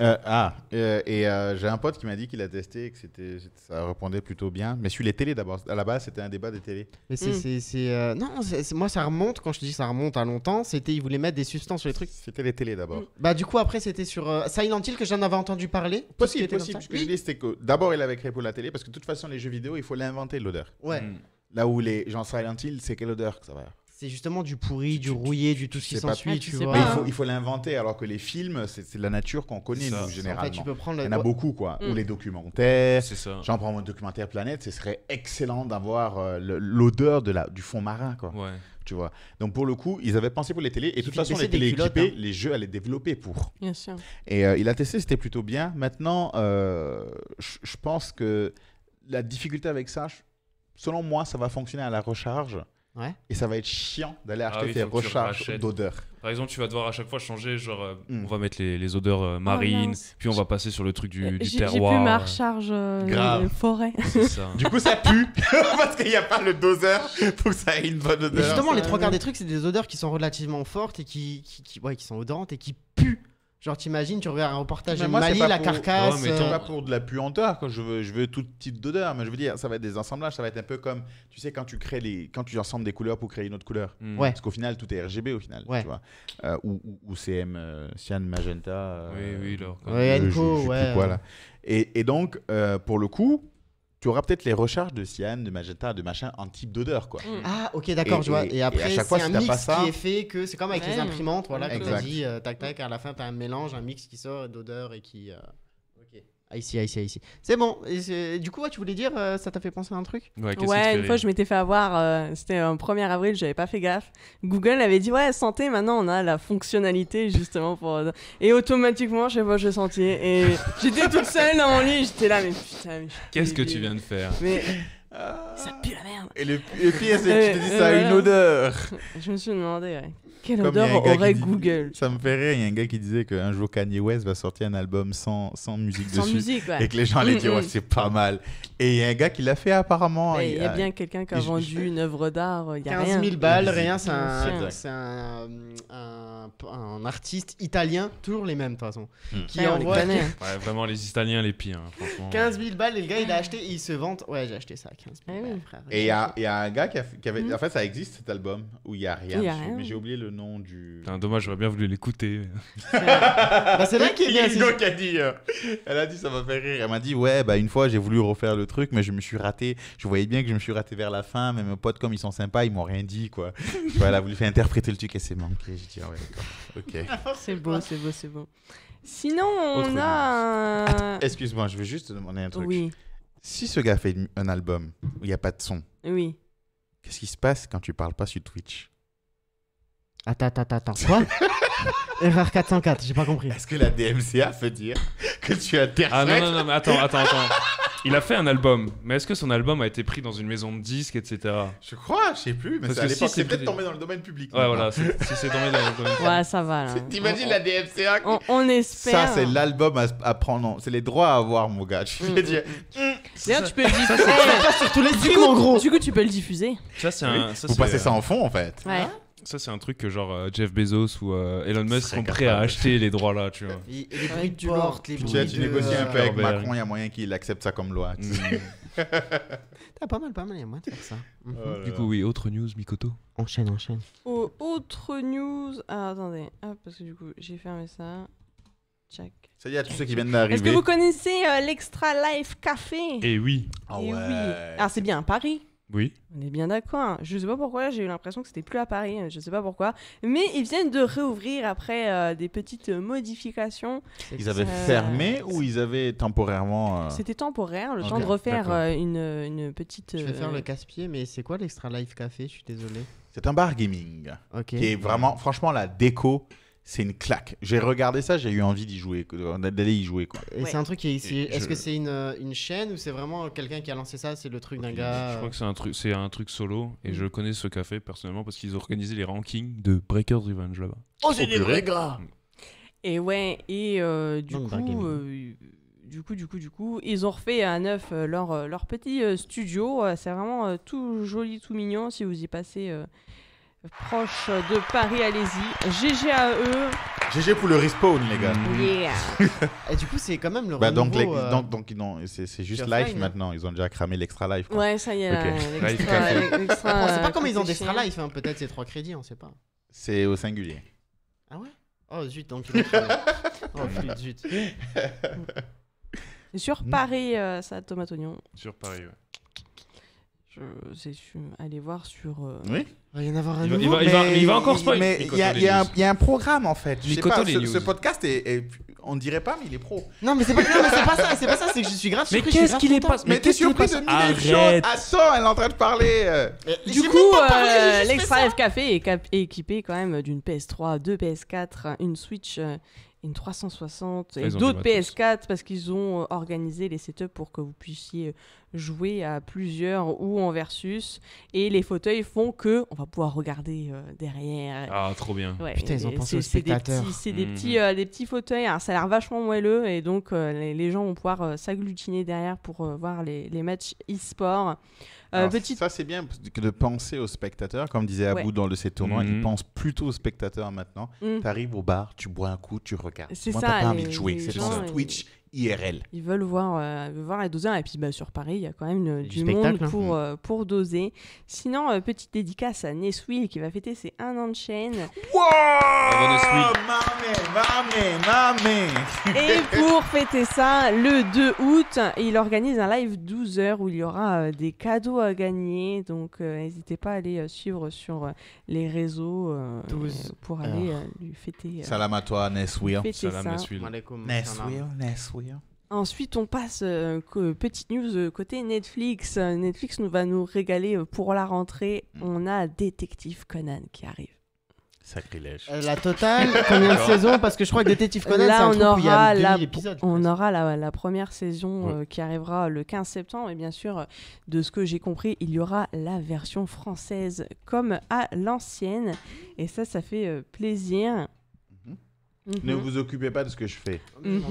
Euh, ah, euh, et euh, j'ai un pote qui m'a dit qu'il a testé et que c'était, ça répondait plutôt bien. Mais sur les télés d'abord, à la base, c'était un débat des télés. Mais c'est. Hmm. c'est, non, moi, ça remonte, quand je dis ça remonte à longtemps, c'était. Ils voulaient mettre des substances sur les trucs. C'était les télés d'abord. Hmm. Bah, du coup, après, c'était sur Silent Hill que j'en avais entendu parler. Possible, possible. Ce que je dis, c'était d'abord, il avait créé pour la télé parce que de toute façon, les jeux vidéo, il faut l'inventer l'odeur. Ouais. Hmm. Là où les gens Silent Hill, c'est quelle odeur que ça va c'est justement du pourri, du rouillé, du tout ce qui s'ensuit. Ah. il faut, l'inventer, alors que les films, c'est de la nature qu'on connaît, généralement. En Il y en a beaucoup, quoi. Ou hmm. les documentaires. J'en prends mon documentaire Planète, ce serait excellent d'avoir euh, l'odeur du fond marin, quoi. Tu vois. Donc pour le coup, ils avaient pensé pour les télés, et de toute façon, les télés culottes, hein. les jeux allaient développer pour. Bien sûr. Et euh, il a testé, c'était plutôt bien. Maintenant, euh, je pense que la difficulté avec ça, selon moi, ça va fonctionner à la recharge et ça va être chiant d'aller ah acheter tes recharges d'odeur. Par exemple, tu vas devoir à chaque fois changer, genre euh, hmm. on va mettre les, les odeurs euh, oh, marines, puis on va passer sur le truc du, euh, du terroir. J'ai plus ma recharge forêt. du coup, ça pue parce qu'il n'y a pas le doseur pour que ça ait une bonne odeur. justement, les trois quarts des trucs, c'est des odeurs qui sont relativement fortes et qui, qui, qui, ouais, qui sont odorantes et qui puent. Genre, t'imagines, tu regardes un reportage mais Mali, la carcasse. Non, mais c'est pas pour de la puanteur, quand je veux, je veux tout type d'odeur, mais je veux dire, ça va être des assemblages, ça va être un peu comme, tu sais, quand tu crées les, quand tu ensembles des couleurs pour créer une autre couleur. Mm. Ouais. Parce qu'au final, tout est RGB au final, euh, ou, ou, CM, cyan, euh, magenta. Euh, oui, oui, alors Oui, Enco, ouais. Et, et donc, pour le coup, tu auras peut-être les recharges de cyan, de magenta, de machin en type d'odeur quoi. Mm. Ah ok d'accord, je vois. Et, après c'est un mix ça... qui est fait que c'est comme avec les imprimantes voilà, que tu as dit euh, tac tac à la fin tu as un mélange, un mix qui sort d'odeur et qui euh, ici, ici, ici. C'est bon. du coup, tu voulais dire, euh, ça t'a fait penser à un truc Ouais, une fois, je m'étais fait avoir. Euh, c'était un 1er avril, j'avais pas fait gaffe. Google avait dit, ouais, santé, maintenant on a la fonctionnalité justement pour. Euh, et automatiquement, je sais pas, je sentais. Et j'étais toute seule dans mon lit, j'étais là, mais putain, mais. Qu'est-ce que tu viens de faire mais... Ah. Ça pue la merde. Et le, le pire, c'est te dis ça a une odeur. Je me suis demandé, ouais. Quelle odeur aurait Google Ça me fait rire, il y a un gars qui disait qu'un jour Kanye West va sortir un album sans, sans musique dessus. Et que les gens allaient mm, dire, mm. ouais, c'est pas mal. Et il y a un gars qui l'a fait apparemment. Il y, a bien quelqu'un qui a vendu une œuvre d'art. 15 000 balles, rien, c'est un, artiste italien, toujours les mêmes de toute façon. Hmm. Qui envoie... Hein. vraiment, les Italiens, les pires. 15 hein, 000 balles, et le gars, il a acheté il se vante. Ouais, j'ai acheté ça à 15 000 balles, frère. Et il y a, un gars qui, avait. Hmm. En fait, ça existe cet album où il n'y a rien. j'ai oublié le nom du. dommage, j'aurais bien voulu l'écouter. Bah, c'est là qu'il y a Hugo qui a dit. Euh, elle a dit, ça m'a fait rire. Elle m'a dit, ouais, bah une fois, j'ai voulu refaire le truc, mais je me suis raté. Je voyais bien que je me suis raté vers la fin, mais mes potes, comme ils sont sympas, ils m'ont rien dit, quoi. Tu vois, elle a voulu faire interpréter le truc et c'est manqué. J'ai dit, ah ouais, d'accord. Ok. Ah, c'est beau, c'est beau, c'est beau. Sinon, on a Excuse-moi, je veux juste te demander un truc. Oui, Si ce gars fait un album où il n'y a pas de son, oui. Qu'est-ce qui se passe quand tu parles pas sur Twitch Attends, attends, attends, quoi Erreur 404, j'ai pas compris. Est-ce que la DMCA veut dire que tu as Ah non, non, non, mais attends, attends, attends. Il a fait un album, mais est-ce que son album a été pris dans une maison de disques, etc. Je crois, je sais plus, mais Parce si c'est peut-être tombé dans le domaine public. Ouais, voilà, si c'est tombé dans le domaine. public. Ouais, ça va T'imagines la DMCA On, espère. Ça, c'est l'album à, prendre. C'est les droits à avoir, mon gars. Je voulais mm, dire. Mm, mm. D'ailleurs, tu peux le diffuser. Eh, sur tous les en gros. Du coup, tu peux le diffuser. Ça, c'est un. ça, Vous passez ça en fond, en fait. Ouais. Ça, c'est un truc que genre euh, Jeff Bezos ou euh, Elon Musk sont prêts à acheter les droits là, tu vois. Et, les bruits du porte, les bruits. Tu négocies un peu avec Macron, il y a moyen qu'il accepte ça comme loi. Mm. T'as pas mal, pas mal, il y a moyen de faire ça. Oh mhm. Du coup, oui, autre news, Mikoto. Enchaîne, enchaîne. Oh, autre news. Ah, attendez, parce que du coup, j'ai fermé ça. Check. Ça y est, à tous ceux qui viennent d'arriver. Est-ce que vous connaissez euh, l'Extra Life Café Eh oui. Eh ah, ah, c'est bien, Paris. Oui. On est bien d'accord. Je hein. Je sais pas pourquoi, j'ai eu l'impression que c'était plus à Paris, je sais pas pourquoi. Mais ils viennent de réouvrir après euh, des petites modifications. Ils avaient fermé ou ils avaient temporairement. Euh, c'était temporaire, le temps de refaire euh, une, petite. Je vais faire le casse-pied, mais c'est quoi l'extra Life café Je suis désolé. C'est un bar gaming. Ok. Qui est vraiment, franchement, la déco c'est une claque. J'ai regardé ça, j'ai eu envie d'y jouer, d'aller y jouer. Quoi. Et c'est un truc qui est ici. Est-ce que c'est une, euh, une, chaîne ou c'est vraiment quelqu'un qui a lancé ça C'est le truc d'un gars. Je crois que c'est un truc, c'est un truc solo. Et mm. je connais ce café personnellement parce qu'ils ont organisé les rankings de Breaker's Revenge là-bas. Oh, c'est des vrais gars. Mm. Et ouais, et euh, du coup. Euh, du coup, du coup, du coup, ils ont refait à neuf leur, leur petit studio. C'est vraiment tout joli, tout mignon. Si vous y passez proche de Paris, allez-y. GG à eux. GG pour le respawn, les gars. Mm. Et du coup, c'est quand même le bah donc, euh, donc, donc, c'est, juste life maintenant. Ils ont déjà cramé l'extra life. Ouais, ça y est. Okay. on euh, sait pas euh, comment ils ont d'extra live. Hein. Peut-être c'est trois crédits, on sait pas. C'est au singulier. Ah ouais Oh zut, donc Oh zut. Sur mm. Paris, ça tomate oignon. Sur Paris, ouais c'est aller voir sur. Euh, oui. Rien à voir à il, va, encore spoiler. Mais il y, a, y, un, y, a un programme en fait. Je sais pas, ce, podcast est, on dirait pas, mais il est pro. Non, mais c'est pas, pas, ça. C'est pas ça. C'est que je suis grave. Mais qu'est-ce qu'il est pas Mais, t'es surpris de mille Attends, elle est en train de parler. Euh, du coup, euh, l'Extra F Café est, est, équipé quand même d'une PS3, deux PS4, une Switch une 360 et d'autres PS4 parce qu'ils ont euh, organisé les setups pour que vous puissiez euh, jouer à plusieurs ou en versus et les fauteuils font que on va pouvoir regarder euh, derrière. Ah trop bien. Putain ils ont pensé aux spectateurs. C'est mhm. des petits, fauteuils, ça a l'air vachement moelleux et donc les, gens vont pouvoir s'agglutiner derrière pour voir les, les matchs e-sport. Ça, c'est bien de penser aux spectateurs, Comme disait Abou dans le, ses tournois, il mhm. pense plutôt aux spectateur maintenant. Mhm. Tu arrives au bar, tu bois un coup, tu regardes. C'est ça. T'as pas envie de jouer. C'est sur Twitch, IRL. Ils veulent voir, euh, voir les doseurs. Et puis bah, sur Paris, il y a quand même euh, du, monde hein. pour, mm. euh, pour doser. Sinon, petite dédicace à Neswil qui va fêter ses un an de chaîne. Wow Et pour fêter ça, le 2 août, il organise un live 12 heures où il y aura des cadeaux à gagner. Donc n'hésitez pas à aller suivre sur les réseaux pour aller lui fêter. Salam à toi, Neswil. Hein. Salam Neswil. Neswil, Neswil. Ensuite, on passe, euh, petite news euh, côté Netflix. Euh, Netflix nous va nous régaler pour la rentrée. Mm. On a Détective Conan qui arrive. Sacrilège. la totale, combien de Parce que je crois que Détective Conan, on aura, la, première saison qui arrivera le 15 septembre. Et bien sûr, de ce que j'ai compris, il y aura la version française comme à l'ancienne. Et ça, ça fait plaisir. Ne mhm. vous occupez pas de ce que je fais. Oh, mhm.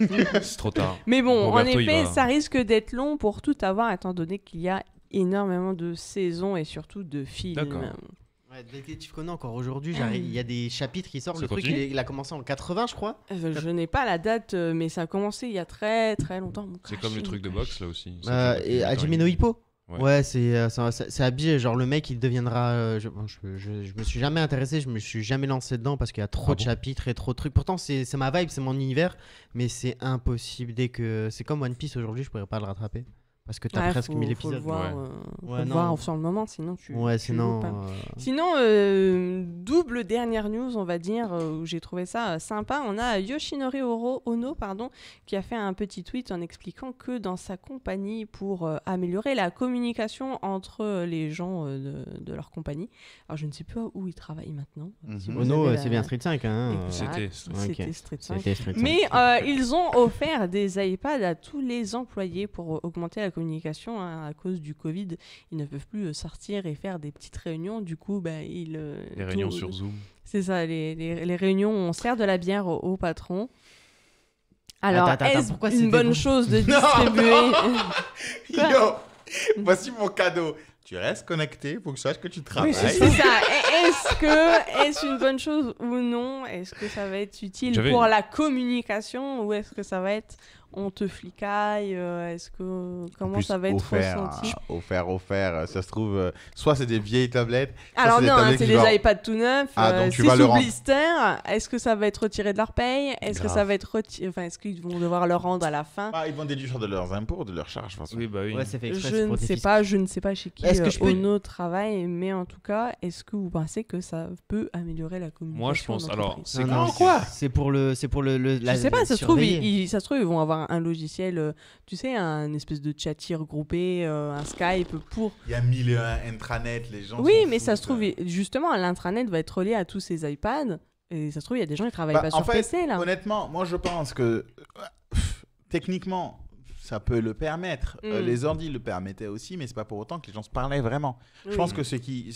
c'est trop tard. Mais bon, en effet, ça risque d'être long pour tout avoir, étant donné qu'il y a énormément de saisons et surtout de films. D'accord. tu encore aujourd'hui, il y a des chapitres qui sortent. le truc, il, a commencé en 80, je crois. Euh, je n'ai pas la date, euh, mais ça a commencé il y a très très longtemps. C'est comme le truc de boxe, là aussi. Euh, et Hippo Ouais, c'est, euh, c'est, c'est habillé. Genre, le mec, il deviendra. Euh, je, me suis jamais intéressé, je me suis jamais lancé dedans parce qu'il y a trop ah de chapitres et trop de trucs. Pourtant, c'est, ma vibe, c'est mon univers, mais c'est impossible. Dès que. C'est comme One Piece aujourd'hui, je pourrais pas le rattraper. Parce que t'as as presque 1000 épisodes. Faut le voir, ouais. Euh, ouais, sur le moment, sinon tu. Ouais, sinon. Euh, sinon, euh, double dernière news, on va dire, où j'ai trouvé ça sympa. On a Yoshinori Ono pardon, qui a fait un petit tweet en expliquant que dans sa compagnie, pour améliorer la communication entre les gens de, leur compagnie, alors je ne sais plus où ils travaillent maintenant. Mhm. Ono, c'est bien Street 5. Hein, C'était Street, Street 5. Mais ils ont offert des iPads à tous les employés pour augmenter la communication. Hein, à cause du Covid, ils ne peuvent plus euh, sortir et faire des petites réunions. Du coup, bah, ils. Euh, les réunions sur euh, Zoom. C'est ça, les, les, réunions on sert de la bière au, patron. Alors, est-ce une bonne chose de distribuer non, Voici mon cadeau. Tu restes connecté pour que je sache que tu travailles. c'est ça. Est-ce que est-ce une bonne chose ou non Est-ce que ça va être utile pour la communication ou est-ce que ça va être on te flicaille euh, Est-ce que comment ça va être ressenti hein, Offert, offert. Euh, ça se trouve, euh, soit c'est des vieilles tablettes. Alors non, c'est des, hein, iPads tout neufs. Ah, c'est sous blister. Est-ce que ça va être retiré de leur paye Est-ce que ça va être Enfin, est-ce qu'ils vont devoir le rendre à la fin ah, Ils vont déduire de leurs impôts, de leurs charges, Oui, bah fait je ne sais pas, je ne sais pas chez qui que je peux... Ono travaille, mais en tout cas, est-ce que vous pensez que ça peut améliorer la communication Moi, je pense. Alors, c'est quoi C'est pour le, c'est pour le. Je sais pas. Ça se trouve, ça se trouve, ils vont avoir un logiciel, euh, tu sais, un espèce de chatir groupé, euh, un Skype pour. Il y a mille euh, intranets, les gens. Oui, mais ça se trouve, justement, l'intranet va être relié à tous ces iPads. Et ça se trouve, il y a des gens qui travaillent bah, pas sur PC, là. Honnêtement, moi, je pense que techniquement, ça peut le permettre. Mm. les ordi le permettaient aussi, mais c'est pas pour autant que les gens se parlaient vraiment. Je pense que ce qui,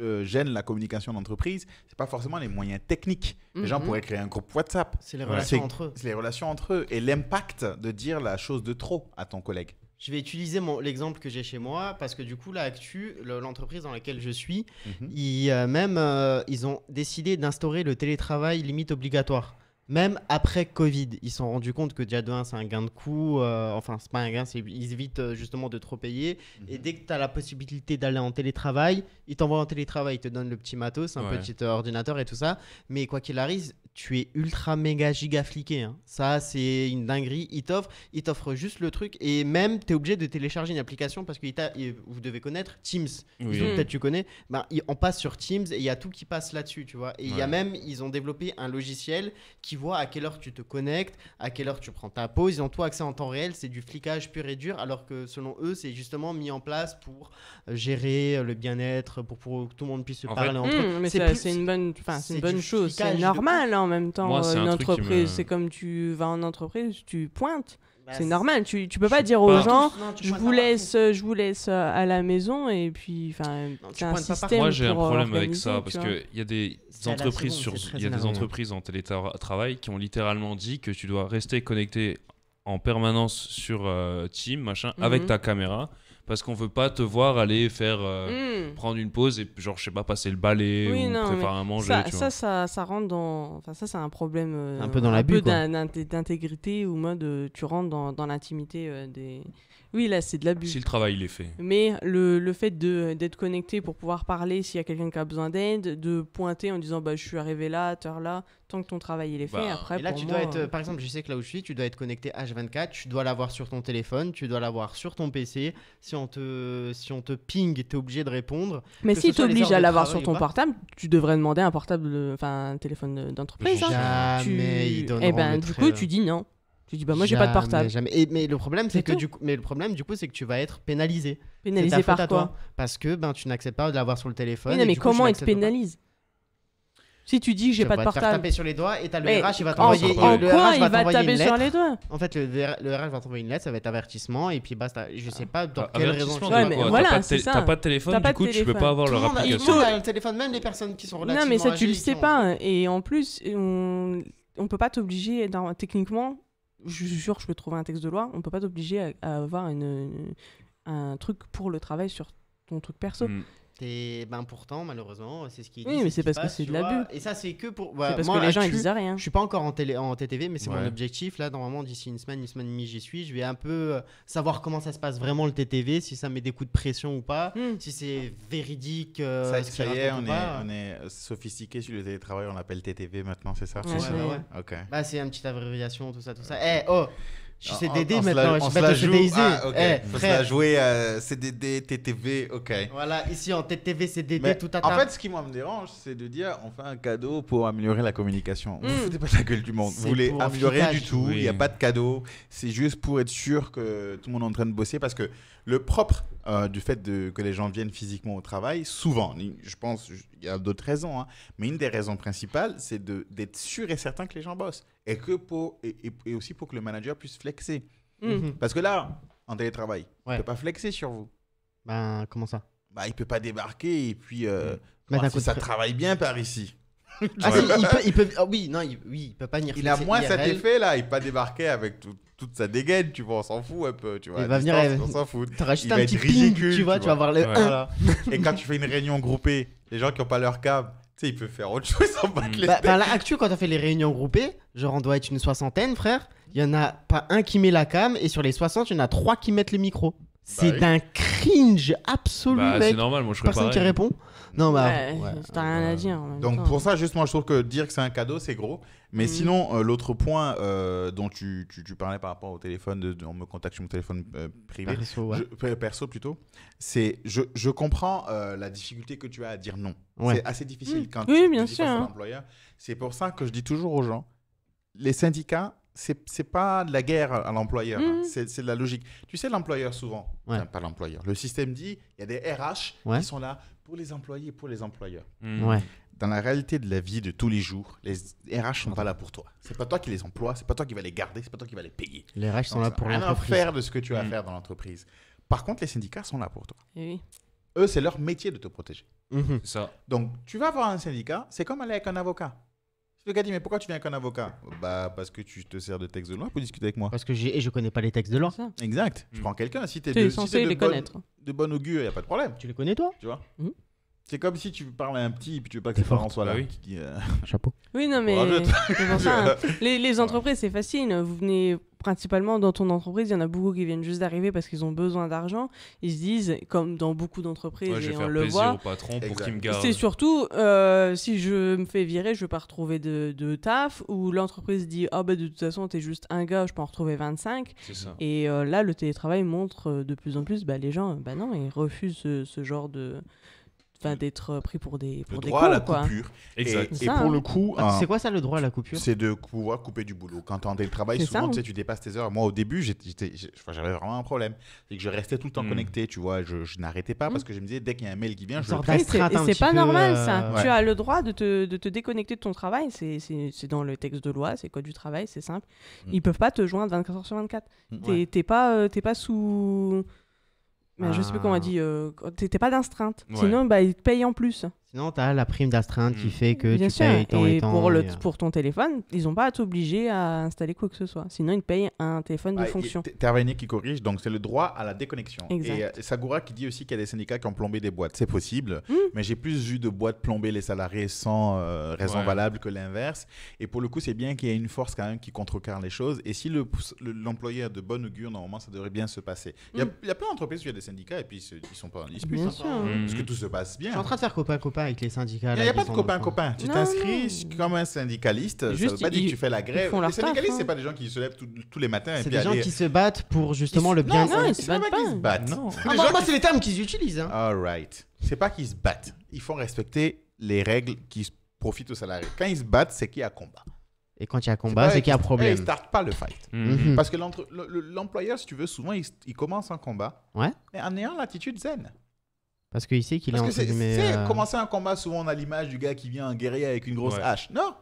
euh, gêne la communication d'entreprise, c'est pas forcément les moyens techniques. Les gens mhm. pourraient créer un groupe WhatsApp. C'est les relations entre eux. C'est les relations entre eux et l'impact de dire la chose de trop à ton collègue. Je vais utiliser l'exemple que j'ai chez moi parce que du coup, là Actu, l'entreprise dans laquelle je suis, mhm. ils, euh, même, euh, ils ont décidé d'instaurer le télétravail limite obligatoire même après Covid, ils se sont rendus compte que déjà c'est un gain de coût, euh, enfin c'est pas un gain, ils évitent euh, justement de trop payer. Et mhm. dès que tu as la possibilité d'aller en télétravail, ils t'envoient en télétravail, ils te donnent le petit matos, un petit ordinateur et tout ça. Mais quoi qu'il arrive, tu es ultra méga giga fliqué. Hein. Ça, c'est une dinguerie. It offre, il juste le truc. Et même, tu es obligé de télécharger une application parce que vous devez connaître Teams. Mm. Peut-être tu connais. Ben, on passe sur Teams et il y a tout qui passe là-dessus, tu vois. Et il y a même, ils ont développé un logiciel qui voit à quelle heure tu te connectes, à quelle heure tu prends ta pause. Ils ont tout accès en temps réel. C'est du flicage pur et dur. Alors que selon eux, c'est justement mis en place pour euh, gérer euh, le bien-être, pour, que tout le monde puisse se parler entre mm, eux. c'est une bonne, une bonne chose. C'est normal, hein, même temps euh, une entreprise. C'est comme tu vas en entreprise, tu pointes. Bah, c'est normal, tu, tu peux pas dire aux gens je, vous laisse, je vous laisse à la maison et puis enfin un système Moi j'ai un euh, problème avec ça parce que il y a des entreprises sur il y a des entreprises en télétravail qui ont littéralement dit que tu dois rester connecté en permanence sur euh, Team machin avec mhm. ta caméra parce qu'on veut pas te voir aller faire euh, hmm. prendre une pause et genre je sais pas passer le balai ou préparer un manger ça, tu vois. ça, ça, rentre dans enfin ça c'est un problème un peu dans euh, la bulle d'intégrité ou mode euh, tu rentres dans, dans l'intimité des oui, là, c'est de l'abus. Si le travail, il est fait. Mais le, le fait d'être connecté pour pouvoir parler s'il y a quelqu'un qui a besoin d'aide, de pointer en disant bah, je suis arrivé là, à là, tant que ton travail, il est fait. Bah, après, là, tu dois être, euh, par exemple, je sais que là où je suis, tu dois être connecté H24, tu dois l'avoir sur ton téléphone, tu dois l'avoir sur ton PC. Si on te, si on te ping, tu es obligé de répondre. Mais si tu obligé à l'avoir sur ton portable, tu devrais demander un portable, enfin, un téléphone d'entreprise. Hein. tu... ils Eh ben, du coup, tu dis non. Tu dis bah moi j'ai pas de portable. Jamais. Et, mais le problème c'est que du coup, mais le problème du coup c'est que tu vas être pénalisé. Pénalisé par quoi toi, Parce que ben tu n'acceptes pas de l'avoir sur le téléphone. Oui, mais comment être te pénalise si tu dis que j'ai pas de portable. Tu vas taper sur les doigts et t'as le RH, il va t'envoyer lettre. en quoi, il va, taper sur les doigts En fait, le, RH va t'envoyer une lettre, ça va être avertissement et puis basta. Je sais pas dans ah, quelle raison. tu mais voilà, t'as pas de téléphone, du coup, tu tu peux pas avoir le application. Tout le a le téléphone, même les personnes qui sont relativement Non, mais ça, tu le sais pas. Hein, et en plus, on peut pas t'obliger techniquement je suis sûr, je peux trouver un texte de loi. On ne peut pas t'obliger à, avoir une, un truc pour le travail sur ton truc perso. Mm. Et ben pourtant, malheureusement, c'est ce qui. Oui, mais c'est parce que c'est de l'abus. Et ça, c'est que pour. parce moi, que les gens, ils disent rien. Je suis pas encore en, télé, en TTV, mais c'est mon objectif. Là, normalement, d'ici une semaine, une semaine et demie, j'y suis. Je vais un peu euh, savoir comment ça se passe vraiment le TTV, si ça met des coups de pression ou pas, hmm. si c'est véridique. Euh, ça, y est, on, est on est sophistiqué sur le télétravail, on l'appelle TTV maintenant, c'est ça ouais, ouais, ouais. Bah, c'est une petite abréviation, tout ça, tout ça. Eh, oh je suis DD maintenant, je suis pas CDIZ. Ah, ok. Eh, se jouer à CDD, TTV, ok. Voilà, ici en TTV, CDD, tout à En fait, ce qui moi me dérange, c'est de dire on fait un cadeau pour améliorer la communication. Vous ne mm. foutez pas la gueule du monde. Vous voulez améliorer du tout, il n'y a pas de cadeau. C'est juste pour être sûr que tout le monde est en train de bosser parce que le propre euh, du fait que les gens viennent physiquement au travail, souvent, je pense, il y a d'autres raisons, hein, mais une des raisons principales, c'est d'être sûr et certain que les gens bossent et, que pour, aussi pour que le manager puisse flexer. Mhm. Mhm. Parce que là, en télétravail, il ne peut pas flexer sur vous. Ben, comment ça bah, Il ne peut pas débarquer et puis, euh, que ça travaille bien par ici ah il peut, ah oui, non, il, oui, il peut pas venir. Il a moins cet effet là, il peut pas débarquer avec toute sa dégaine, tu vois, on s'en fout un peu, tu vois. Il va venir, on s'en fout. tu un petit ping, ridicule, tu vois, tu vas voir le. Et quand tu fais une réunion groupée, les gens qui ont pas leur cam, tu sais, il peut faire autre chose en bas de bah, là, actuellement, quand as fait les réunions groupées, genre on doit être une soixantaine, frère, il y en a pas un qui met la cam et sur les 60, il y en a trois qui mettent le micro. C'est un d'un cringe absolu, bah, c'est normal, moi je serais Personne qui répond. Non, bah. rien à dire. Donc pour ça, justement, je trouve que dire que c'est un cadeau, c'est gros. Mais mm. sinon, euh, l'autre point euh, dont tu, parlais par rapport au téléphone, on me contacte sur mon téléphone euh, privé, Perso, perso plutôt, c'est je, je comprends la difficulté que tu as à dire non. C'est assez difficile mm. quand Oui, tu bien sûr, hein. C'est pour ça que je dis toujours aux gens, les syndicats c'est pas de la guerre à l'employeur, hein. mhm. c'est de la logique. Tu sais, l'employeur, souvent, pas l'employeur, le système dit il y a des RH qui sont là pour les employés et pour les employeurs. Mhm. Dans la réalité de la vie de tous les jours, les RH sont pas là pour toi. C'est pas toi qui les emploie, c'est pas toi qui va les garder, c'est pas toi qui va les payer. Les RH sont là pour l'entreprise. faire de ce que tu as à mhm. faire dans l'entreprise. Par contre, les syndicats sont là pour toi. Eh Eux, c'est leur métier de te protéger. Donc, tu vas voir un syndicat, c'est comme aller avec un avocat. Je dit, mais pourquoi tu viens avec un avocat Bah, parce que tu te sers de textes de loi pour discuter avec moi. Parce que j'ai, je connais pas les textes de loi. Exact. Je hmm. prends quelqu'un. Si t'es Tu es censé si les connaître. De bon augure, y a pas de problème. Tu les connais, toi Tu vois hmm. C'est comme si tu parlais à un petit et puis tu veux pas que c'est ses parents là. Bah qui- euh, Chapeau. Oui, non, mais. Hein. les, les entreprises, c'est facile. Vous venez principalement dans ton entreprise, il y en a beaucoup qui viennent juste d'arriver parce qu'ils ont besoin d'argent. Ils se disent, comme dans beaucoup d'entreprises, et on le voit. patron C'est surtout, euh, si je me fais virer, je vais pas retrouver de, taf. Ou l'entreprise dit, oh, de toute façon, t'es juste un gars, je peux en retrouver 25. Et euh, là, le télétravail montre euh, de plus en plus, bah, les gens, bah non, ils refusent ce genre de d'être euh, pris pour des pour le droit à la coupure. Exact. Et, pour hein. le coup, ah, c'est quoi ça le droit à la coupure C'est de pouvoir couper du boulot. Quand entends le travail, souvent tu, sais, hein. tu dépasses tes heures. Moi, au début, j'avais vraiment un problème, c'est que je restais tout le temps hmm. connecté. Tu vois, je, n'arrêtais pas hmm. parce que je me disais dès qu'il y a un mail qui vient, je le traite. C'est pas normal ça. Euh, tu as le droit de te, déconnecter de ton travail. C'est dans le texte de loi, c'est code du travail, c'est simple. Hmm. Ils peuvent pas te joindre 24 heures sur 24. Tu pas euh, pas sous mais Je sais plus comment on dit. Euh, T'étais pas d'astreinte. Sinon, bah, ils te payent en plus. Sinon, tu as la prime d'astreinte qui mm. fait que tu payes et, pour, le, euh, pour ton téléphone, ils n'ont pas à t'obliger à installer quoi que ce soit. Sinon, ils payent un téléphone de bah, fonction. fonction. Tervanier qui corrige, donc c'est le droit à la déconnexion. Exact. Et euh, Sagura qui dit aussi qu'il y a des syndicats qui ont plombé des boîtes. C'est possible, mm. mais j'ai plus vu de boîtes plomber les salariés sans euh, raison valable que l'inverse. Et pour le coup, c'est bien qu'il y ait une force quand même qui contrecarre les choses. Et si l'employeur a de bonne augure, normalement, ça devrait bien se passer. Mm. Il y, a plein d'entreprises où il y a des syndicats et puis ils ne sont pas en dispute. Hein. parce que tout se passe bien. Je suis en train de faire copain, copain avec les syndicats. Il n'y a pas de copain-copain. Tu t'inscris comme un syndicaliste. Juste, ça veut pas dire que tu fais la grève. Les syndicalistes, c'est pas hein. des gens qui se lèvent tous les matins. C'est des gens qui se battent pour justement le bien. Non, ils se battent pas. Ils se battent. Ah, c'est les termes qu'ils utilisent. Hein. All right. C'est pas qu'ils se battent. Ils font respecter les règles qui profitent aux salariés. Quand ils se battent, c'est qu'il y a combat. Et quand il y a combat, c'est qu'il y a eh, problème. ils ne startent pas le fight. Mhm. Mhm. Parce que l'employeur, si tu veux, souvent, il, il commence un combat, ouais. mais en ayant l'attitude zen. Parce qu'il sait qu'il est en euh, Commencer un combat, souvent on a l'image du gars qui vient guérir guerrier avec une grosse hache. Non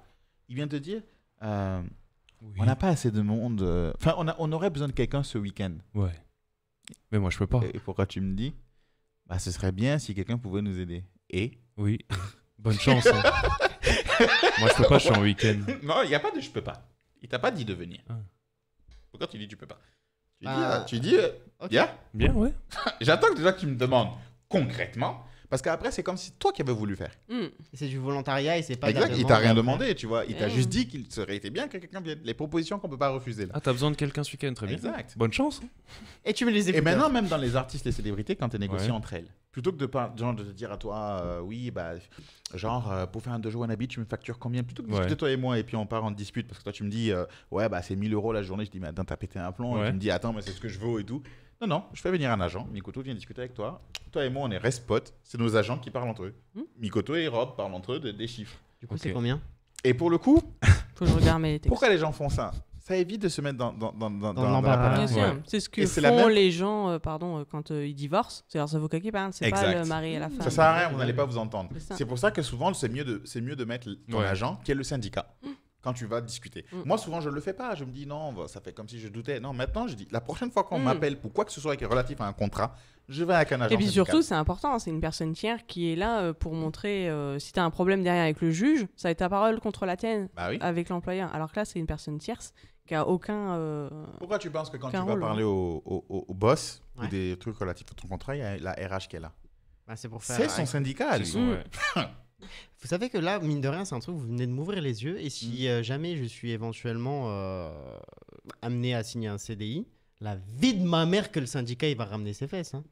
Il vient te dire euh, on n'a pas assez de monde. Euh, enfin, on, a, on aurait besoin de quelqu'un ce week-end. Ouais. Mais moi, je peux pas. Et pourquoi tu me dis bah, Ce serait bien si quelqu'un pouvait nous aider. Et Oui. Bonne chance. Hein. moi, je peux pas, je suis en week-end. Non, il n'y a pas de je peux pas. Il t'a pas dit de venir. Ah. Pourquoi tu dis tu peux pas Tu bah, dis, tu dis bien Bien, ouais. J'attends déjà que tu me demandes concrètement. Parce qu'après, c'est comme si toi qui avais voulu faire. Mm. C'est du volontariat et c'est pas. Exact, il t'a rien demandé, tu vois. Il t'a mm. juste dit qu'il serait été bien que quelqu'un vienne. Les propositions qu'on peut pas refuser. Là. Ah, t'as besoin de quelqu'un ce week-end, très bien. Exact. Bonne chance. Hein. Et tu veux les écoutes. Et maintenant, même dans les artistes les célébrités, quand es négocié entre elles, plutôt que de, de te dire à toi, euh, oui, bah, genre, euh, pour faire un dojo habit, tu me factures combien Plutôt que de discuter toi et moi, et puis on part en dispute, parce que toi, tu me dis, euh, ouais, bah, c'est 1000 euros la journée. Je dis, mais attends, t'as pété un plomb. Et tu me dis, attends, mais c'est ce que je veux et tout. Non, non, je fais venir un agent. Mikoto vient discuter avec toi. Toi et moi, on est respot. C'est nos agents qui parlent entre eux. Hmm Mikoto et Rob parlent entre eux des chiffres. Du coup, c'est combien Et pour le coup, Faut que je regarde mes textes. pourquoi les gens font ça Ça évite de se mettre dans, dans, dans, dans, Dans c'est ce que font les gens, euh, pardon, euh, quand euh, ils divorcent. C'est à dire leurs avocats qui parlent, c'est pas le mari et la femme. Ça sert à rien, vous n'allez pas vous entendre. C'est pour ça que souvent, c'est mieux de, c'est mieux de mettre ton agent qui est le syndicat. Hmm quand tu vas discuter. Mm. Moi, souvent, je ne le fais pas. Je me dis, non, bah, ça fait comme si je doutais. Non, maintenant, je dis, la prochaine fois qu'on mm. m'appelle pour quoi que ce soit qui est relatif à un contrat, je vais à un Et puis surtout, c'est important, hein, c'est une personne tiers qui est là euh, pour montrer euh, si tu as un problème derrière avec le juge, ça va être ta parole contre la tienne bah avec l'employeur. Alors que là, c'est une personne tierce qui a aucun. Euh, Pourquoi tu penses que quand tu vas parler hein. au, boss ou des trucs relatifs à ton contrat, il y a la RH qui est là bah, C'est pour faire. C'est son syndicat, lui. Vous savez que là, mine de rien, c'est un truc, vous venez de m'ouvrir les yeux. Et si mm. euh, jamais je suis éventuellement euh, amené à signer un CDI, la vie de ma mère que le syndicat, il va ramener ses fesses. Hein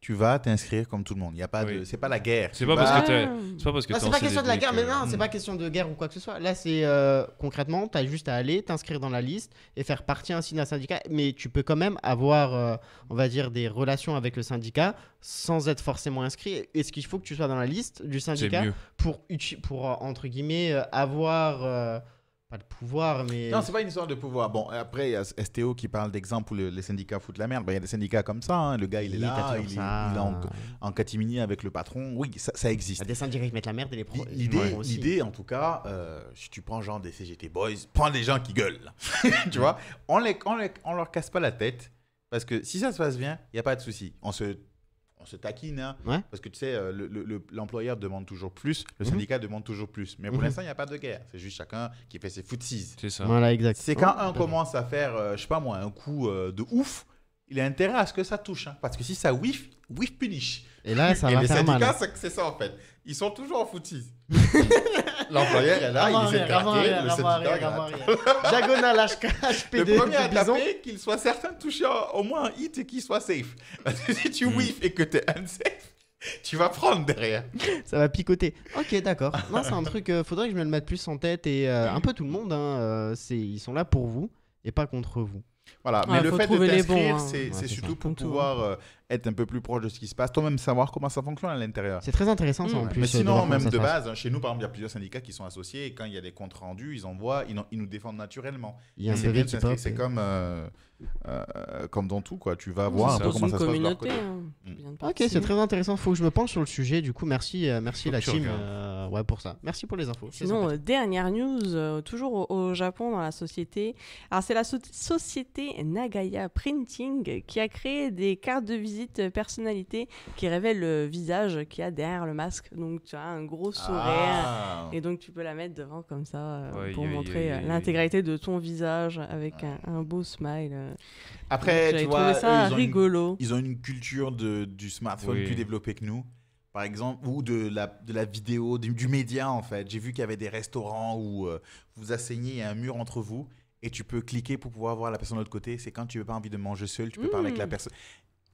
tu vas t'inscrire comme tout le monde. Il y a pas de, c'est pas la guerre. C'est pas, parce que ah. c'est pas parce que. Ah, c'est pas question de la guerre, mais non, c'est pas question de guerre ou quoi que ce soit. Là, c'est euh, concrètement concrètement, as juste à aller t'inscrire dans la liste et faire partie ainsi d'un syndicat. Mais tu peux quand même avoir, euh, on va dire, des relations avec le syndicat sans être forcément inscrit. Est-ce qu'il faut que tu sois dans la liste du syndicat pour pour euh, entre guillemets avoir pas de pouvoir, mais. Non, c'est pas une histoire de pouvoir. Bon, après, il y a STO qui parle d'exemple où le, les syndicats foutent la merde. Il y a des syndicats comme ça. Hein. Le gars, il est là, il, est en, en, catimini avec le patron. Oui, ça, existe. Il des syndicats qui mettent la merde et les pro... L'idée, en tout cas, euh, si tu prends genre des CGT Boys, prends des gens qui gueulent. tu vois on, les, on, on leur casse pas la tête. Parce que si ça se passe bien, il n'y a pas de souci. On se on se taquine, hein. parce que tu sais, euh, l'employeur le, demande toujours plus, le mhm. syndicat demande toujours plus. Mais pour mhm. l'instant, il n'y a pas de guerre. C'est juste chacun qui fait ses footsies. C'est ça. Voilà, exact. C'est quand un commence à faire, euh, je sais pas moi, un coup euh, de ouf, il a intérêt à ce que ça touche. Hein. parce que si ça whiff, whiff punish. Et là, ça et va les mal. c'est ça en fait. Ils sont toujours en footies. L'employeur est là, il essaie de gratter, le syndicat Diagonal HPD. Le premier à taper, qu'il soit certain de toucher au moins un hit et qu'il soit safe. Parce que si tu hmm. whiffes et que t'es unsafe, tu vas prendre derrière. Ça va picoter. Ok, d'accord. Non, c'est un truc. Euh, faudrait que je me le mette plus en tête et euh, un peu tout le monde. Hein, euh, ils sont là pour vous et pas contre vous. Voilà, mais le fait de t'inscrire, hein. c'est surtout pour hein. pouvoir euh, être un peu plus proche de ce qui se passe, toi-même savoir comment ça fonctionne à l'intérieur. C'est très intéressant ça en plus. Mais sinon, même de base, chez nous, par exemple, il y a plusieurs syndicats qui sont associés et quand il y a des comptes rendus, ils envoient, ils, nous défendent naturellement. C'est comme. Euh, euh, comme dans tout, quoi. Tu vas voir un peu comment ça hein. mm. Ok, c'est très intéressant. il Faut que je me penche sur le sujet. Du coup, merci, euh, merci la team euh, ouais, pour ça. Merci pour les infos. Sinon, dernière news, toujours au, Japon, dans la société. Alors, c'est la société Nagaya Printing qui a créé des cartes de visite personnalité qui révèlent le visage qu'il y a derrière le masque. Donc, tu as un gros sourire. Ah. Et donc, tu peux la mettre devant comme ça pour montrer l'intégralité de ton visage avec ah. un, beau smile. Euh, Après, tu vois, ils, ont Une, ils ont une culture de, du smartphone plus développée que nous, par exemple, ou de la, de la vidéo, du, média en fait. J'ai vu qu'il y avait des restaurants où euh, vous asseignez un mur entre vous et tu peux cliquer pour pouvoir voir la personne de l'autre côté. C'est quand tu n'as pas envie de manger seul, tu peux parler avec la hmm. personne.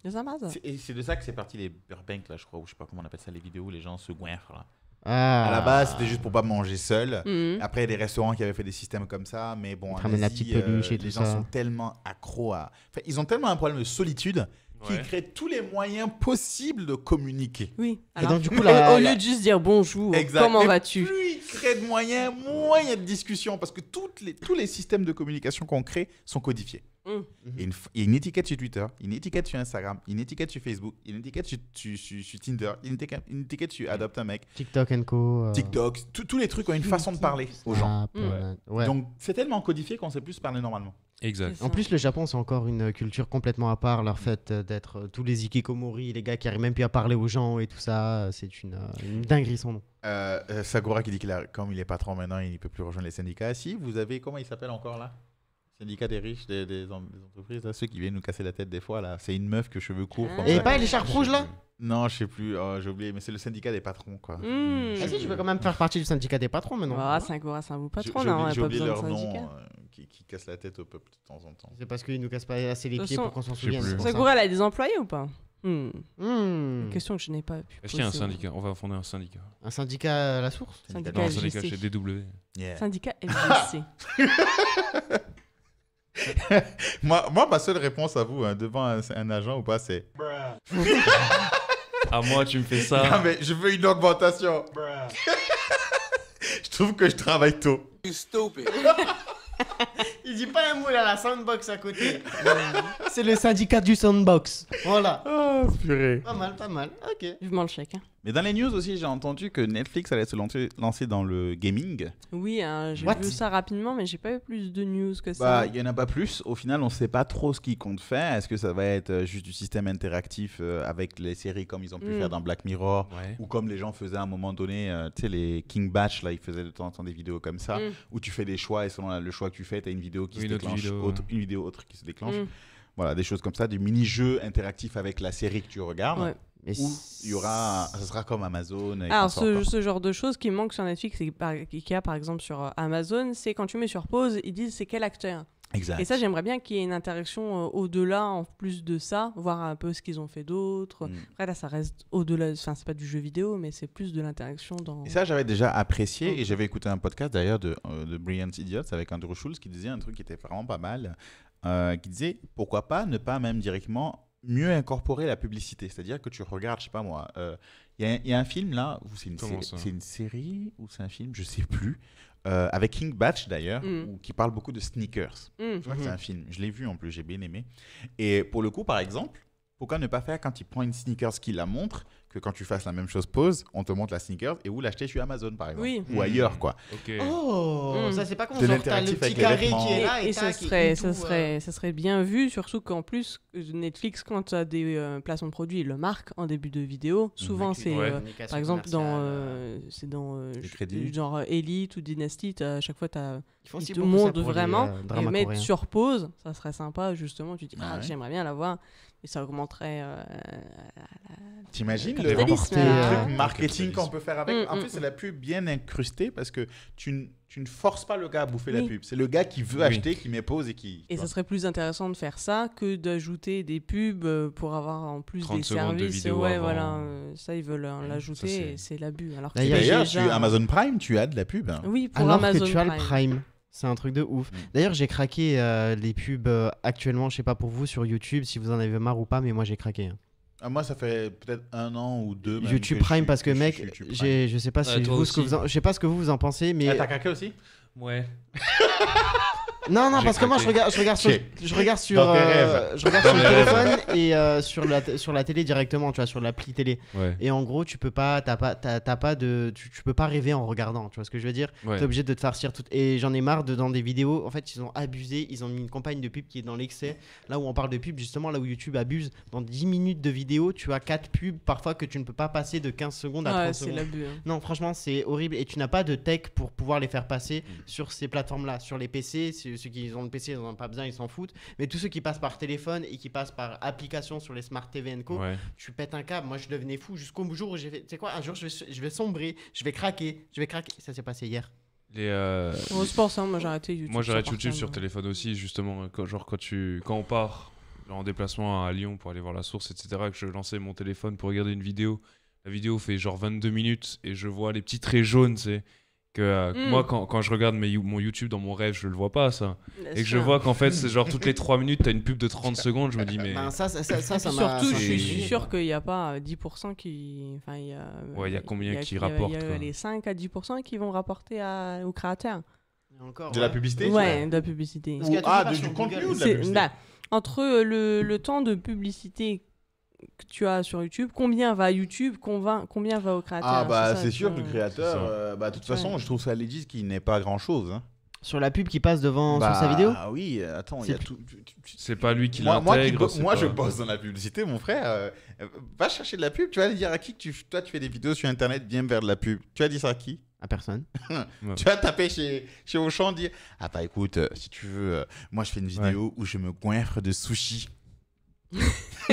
C'est de ça que c'est parti les Burbank, là, je crois, ou je sais pas comment on appelle ça, les vidéos où les gens se goinfrent, là. Ah. À la base, c'était juste pour pas manger seul. Mhm. Après, il y a des restaurants qui avaient fait des systèmes comme ça, mais bon, euh, les gens sont tellement accros à. ils ont tellement un problème de solitude qu'ils créent tous les moyens possibles de communiquer. Oui. donc, du au lieu de juste dire bonjour, comment vas-tu Plus ils créent de moyens, moins de discussion, parce que toutes les, tous les systèmes de communication qu'on crée sont codifiés. Mm. Il, y a une, étiquette sur Twitter, une étiquette sur Instagram, une étiquette sur Facebook, une étiquette sur, Tinder, une étiquette, sur mm. Adopt un mec. TikTok and Co. Euh, TikTok, tous les trucs ont une façon de parler aux gens. Ah, Donc c'est tellement codifié qu'on sait plus parler normalement. Exact. En plus, le Japon, c'est encore une culture complètement à part. Leur fait euh, d'être euh, tous les ikikomori, les gars qui arrivent même plus à parler aux gens et tout ça, c'est une, dinguerie son nom. Euh, qui dit que comme il est patron maintenant, il ne peut plus rejoindre les syndicats. Si, vous avez, comment il s'appelle encore là syndicat des riches des, entreprises, ceux qui viennent nous casser la tête des fois, là. C'est une meuf que cheveux courts. Ah. et pas les rouge rouges, là Non, je sais plus, oh, j'ai oublié, mais c'est le syndicat des patrons, quoi. Mmh. tu peux quand même faire partie du syndicat des patrons maintenant. Ah, c'est un gros patron, là, on a pas besoin de Nom, euh, qui, qui casse la tête au peuple de temps en temps. C'est parce qu'ils nous cassent pas assez les pieds pour qu'on s'en souvienne. Sagoura, elle a des employés ou pas hmm. Hmm. question que je n'ai pas pu. Est-ce qu'il y a un syndicat On va fonder un syndicat. Un syndicat à la source syndicat un syndicat chez DW. Syndicat LGC. moi, ma seule réponse à vous, hein, devant un, agent ou pas, c'est. à moi, tu me fais ça. Non, mais je veux une augmentation. je trouve que je travaille tôt. Il dit pas un mot là, la sandbox à côté. c'est le syndicat du sandbox Voilà. Oh, Pas mal, pas mal. Ok. Vivement le chèque. Hein. Mais dans les news aussi, j'ai entendu que Netflix allait se lancer, dans le gaming. Oui, hein, j'ai vu ça rapidement, mais j'ai pas eu plus de news que bah, ça. Bah, il y en a pas plus. Au final, on sait pas trop ce qu'ils comptent faire. Est-ce que ça va être euh, juste du système interactif euh, avec les séries comme ils ont pu mm. faire dans Black Mirror ou comme les gens faisaient à un moment donné, euh, tu sais, les King Batch, là, ils faisaient de temps en temps des vidéos comme ça mm. où tu fais des choix et selon le choix que tu fais, tu as une vidéo qui se déclenche, Autre, une vidéo autre qui se déclenche. Mm. Voilà, des choses comme ça, des mini-jeux interactifs avec la série que tu regardes il y aura, ça sera comme Amazon. Alors, ce, genre de choses qui manque sur Netflix et qu'il y a par exemple sur euh, Amazon, c'est quand tu mets sur pause, ils disent c'est quel acteur. Exact. Et ça, j'aimerais bien qu'il y ait une interaction euh, au-delà, en plus de ça, voir un peu ce qu'ils ont fait d'autre. Mm. Après, là, ça reste au-delà, enfin, c'est pas du jeu vidéo, mais c'est plus de l'interaction dans. Et ça, j'avais déjà apprécié, et j'avais écouté un podcast d'ailleurs de, euh, Brilliant Idiots avec Andrew Schulz qui disait un truc qui était vraiment pas mal, qui disait pourquoi pas ne pas même directement mieux incorporer la publicité. C'est-à-dire que tu regardes, je sais pas moi, il euh, y, a un film là, ou c'est une, série ou c'est un film, je sais plus, euh, avec King Batch d'ailleurs, mm. qui parle beaucoup de sneakers. Mm. Je crois que c'est mm-hmm. un film, je l'ai vu en plus, j'ai bien aimé. Et pour le coup, par exemple, pourquoi ne pas faire quand il prend une sneakers qu'il la montre que quand tu fasses la même chose pause, on te montre la sneaker et où l'acheter sur Amazon par exemple ou ailleurs quoi. Oh, hmm. ça c'est pas le petit carré qui est là et, ça serait ça euh. serait ça serait bien vu surtout qu'en plus euh, Netflix quand tu as des euh, placements de produits, le marque en début de vidéo. Souvent c'est par exemple dans c'est dans genre Elite ou Dynasty, à chaque fois tu ils, te montrent vraiment et mettre sur pause, ça serait sympa justement, tu dis ah, ah j'aimerais bien la voir et ça augmenterait. Euh, T'imagines le, euh, truc marketing qu'on peut faire avec mm, En mm, fait, c'est mm. la pub bien incrustée parce que tu, tu, ne forces pas le gars à bouffer la pub. C'est le gars qui veut acheter, qui met pause et qui. Et ça serait plus intéressant de faire ça que d'ajouter des pubs euh, pour avoir en plus 30 des services. De vidéo ouais, voilà, euh, ça ils veulent l'ajouter, c'est l'abus. D'ailleurs, déjà... Amazon Prime, tu as de la pub. Hein. Oui, pour Alors Amazon que tu as le Prime. C'est un truc de ouf. Mm. D'ailleurs, j'ai craqué euh, les pubs euh, actuellement, je sais pas pour vous, sur YouTube, si vous en avez marre ou pas, mais moi j'ai craqué. Hein. Ah, moi, ça fait peut-être un an ou deux. YouTube Prime, parce que, mec, je sais pas ce je sais pas ce que vous, vous en pensez, mais. Ah, t'as aussi Ouais. Non, non, parce que moi je regarde, je regarde sur, je regarde sur, euh, je regarde sur le téléphone et euh, sur, la, sur la télé directement, tu vois, sur l'appli télé. Et en gros, tu peux pas, t'as pas, pas de, tu, peux pas rêver en regardant, tu vois ce que je veux dire T'es obligé de te farcir tout. Et j'en ai marre de dans des vidéos. En fait, ils ont abusé. Ils ont mis une campagne de pub qui est dans l'excès. Là où on parle de pub, justement, là où YouTube abuse. Dans 10 minutes de vidéo, tu as 4 pubs parfois que tu ne peux pas passer de 15 secondes à Ouais, 30 secondes. Hein. Non, franchement, c'est horrible. Et tu n'as pas de tech pour pouvoir les faire passer mm. sur ces plateformes-là, sur les PC, sur, ceux qui ont le PC, ils n'en ont pas besoin, ils s'en foutent. Mais tous ceux qui passent par téléphone et qui passent par application sur les smart TV Co, je tu pètes un câble. Moi, je devenais fou jusqu'au jour où j'ai fait, tu sais quoi, un jour, je vais, je vais sombrer, je vais craquer, je vais craquer. Ça s'est passé hier. Les, On euh, se moi j'ai arrêté YouTube. Moi j'arrête YouTube sur téléphone aussi, justement, euh, quand, genre quand, tu, quand on part en déplacement à Lyon pour aller voir la source, etc., que je lançais mon téléphone pour regarder une vidéo, la vidéo fait genre 22 minutes et je vois les petits traits jaunes, c'est euh, mm. moi quand, je regarde mon YouTube dans mon rêve je le vois pas ça et que je vois qu'en fait c'est genre toutes les 3 minutes as une pub de 30 secondes je me dis mais ben, ça, ça, ça, ça surtout je suis, je sûr qu'il n'y a pas 10% euh, qui il y euh, ouais il y a combien qui rapportent Il y a, les 5 à 10% qui vont rapporter à, créateur. créateurs de la publicité ouais ah, de la publicité ah de, du contenu ou de la publicité bah, entre le, le temps de publicité que tu as sur YouTube, combien va à YouTube, combien, va au créateur Ah bah c'est sûr que le créateur, euh, bah de toute façon je trouve ça légitime qu'il n'est pas grand chose. Hein. Sur la pub qui passe devant sur bah, sa vidéo Ah oui, attends, C'est pas lui qui l'intègre. Moi, moi, je bosse dans la publicité, mon frère. Euh, va chercher de la pub. Tu vas dire à qui que tu, toi, tu fais des vidéos sur Internet, viens vers de la pub. Tu as dit ça à qui à personne. Tu vas taper chez, chez Auchan, dire Ah bah écoute, euh, si tu veux, moi je fais une vidéo où je me goinfre de sushi.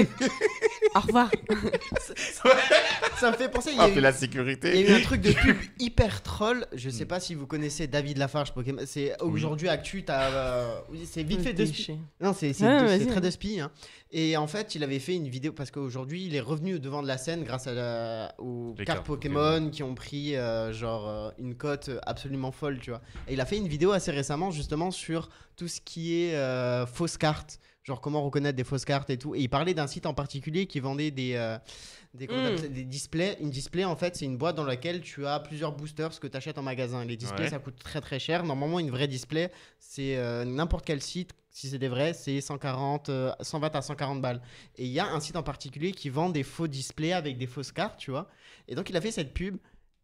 Au revoir. ça me fait penser. Il y, a ah, eu, il y a eu un truc de pub hyper troll. Je sais pas si vous connaissez David Lafarge Pokémon. C'est aujourd'hui Actu. Euh, c'est vite fait de spi- Non, c'est très de hein. Et en fait, il avait fait une vidéo parce qu'aujourd'hui, il est revenu devant de la scène grâce à aux cartes, Pokémon, qui ont pris euh, genre euh, une cote absolument folle, tu vois. Et il a fait une vidéo assez récemment justement sur tout ce qui est fausse fausses cartes genre comment reconnaître des fausses cartes et tout. Et il parlait d'un site en particulier qui vendait des, euh, hmm. des, displays. Une display, en fait, c'est une boîte dans laquelle tu as plusieurs boosters que tu achètes en magasin. Les displays, ça coûte très très cher. Normalement, une vraie display, c'est euh, n'importe quel site, si c'est des vrais, c'est 140, 120 euh, à 140 balles. Et il y a un site en particulier qui vend des faux displays avec des fausses cartes, tu vois. Et donc, il a fait cette pub.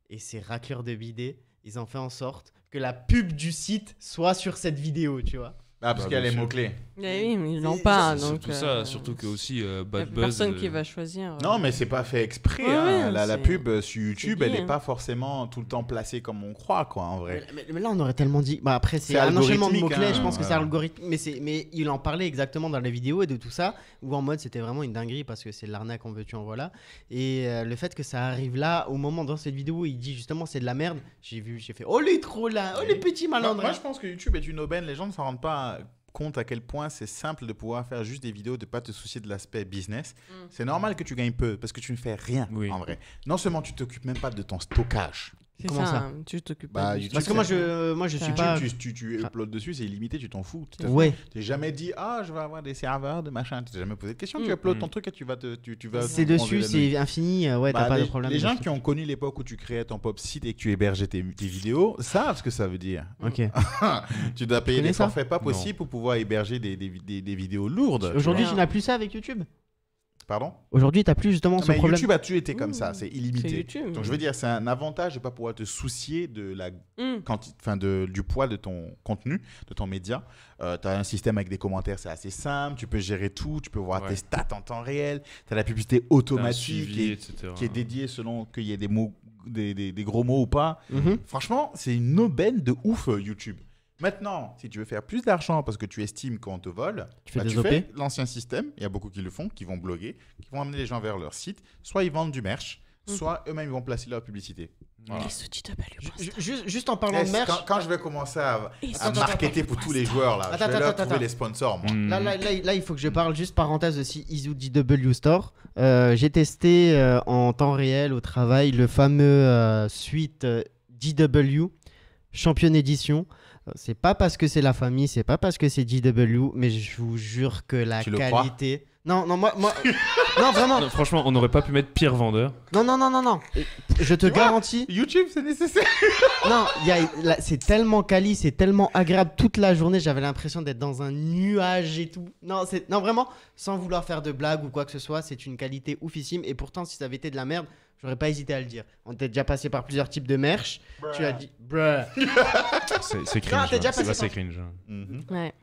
Et ces racleurs de bidets, ils ont fait en sorte que la pub du site soit sur cette vidéo, tu vois. Ah, parce bah, qu'il y a les mots-clés. Eh oui, mais ils n'ont pas. donc. surtout ça, euh, surtout que aussi euh, Bad Buzz. personne qui euh, va choisir. Non, mais c'est pas fait exprès. Hein. la, pub sur YouTube, elle n'est hein. pas forcément tout le temps placée comme on croit, quoi, en vrai. Mais, là, on aurait tellement dit. Bah, après, c'est un enchaînement de mots-clés, je hein. pense que c'est algorithme. Mais, mais il en parlait exactement dans la vidéo et de tout ça, où en mode c'était vraiment une dinguerie parce que c'est de l'arnaque qu'on veut tu en voilà. Et le fait que ça arrive là, au moment dans cette vidéo où il dit justement c'est de la merde, j'ai vu, j'ai fait Oh, les trop là, oh, les petits malandres. Moi, je pense que YouTube est une aubaine, les gens ne s'en rendent pas compte à quel point c'est simple de pouvoir faire juste des vidéos, de ne pas te soucier de l'aspect business. Mm. C'est normal que tu gagnes peu parce que tu ne fais rien en vrai. Non seulement tu t'occupes même pas de ton stockage, c'est ça, hein, Tu t'occupes pas. Bah, parce que moi, je, moi, je suis pas. Tu, tu, uploads dessus, c'est illimité, tu t'en fous. Tu jamais dit, ah, je vais avoir des serveurs, des machins. » Tu t'es jamais posé de question. Tu mm. uploads ton mm. truc et tu vas. tu, tu vas c'est dessus, c'est infini. Euh, ouais, t'as bah, pas de problème. Les gens qui ont connu l'époque où tu créais ton pop site et que tu hébergeais tes, vidéos savent ce que ça veut dire. Ok. tu dois payer des forfaits pas possibles pour pouvoir héberger des, des, des, des vidéos lourdes. Aujourd'hui, tu n'as plus ça avec YouTube Pardon Aujourd'hui, tu n'as plus justement ah ce mais bah, problème. YouTube a toujours été comme ça, mmh. c'est illimité. Donc je veux dire, c'est un avantage de ne pas pouvoir te soucier de la mmh. de, du poids de ton contenu, de ton média. Euh, tu as un système avec des commentaires, c'est assez simple, tu peux gérer tout, tu peux voir tes stats en temps réel, tu as la publicité automatique qui est dédiée selon qu'il y ait des mots des, gros mots ou pas. Mmh. Franchement, c'est une aubaine de ouf euh, YouTube. Maintenant, si tu veux faire plus d'argent parce que tu estimes qu'on te vole, tu bah, fais, l'ancien système. Il y a beaucoup qui le font, qui vont bloguer, qui vont amener les gens vers leur site. Soit ils vendent du merch, mhm. soit eux-mêmes ils vont placer leur publicité. Voilà. Juste, juste, en parlant de merch. Quand, je vais commencer à, à marketer pour tous les joueurs, là, je vais leur trouver les sponsors. Moi. Là, là, il faut que je parle, juste parenthèse aussi, Izu DW Store. Euh, j'ai testé euh, en temps réel au travail le fameux euh, suite DW, Champion Edition. C'est pas parce que c'est la famille, c'est pas parce que c'est JW, mais je vous jure que la qualité. Non, non, moi. moi... non, vraiment. franchement, on n'aurait pas pu mettre pire vendeur. Non, non, non, non, non. Je te garantis. YouTube, c'est nécessaire. non, y a, c'est tellement quali, c'est tellement agréable toute la journée. J'avais l'impression d'être dans un nuage et tout. Non, c'est, non, vraiment, sans vouloir faire de blagues ou quoi que ce soit, c'est une qualité oufissime. Et pourtant, si ça avait été de la merde, j'aurais pas hésité à le dire. On était déjà passé par plusieurs types de merch. Tu as dit. c'est, cringe. c'est, cringe. Mhm. Ouais.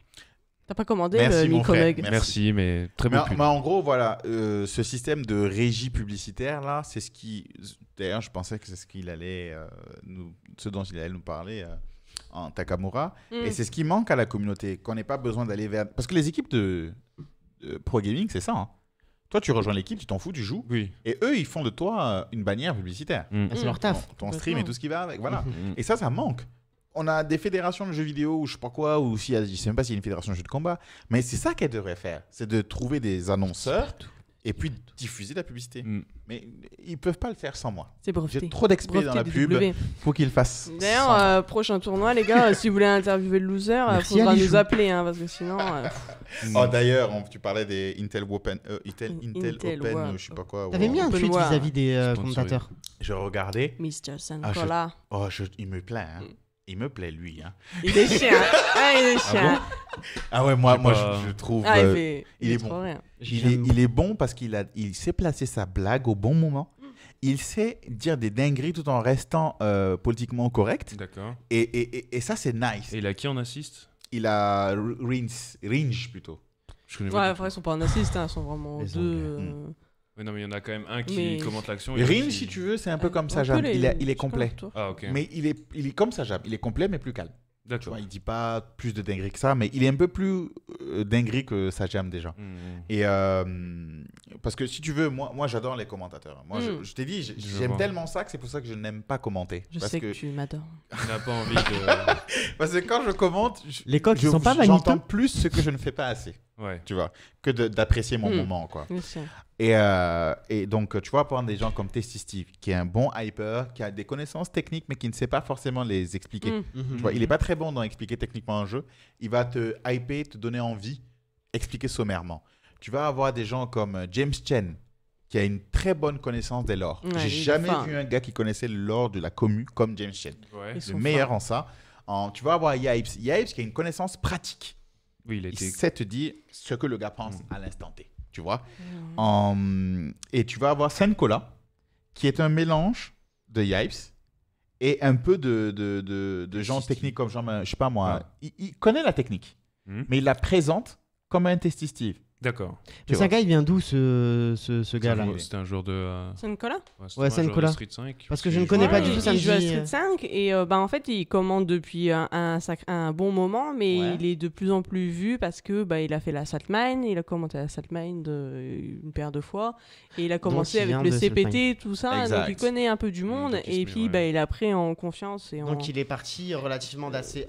T'as pas commandé Merci, Merci. mais très bien. Mais en gros, voilà, euh, ce système de régie publicitaire, là, c'est ce qui. D'ailleurs, je pensais que c'est ce qu'il allait. Euh, nous... Ce dont il allait nous parler. Euh, en Takamura. Mm. Et c'est ce qui manque à la communauté, qu'on n'ait pas besoin d'aller vers. Parce que les équipes de, Pro Gaming, c'est ça. Hein. Toi, tu rejoins l'équipe, tu t'en fous, tu joues. Oui. Et eux, ils font de toi une bannière publicitaire. Mm. C'est leur taf. ton, stream et tout ce qui va avec. Voilà. Mm. Et ça, ça manque on a des fédérations de jeux vidéo ou je sais pas quoi, ou si, je sais même pas s'il y a une fédération de jeux de combat, mais c'est ça qu'elle devrait faire, c'est de trouver des annonceurs et puis diffuser la publicité. Mm. Mais ils peuvent pas le faire sans moi. C'est J'ai trop d'experts dans la pub. il Faut qu'ils le fassent. D'ailleurs, euh, prochain tournoi, les gars, euh, si vous voulez interviewer le loser, euh, il faudra nous appeler, hein, parce que sinon. Mm. Oh, d'ailleurs, tu parlais des Intel Open, Intel, Intel, Open, je sais pas quoi. T'avais mis un tweet vis-à-vis des commentateurs. Je regardais. Mr. Sankola. Ah, oh, je... il me plaint. Hein. Mm. Il me plaît, lui. Hein. Il est chien. ah, il est ah ah ouais, moi, moi je, trouve. Ah, euh, il, est bon. Il est, bon parce qu'il a, il sait placer sa blague au bon moment. Il sait dire des dingueries tout en restant euh, politiquement correct. D'accord. Et, et, et, ça, c'est nice. Et il a qui en assiste Il a Ringe, plutôt. Je ouais, après, ils sont pas en assiste, hein, ils sont vraiment deux. Euh, non, il y en a quand même un qui commente l'action. si tu veux, c'est un peu ah, comme ça, Il, est complet. Ah, mais il est, il est comme ça, Il est complet, mais plus calme. Tu vois, il dit pas plus de dinguerie que ça, mais il est un peu plus euh, dinguerie que ça déjà. Hmm, hmm. Et euh, parce que si tu veux, moi, moi j'adore les commentateurs. Moi, je, hmm. t'ai dit, j'aime tellement ça que c'est pour ça que je n'aime pas commenter. Je sais que... tu m'adores. Tu n'as pas envie de. parce que quand je commente, Les j'entends plus ce que je ne fais pas assez. Ouais. Tu vois, que d'apprécier mon hmm. moment, quoi. Et, euh, et, donc, tu vois, prendre des gens comme Testy Steve, qui est un bon hyper, qui a des connaissances techniques, mais qui ne sait pas forcément les expliquer. Hmm. Mhm. Tu vois, il n'est pas très bon dans expliquer techniquement un jeu. Il va te hyper, te donner envie, expliquer sommairement. Tu vas avoir des gens comme euh, James Chen, qui a une très bonne connaissance des lores. J'ai jamais vu un gars qui connaissait le lore de la commu comme James Chen. Le meilleur en ça. En, tu vas avoir Yipes. Yipes qui a une connaissance pratique oui, il, te dire ce que le gars pense mm. à l'instant T, tu vois. Mm. Hum, et tu vas avoir Senkola, qui est un mélange de Yipes et un peu de, de, gens techniques comme Jean, je sais pas moi. Il, connaît la technique, mm. mais il la présente comme un D'accord. Mais gars, il vient d'où ce, ce, gars-là C'était un joueur de. c'est euh, nicolas Ouais, Nicolas. Street 5. Parce que je ne connais pas du tout Il joue à Street 5 euh. et euh, bah, en fait, il commande depuis un, un, un bon moment, mais il est de plus en plus vu parce que bah, il a fait la Saltmine, il a commenté la Saltmine une paire de fois et il a commencé avec le CPT, tout ça, donc il connaît un peu du mm, monde et puis bah, il a pris en confiance. Et Donc il est parti relativement d'assez.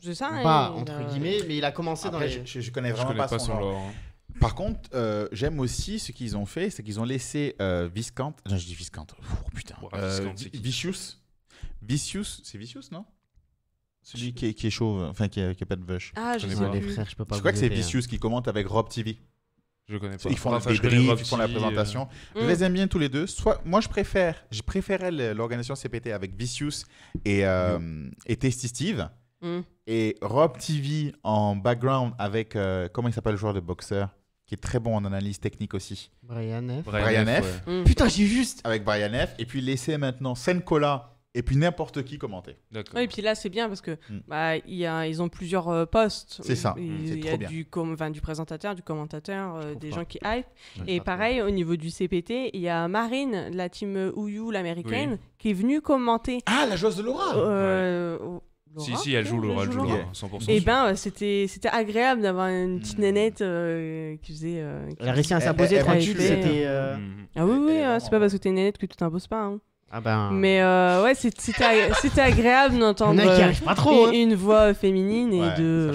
C'est ça Pas, entre guillemets, mais il a commencé dans les. Je, connais vraiment pas, son lore. Par contre, euh, j'aime aussi ce qu'ils ont fait, c'est qu'ils ont laissé euh, Non, je dis Viscount. Oh, putain. Euh, Vicious. Vicious, c'est Vicious, non Celui qui est, qui est, chauve, enfin qui n'a pas de vache. Ah, je, Les frères, je peux pas. Je crois que c'est hein. Vicious qui commente avec Rob TV. Je connais pas. Ils font enfin, ils font la présentation. Euh. Je les aime bien tous les deux. Soit, moi, je préfère, je préférais l'organisation CPT avec Vicious et, euh, et Tasty Steve. Mm. Et Rob TV en background avec, comment il s'appelle le joueur de boxeur qui est très bon en analyse technique aussi. Brian F. Brian, F. Mm. Putain, j'ai juste. Avec Brian F. Et puis laisser maintenant Senkola et puis n'importe qui commenter. Ouais, et puis là, c'est bien parce que mm. bah, y a, ils ont plusieurs euh, postes. C'est ça. Il mm. y a du, du présentateur, du commentateur, euh, des gens qui hype. Et pareil, au niveau du CPT, il y a Marine, la team Ouyou, l'américaine, qui est venue commenter. Ah, la joueuse de Laura euh, si, si, elle joue Laura, elle joue Laura, 100%. Et eh ben, euh, c'était c'était agréable d'avoir une petite hmm. nénette euh, qui faisait. Euh, Elle a à s'imposer, tranquille. Euh, hmm. Ah oui, oui, hein, c'est pas parce que t'es une nénette que tu t'imposes pas. Hein. Ah ben, euh, Mais euh, ouais, c'était agréable d'entendre euh, hein. une, voix féminine et de.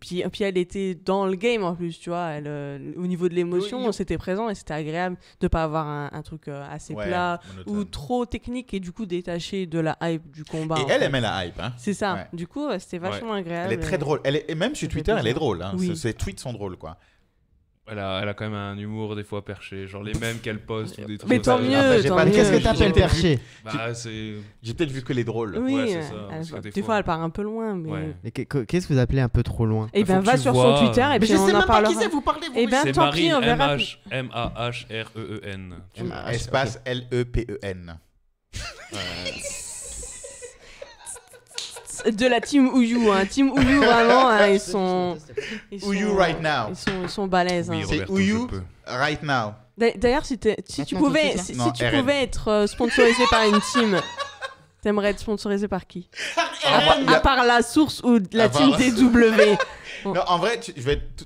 puis, puis elle était dans le game en plus, tu vois. Elle, euh, au niveau de l'émotion, c'était présent et c'était agréable de pas avoir un, truc assez plat ou trop technique et du coup détaché de la hype du combat. Et elle aimait la hype, hein. C'est ça. Du coup, c'était vachement agréable. Elle est très drôle. Elle est, et même sur Twitter, elle est drôle. Ses hein. tweets sont drôles, quoi. Elle a, elle a, quand même un humour des fois perché, genre les mêmes qu'elle poste ou des trucs. Mais tant ah bah, mieux, Qu'est-ce que t'appelles perché bah, J'ai peut-être vu que les drôles. Oui, c'est euh, ça. Des, fois, elle part un peu loin. Mais, qu'est-ce que vous appelez un peu trop loin Eh ben, va sur son Twitter et puis on en parle. Je sais même pas qui c'est, vous parlez. Vous eh ben, tant pis, M A H R E E N. Espace L E P E N. de la team Ouyou. Hein. Team Ouyou, vraiment, hein, ils sont. right now. Ils sont, sont balèzes. hein. C'est Ouyou right now. D'ailleurs, si, tu pouvais, si, tu pouvais être euh, sponsorisé par une team. T'aimerais être sponsorisé par qui à, par, part la source ou la team DW. Non, en vrai,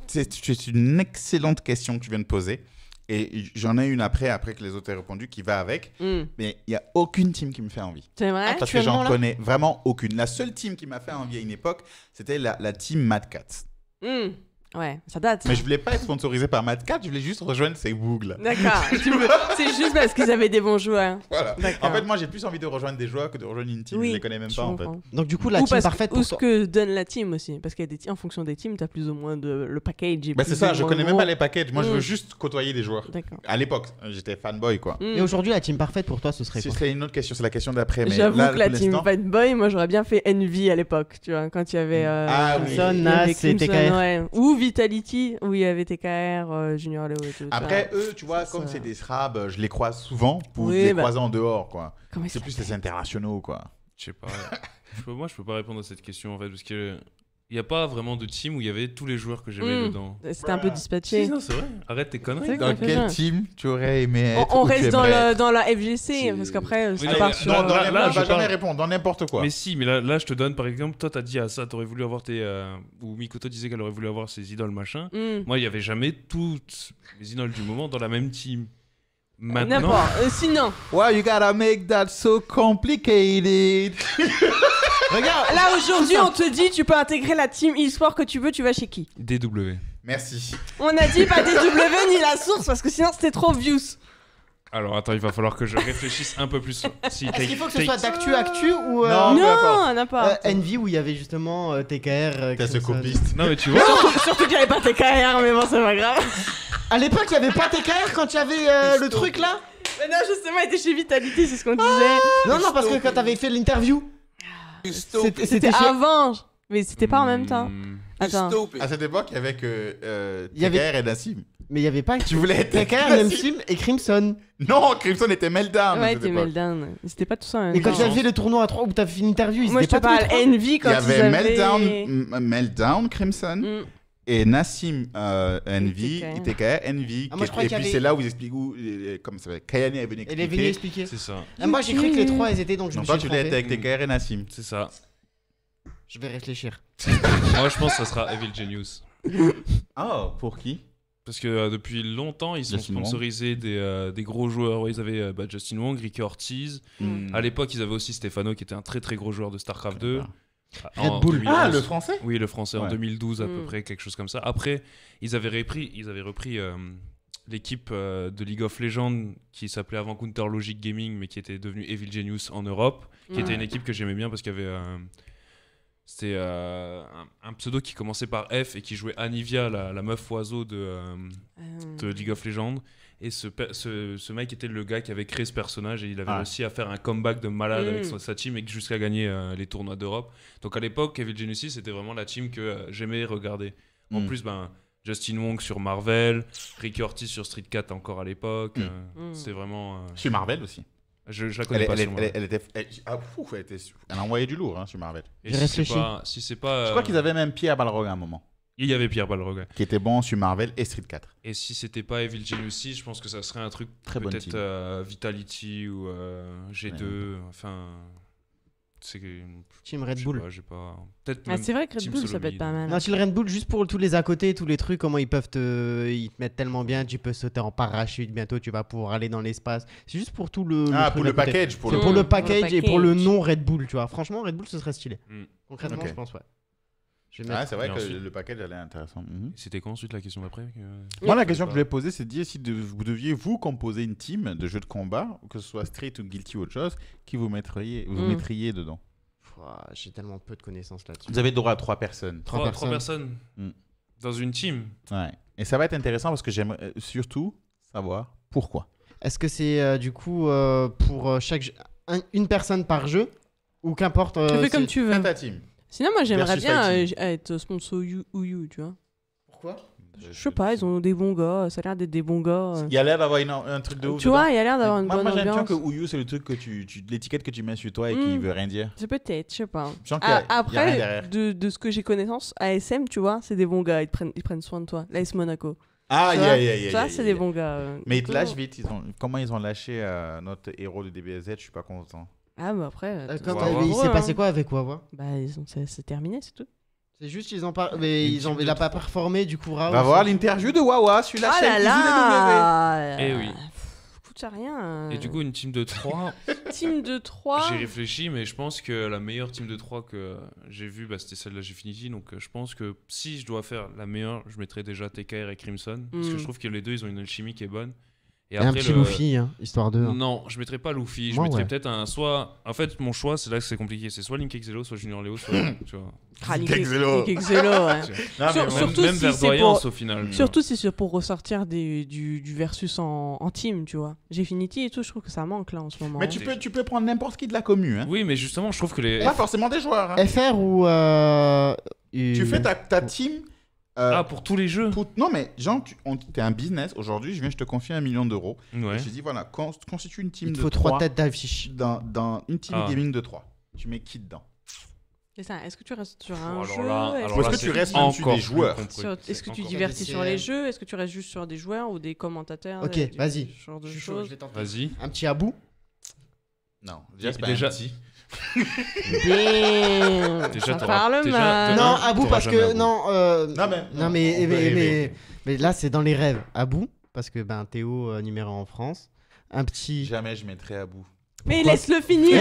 c'est, c'est une excellente question que tu viens de poser. Et j'en ai une après, après que les autres aient répondu, qui va avec. Mm. Mais il n'y a aucune team qui me fait envie. C'est vrai ah, Parce que j'en connais vraiment aucune. La seule team qui m'a fait envie à une époque, c'était la, team Mad Cat. Mm. Ouais, ça date. Mais hein. je voulais pas être sponsorisé par Madcat je voulais juste rejoindre ces google D'accord. c'est juste parce qu'ils avaient des bons joueurs. Voilà. En fait, moi, j'ai plus envie de rejoindre des joueurs que de rejoindre une team. je les connais même pas, en fait. Donc, du coup, la team parfaite. Ou ce que donne la team aussi. Parce des en fonction des teams, t'as plus ou moins de, le package. Bah, c'est ça, je connais même pas les packages. Moi, je veux mm. juste côtoyer des joueurs. À l'époque, j'étais fanboy, quoi. Mm. Et aujourd'hui, la team parfaite pour toi, ce serait. Ce serait une autre question, c'est la question d'après. J'avoue que la team fanboy, moi, j'aurais bien fait Envy à l'époque, tu vois, quand il y avait. Mm. Euh, ah, oui. Vitality où il y avait TKR, euh, Junior Léo et tout Après, eux, tu vois, comme c'est des SRAB, euh, je les croise souvent pour les bah. croiser en dehors, quoi. C'est plus des internationaux, quoi. Je sais pas. moi, je peux pas répondre à cette question en fait, parce que il n'y a pas vraiment de team où il y avait tous les joueurs que j'aimais hmm. dedans. C'était un peu dispatché. non, c'est vrai. Arrête tes conneries. Dans quel team tu aurais aimé être On, reste dans, le, dans, la FGC, hein, parce qu'après, euh, ça part sur... Non, vais jamais dans n'importe quoi. Mais si, mais là, là, je te donne, par exemple, toi, t'as dit à ça, t'aurais voulu avoir tes... Euh, ou Mikoto disait qu'elle aurait voulu avoir ses idoles, machin. Hmm. Moi, il n'y avait jamais toutes les idoles du moment dans la même team. Maintenant... Euh, sinon... Why you gotta make that so complicated Regarde Là aujourd'hui, on te dit tu peux intégrer la team e-sport que tu veux, tu vas chez qui DW. Merci. On a dit pas DW ni la source parce que sinon c'était trop views. Alors attends, il va falloir que je réfléchisse un peu plus. Est-ce qu'il faut que ce soit d'actu actu ou euh, Non, non, n'a Euh, où il y avait justement euh, TKR. Euh, t'as ce copiste. Non mais tu vois. surtout, qu'il n'y avait pas TKR, mais bon c'est pas grave. À l'époque, il n'y avait pas TKR quand tu avais le truc là. Mais non, justement, il était chez Vitality, c'est ce qu'on disait. Ah. Non, non, parce que quand t'avais fait l'interview. C'était avant, mais c'était pas en même temps. Hmm. Attends. À cette époque, il y avait que euh, et Nassim. Mais il y avait pas. Tu voulais être Nassim. et Crimson. Non, Crimson était Meltdown. Ouais, c'était Meltdown. C'était pas tout ça. Hein. Et quand tu as fait le tournoi à 3 où t'as fait une interview, ils Moi, je étaient te pas Moi, parle les Envy Il quand y avait Meldown, Meltdown, Meltdown, Crimson. Mm et Nassim Envy, ITKR, Envy, et puis c'est là où ils expliquent où, comme ça Kayane est venu expliquer. Elle est venue expliquer. C'est ça. Ah, moi j'ai cru que les trois ils étaient donc je non, me toi, tu l'as été avec TKR et Nassim. C'est ça. Je vais réfléchir. moi je pense que ce sera Evil Genius. Oh, pour qui parce que euh, depuis longtemps, ils sont sponsorisés des, euh, des, gros joueurs. ils avaient euh, bah, Justin Wong, Ricky Ortiz. A hmm. À l'époque, ils avaient aussi Stefano, qui était un très très gros joueur de StarCraft 2. Ah, le français Oui, le français en 2012 à peu hmm. près, quelque chose comme ça. Après, ils avaient repris, ils avaient repris euh, l'équipe euh, de League of Legends qui s'appelait avant Counter Logic Gaming, mais qui était devenue Evil Genius en Europe, qui était une équipe que j'aimais bien parce qu'il y avait. Euh, c'était un, pseudo qui commençait par F et qui jouait Anivia, la, meuf oiseau ah, de League of Legends. Et ce, ce, mec était le gars qui avait créé ce personnage et il avait aussi ah. à faire un comeback de malade avec mm. sa team et jusqu'à gagner euh, les tournois d'Europe. Donc à l'époque, Evil Genesis, c'était vraiment la team que euh, j'aimais regarder. En mm. plus, ben, Justin Wong sur Marvel, Ricky Ortiz sur Street Cat encore à l'époque. Mm. Euh, c'est vraiment. Sur Marvel aussi. Je, la connais pas. Elle, elle, elle ah, était, elle, a envoyé du lourd hein, sur Marvel. je pas, Je crois qu'ils avaient même Pierre Balrog à un moment. Il y avait Pierre Balrog. Qui était bon sur Marvel et Street 4. Et si c'était pas Evil Genius je pense que ça serait un truc très peut-être euh, Vitality ou euh, G2. Enfin. C'est Team Red Bull. Pas, pas... Peut-être ah, c'est vrai que Red Bull, ça peut être pas mal. Non, hein. le Red Bull, juste pour tous les à côté, tous les trucs, comment ils peuvent te, ils te mettent tellement bien, tu peux sauter en parachute bientôt, tu vas pouvoir aller dans l'espace. C'est juste pour tout le. Ah, pour, le package, pour, le... pour, package, et pour le non Red Bull, tu vois. Franchement, Red Bull, ce serait stylé. Hmm. Concrètement, je pense, ouais. Ah, c'est vrai que le package elle intéressant. Mhm. C'était quoi ensuite la question d'après Moi, la question que je voulais poser, c'est dire si vous deviez vous composer une team de jeux de combat, que ce soit Street ou Guilty ou autre chose, qui vous mettriez, vous hmm. dedans J'ai tellement peu de connaissances là-dessus. Vous avez droit à trois personnes. Trois, personnes, hmm. dans une team. Ouais. Et ça va être intéressant parce que j'aimerais euh, surtout savoir pourquoi. Est-ce que c'est euh, du coup euh, pour chaque une personne par jeu ou qu'importe. tu fais comme tu veux. ta team. Sinon, moi, j'aimerais bien euh, être sponsor You, tu vois. Pourquoi je sais pas, ils ont des bons gars, ça a l'air d'être des bons gars. Il y a l'air d'avoir un truc de ouf. Tu vois, il y a l'air d'avoir une bonne bonne moi j'ai l'impression que Ouyou, c'est le truc que tu, tu- l'étiquette que tu mets sur toi et qui hmm. veut rien dire. C'est peut-être, je sais pas. Ah, après, de, de ce que j'ai connaissance, ASM, tu vois, c'est des bons gars, ils prennent, ils prennent soin de toi. L'AS Monaco. Ah, yeah, yeah, yeah, yeah, Ça, c'est des bons gars. Euh, Mais ils te lâchent vite. Comment ils ont lâché euh, notre héros de DBZ Je suis pas content. Ah, mais après. Euh, il s'est passé quoi avec Wawa Bah, ils ont... c'est terminé, c'est tout. C'est juste qu'ils ont pas, Mais ils ont... pas performé, du coup, On Va voir l'interview de Wawa sur la oh chaîne là Et euh, eh oui. ne coûte rien. Et du coup, une team de 3, euh. team de 3. j'ai réfléchi, mais je pense que la meilleure team de 3 que j'ai vue, bah, c'était celle de la Gfinity. Donc je pense que si je dois faire la meilleure, je mettrai déjà TKR et Crimson. Parce que hmm. je trouve que les deux, ils ont une alchimie qui est bonne. Et, un petit Luffy, hein, histoire de. Non, je mettrais pas Luffy. je mettrais peut-être un. Soit. En fait, mon choix, c'est là que c'est compliqué. C'est soit Link Exelo, soit Junior Leo, soit. Ah, Link x même, vers au final. Surtout si c'est pour ressortir du, versus en, team, tu vois. Gfinity et tout, je trouve que ça manque là en ce moment. Mais hein. tu, peux, tu peux prendre n'importe qui de la commu. Hein. Oui, mais justement, je trouve que les. Pas forcément des joueurs. FR ou. Euh, tu fais ta, ta team euh, ah, pour tous les jeux Non, mais Jean, tu es un business. Aujourd'hui, je viens, je te confie un million d'euros. je te dis, voilà, constitue une team Il te faut trois têtes d'affiche. Dans, une team ah. gaming de trois. Tu mets qui dedans est-ce que tu restes sur un oh, jeu Est-ce que tu restes sur des joueurs Est-ce que tu divertis sur les jeux Est-ce que tu restes juste sur des joueurs ou des commentateurs Ok, vas-y. Vas-y. Un petit à bout Non, déjà, déjà, Déjà, Ça Non, à bout parce que. Non, euh, Non, mais- mais, mais, mais, là, c'est dans les rêves. À bout, parce que ben, Théo euh, numéro en France. Un petit. Jamais je mettrai à bout. Mais laisse-le finir.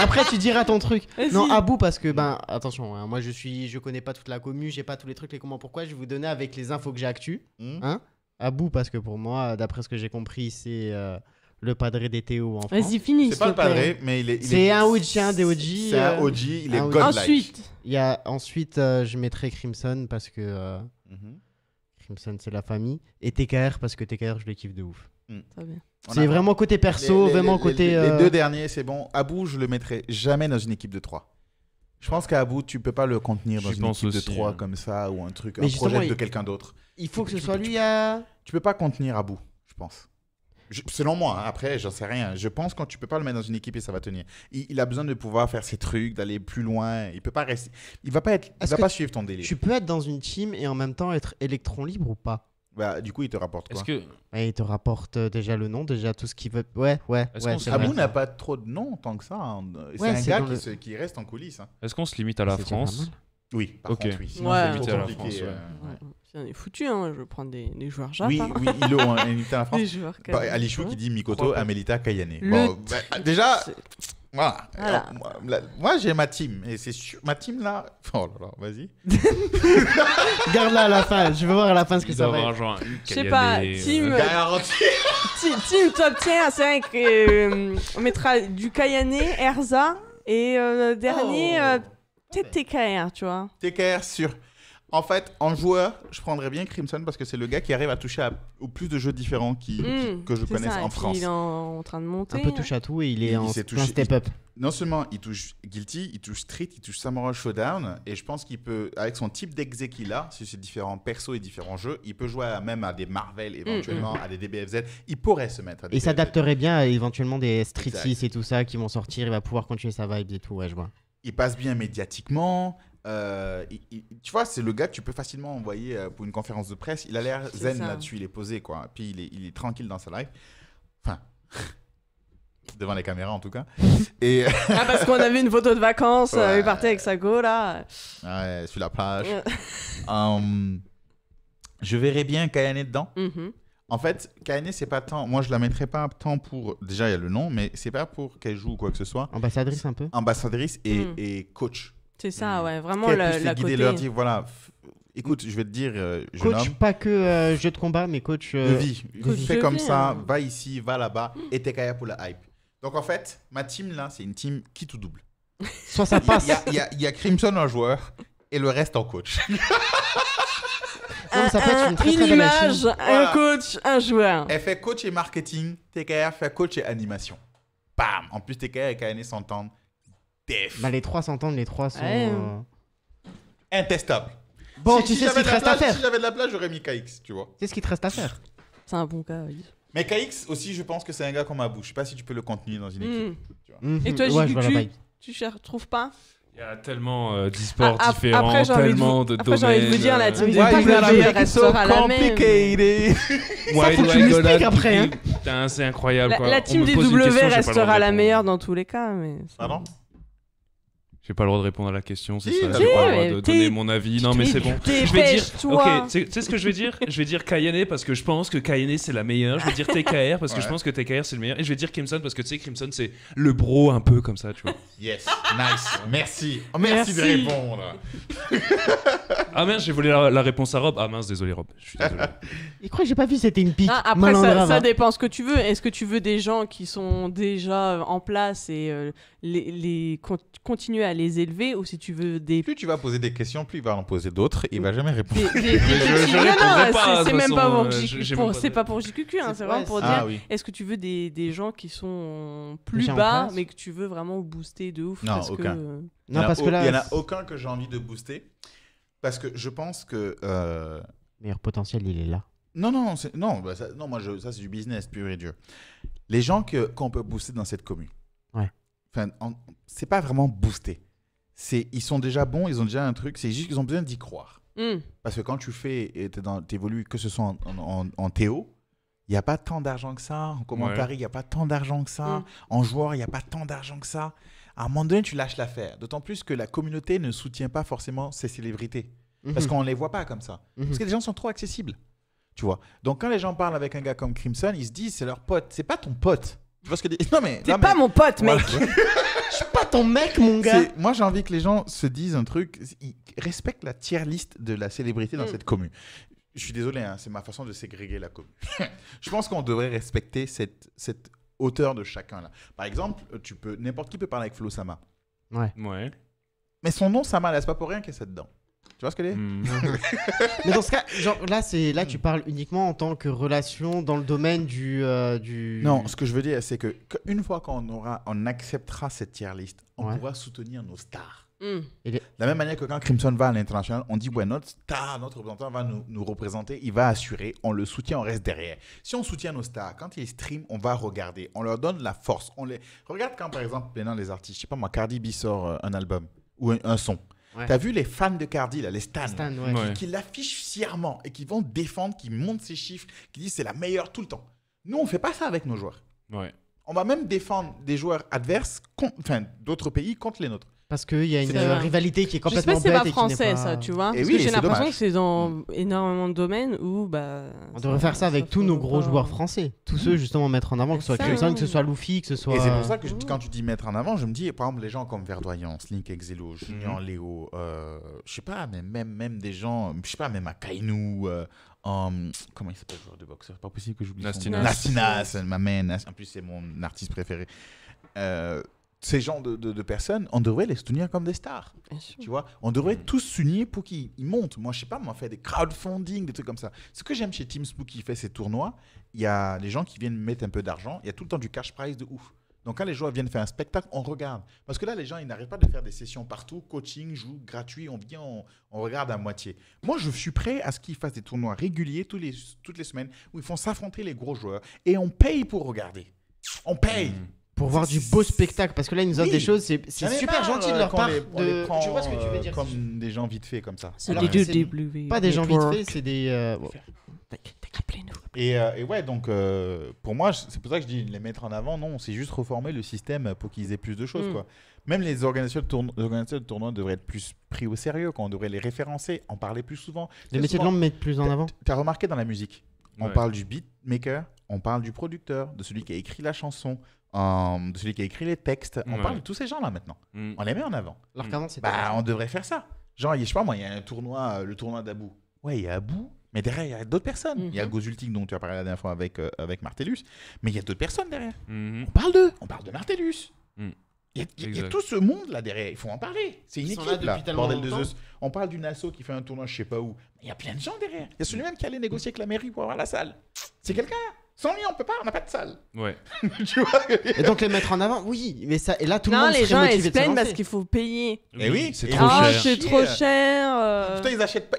Après, tu diras ton truc. Non, à bout, parce que, ben, attention, hein, moi, je suis, je connais pas toute la commu, j'ai pas tous les trucs, les comment, pourquoi. Je vais vous donner avec les infos que j'ai actu. Hmm. Hein à bout, parce que pour moi, d'après ce que j'ai compris, c'est euh, le padré des Théo en France. Vas-y, finis. C'est pas le padré, mais il est. C'est un OG, un des C'est un euh, OG, il est godlike. Ensuite, il y a, ensuite euh, je mettrai Crimson parce que. Euh, mhm. Crimson, c'est la famille. Et TKR parce que TKR, je l'équipe de ouf. Mm. C'est vraiment côté perso, vraiment côté. Les, deux derniers, c'est bon. Abou, je le mettrai jamais dans une équipe de 3. Je pense qu'à bout, tu peux pas le contenir dans une équipe de 3 hein. comme ça ou un truc, un projet de quelqu'un d'autre. Il faut que ce soit lui à. Tu peux pas contenir à je pense selon moi, hein, après, j'en sais rien. Je pense quand tu peux pas le mettre dans une équipe et ça va tenir. Il, a besoin de pouvoir faire ses trucs, d'aller plus loin. Il peut pas rester. Il va pas être. Il va pas suivre ton délire. Tu peux être dans une team et en même temps être électron libre ou pas bah, du coup, il te rapporte quoi que... Il te rapporte euh, déjà le nom, déjà tout ce qu'il veut. Ouais, ouais. Abou n'a pas trop de nom tant que ça. Hein. C'est un gars qui, reste en coulisses. Hein. Est-ce qu'on se limite à la France Oui, par à la France, euh, on est foutu, hein. je vais prendre des, joueurs japonais. Oui, hein. oui, ils hein, Anelita France. Des joueurs bah, Alichou qui dit Mikoto, Amelita Kayane. Bah, déjà, voilà. Euh, moi, j'ai ma team. Et c'est ma team là. Oh là là, vas-y. Garde-la à la fin. Je veux voir à la fin ce que ça va être. je sais pas, team. Euh... euh team, top 5 c'est vrai euh, on mettra du Kayane, Erza et dernier, peut-être oh. TKR, tu vois. TKR sur. En fait, en joueur, je prendrais bien Crimson parce que c'est le gars qui arrive à toucher au plus de jeux différents mm. que je connaisse en France. Il est en, train de monter. Un peu touche à tout et il est en step up. non seulement il touche Guilty, il touche Street, il touche Samurai Showdown et je pense qu'il peut, avec son type d'exé qu'il a, sur ses différents persos et différents jeux, il peut jouer même à des Marvel mm, éventuellement, mm. à des DBFZ. Il pourrait se mettre à des Il s'adapterait bien à éventuellement des Street 6 et tout ça qui vont sortir. Il va pouvoir continuer sa vibe et tout, ouais, je vois. Il passe bien médiatiquement. Euh, tu vois, c'est le gars que tu peux facilement envoyer euh, pour une conférence de presse. Il a l'air zen là-dessus, il est posé, quoi. Puis il est, il est tranquille dans sa life. Enfin, devant les caméras en tout cas. Et... ah, parce qu'on a vu une photo de vacances, euh, il partait avec sa go là. Ouais, sur la plage. Hum, je verrais bien Kayane dedans. Mm-hmm. En fait, Kayane, c'est pas tant. Moi, je la mettrais pas tant pour. Déjà, il y a le nom, mais c'est pas pour qu'elle joue ou quoi que ce soit. Ambassadrice un peu. Ambassadrice et, mm. et coach. C'est ça, mm. ouais, vraiment la, côté... leur dire, voilà, écoute, je vais te dire, euh, je coach, pas que euh, jeu de combat, mais coach euh, vie. Fais comme ça, hein. va ici, va là-bas, et t'es pour la hype. Donc en fait, ma team là, c'est une team qui tout double. Soit ça passe. Il y, a Crimson un joueur et le reste en coach. non, ça une, très, image, un coach, un joueur. Elle fait coach et marketing, TKR fait coach et animation. Bam En plus, TKR et KN s'entendent. Bah, les trois s'entendent, les trois sont. Euh, Intestables. Bon, tu sais ce te reste à faire. Si j'avais de la place, j'aurais mis KX, tu vois. C'est ce qu'il te reste à faire. C'est un bon cas, oui. Mais KX aussi, je pense que c'est un gars comme bouche. Je sais pas si tu peux le contenir dans une mm. équipe. Mhm. Et toi, ouais, tu tu trouves pas Il y a tellement euh, d'e-sports ah, différents, de tellement de après, domaines. j'ai envie de vous dire, la team de est la meilleure restera la même. Ça, faut que tu m'expliques après, hein. Putain, c'est incroyable. La, team DW des W restera la meilleure dans tous les cas. Mais... non. J'ai pas le droit de répondre à la question, c'est ça. J'ai pas le droit de donner mon avis. Non, mais c'est bon. Je vais dire. Ok, tu sais ce que je vais dire Je vais dire Kayane parce que je pense que Kayane c'est la meilleure. Je vais dire TKR parce que je pense que TKR c'est le meilleur. Et je vais dire Crimson parce que tu sais, Crimson c'est le bro un peu comme ça, tu vois. Yes, nice. Merci. Oh, merci. de répondre. ah mince, j'ai volé la, réponse à Rob. Ah mince, désolé Rob. Je suis désolé. Il croit que j'ai pas vu, c'était une pique. Ah, après, ça, ça, dépend ce que tu veux. Est-ce que tu veux des gens qui sont déjà en place et euh, les, les continuer à les élever ou si tu veux des. Plus tu vas poser des questions, plus il va en poser d'autres, il va jamais répondre. je, c'est même pas pour euh, JQQ, c'est pas pour hein, c'est vraiment pour ah dire est-ce que tu veux des, gens qui sont plus bas mais que tu veux vraiment booster de ouf Non, aucun. Non, parce que là. Il y en a aucun que j'ai envie de booster parce que je pense que. Euh... Meilleur potentiel, il est là. Non, non, non, bah, ça, non moi, ça, c'est du business pur et dur. Les gens qu'on peut booster dans cette commune. Ouais. Enfin, c'est pas vraiment booster c'est ils sont déjà bons, ils ont déjà un truc, c'est juste qu'ils ont besoin d'y croire. Hmm. Parce que quand tu fais, tu évolues, que ce soit en, Théo, il n'y a pas tant d'argent que ça, en commentaire, il y n'y a pas tant d'argent que ça, hmm. en joueur, il n'y a pas tant d'argent que ça. À un moment donné, tu lâches l'affaire, d'autant plus que la communauté ne soutient pas forcément ces célébrités. Hmm. Parce qu'on ne les voit pas comme ça. Parce que les gens sont trop accessibles. Tu vois. Donc quand les gens parlent avec un gars comme Crimson, ils se disent c'est leur pote. C'est pas ton pote. Tu que Non mais. T'es pas mon pote, mec. je pas ton mec, mon gars Moi, j'ai envie que les gens se disent un truc. Ils respectent la tier liste de la célébrité dans mm. cette commune. Je suis désolé, hein, c'est ma façon de ségréguer la commune. je pense qu'on devrait respecter cette, cette hauteur de chacun. là. Par exemple, tu peux n'importe qui peut parler avec Flo Sama. Ouais. Mais son nom, Sama, là, c'est pas pour rien qu'il y a ça dedans. Tu vois ce que est hmm. Mais dans ce cas, genre, là, c'est, là, tu parles uniquement en tant que relation dans le domaine du. Euh, du... Non, ce que je veux dire, c'est que une fois qu'on aura, on acceptera cette tier list, on pourra soutenir nos stars. De hmm. la même manière que quand Crimson va à l'international, on dit ouais notre star, notre représentant va nous, nous représenter, il va assurer, on le soutient, on reste derrière. Si on soutient nos stars, quand ils stream, on va regarder, on leur donne la force, on les regarde quand par exemple maintenant les artistes, je sais pas moi, Cardi B sort euh, un album ou un son, tu as vu les fans de Cardi, là, les qui, l'affichent fièrement et qui vont défendre, qui montent ses chiffres, qui disent c'est la meilleure tout le temps. Nous, on fait pas ça avec nos joueurs. On va même défendre des joueurs adverses, enfin d'autres pays contre les nôtres. Parce qu'il y a une rivalité qui est complètement Je sais pas c'est pas français, ça, tu vois. Et eh oui, j'ai l'impression que c'est dans énormément de domaines où. Bah, On devrait faire ça avec tous nos gros joueurs français. Tous ceux, justement, mettre en avant, que ce soit Crimson, que ce soit Luffy, que ce soit. Et c'est pour ça que quand tu dis mettre en avant, je me dis, par exemple, les gens comme Verdoyant, Slink, Exelo, Julien, mhm. Léo, euh, je sais pas, mais même, même des gens, je sais pas, même Akainu... Euh, um, comment il s'appelle le joueur de boxeur C'est pas possible que j'oublie. Nastinas. nom. Nastinas, ma main. En plus, c'est mon artiste préféré. Euh, ces gens de, personnes, on devrait les soutenir comme des stars. Tu vois, on devrait mm. tous s'unir pour qu'ils montent. Moi, je sais pas, on fait des crowdfunding, des trucs comme ça. Ce que j'aime chez Team Spook qui fait ces tournois, il y a des gens qui viennent mettre un peu d'argent, il y a tout le temps du cash prize de ouf. Donc quand les joueurs viennent faire un spectacle, on regarde. Parce que là, les gens, ils n'arrivent pas de faire des sessions partout, coaching, joue gratuit, on vient, on, regarde à moitié. Moi, je suis prêt à ce qu'ils fassent des tournois réguliers tous les, toutes les semaines où ils font s'affronter les gros joueurs et on paye pour regarder. On paye. Mm pour voir du beau spectacle parce que là ils nous offrent des choses c'est super gentil de euh, leur part de... Euh, dire comme des gens vite faits comme ça pas des gens vite faits c'est des euh, et, et, ouais donc pour moi c'est pour ça que je dis les mettre en avant non c'est juste reformer le système pour qu'ils aient plus de choses mm. quoi même les organisations de tournoi de devraient être plus pris au sérieux quand on devrait les référencer en parler plus souvent les métiers de l'ombre mettent plus en avant Tu as remarqué dans la musique on parle du beatmaker on parle du producteur de celui qui a écrit la chanson de celui qui a écrit les textes. On parle de tous ces gens-là maintenant. Mm. On les met en avant. Alors bah, on devrait faire ça. Genre, je sais pas, moi, il y a un tournoi, euh, le tournoi d'Abou. Ouais, il y a Abou, mais derrière, il y a d'autres personnes. Il y a mhm. Gozultik, dont tu as parlé la dernière fois avec, euh, avec Martellus, mais il y a d'autres personnes derrière. Mhm. On parle d'eux, on parle de Martellus. Mm. Il y, a tout ce monde là derrière, il faut en parler. C'est une équipe bordel de Zeus. On parle d'une asso qui fait un tournoi, je sais pas où. Il y a plein de gens derrière. Il y a celui même qui allait négocier avec la mairie pour avoir la salle. C'est quelqu'un. Sans lui, on peut pas, on n'a pas de salle. Ouais. tu vois Et donc les mettre en avant, oui, mais ça et là tout le non, monde les gens motivé ils plaignent parce qu'il faut payer. Mais eh oui, c'est trop cher. Ah, c'est trop cher. Euh.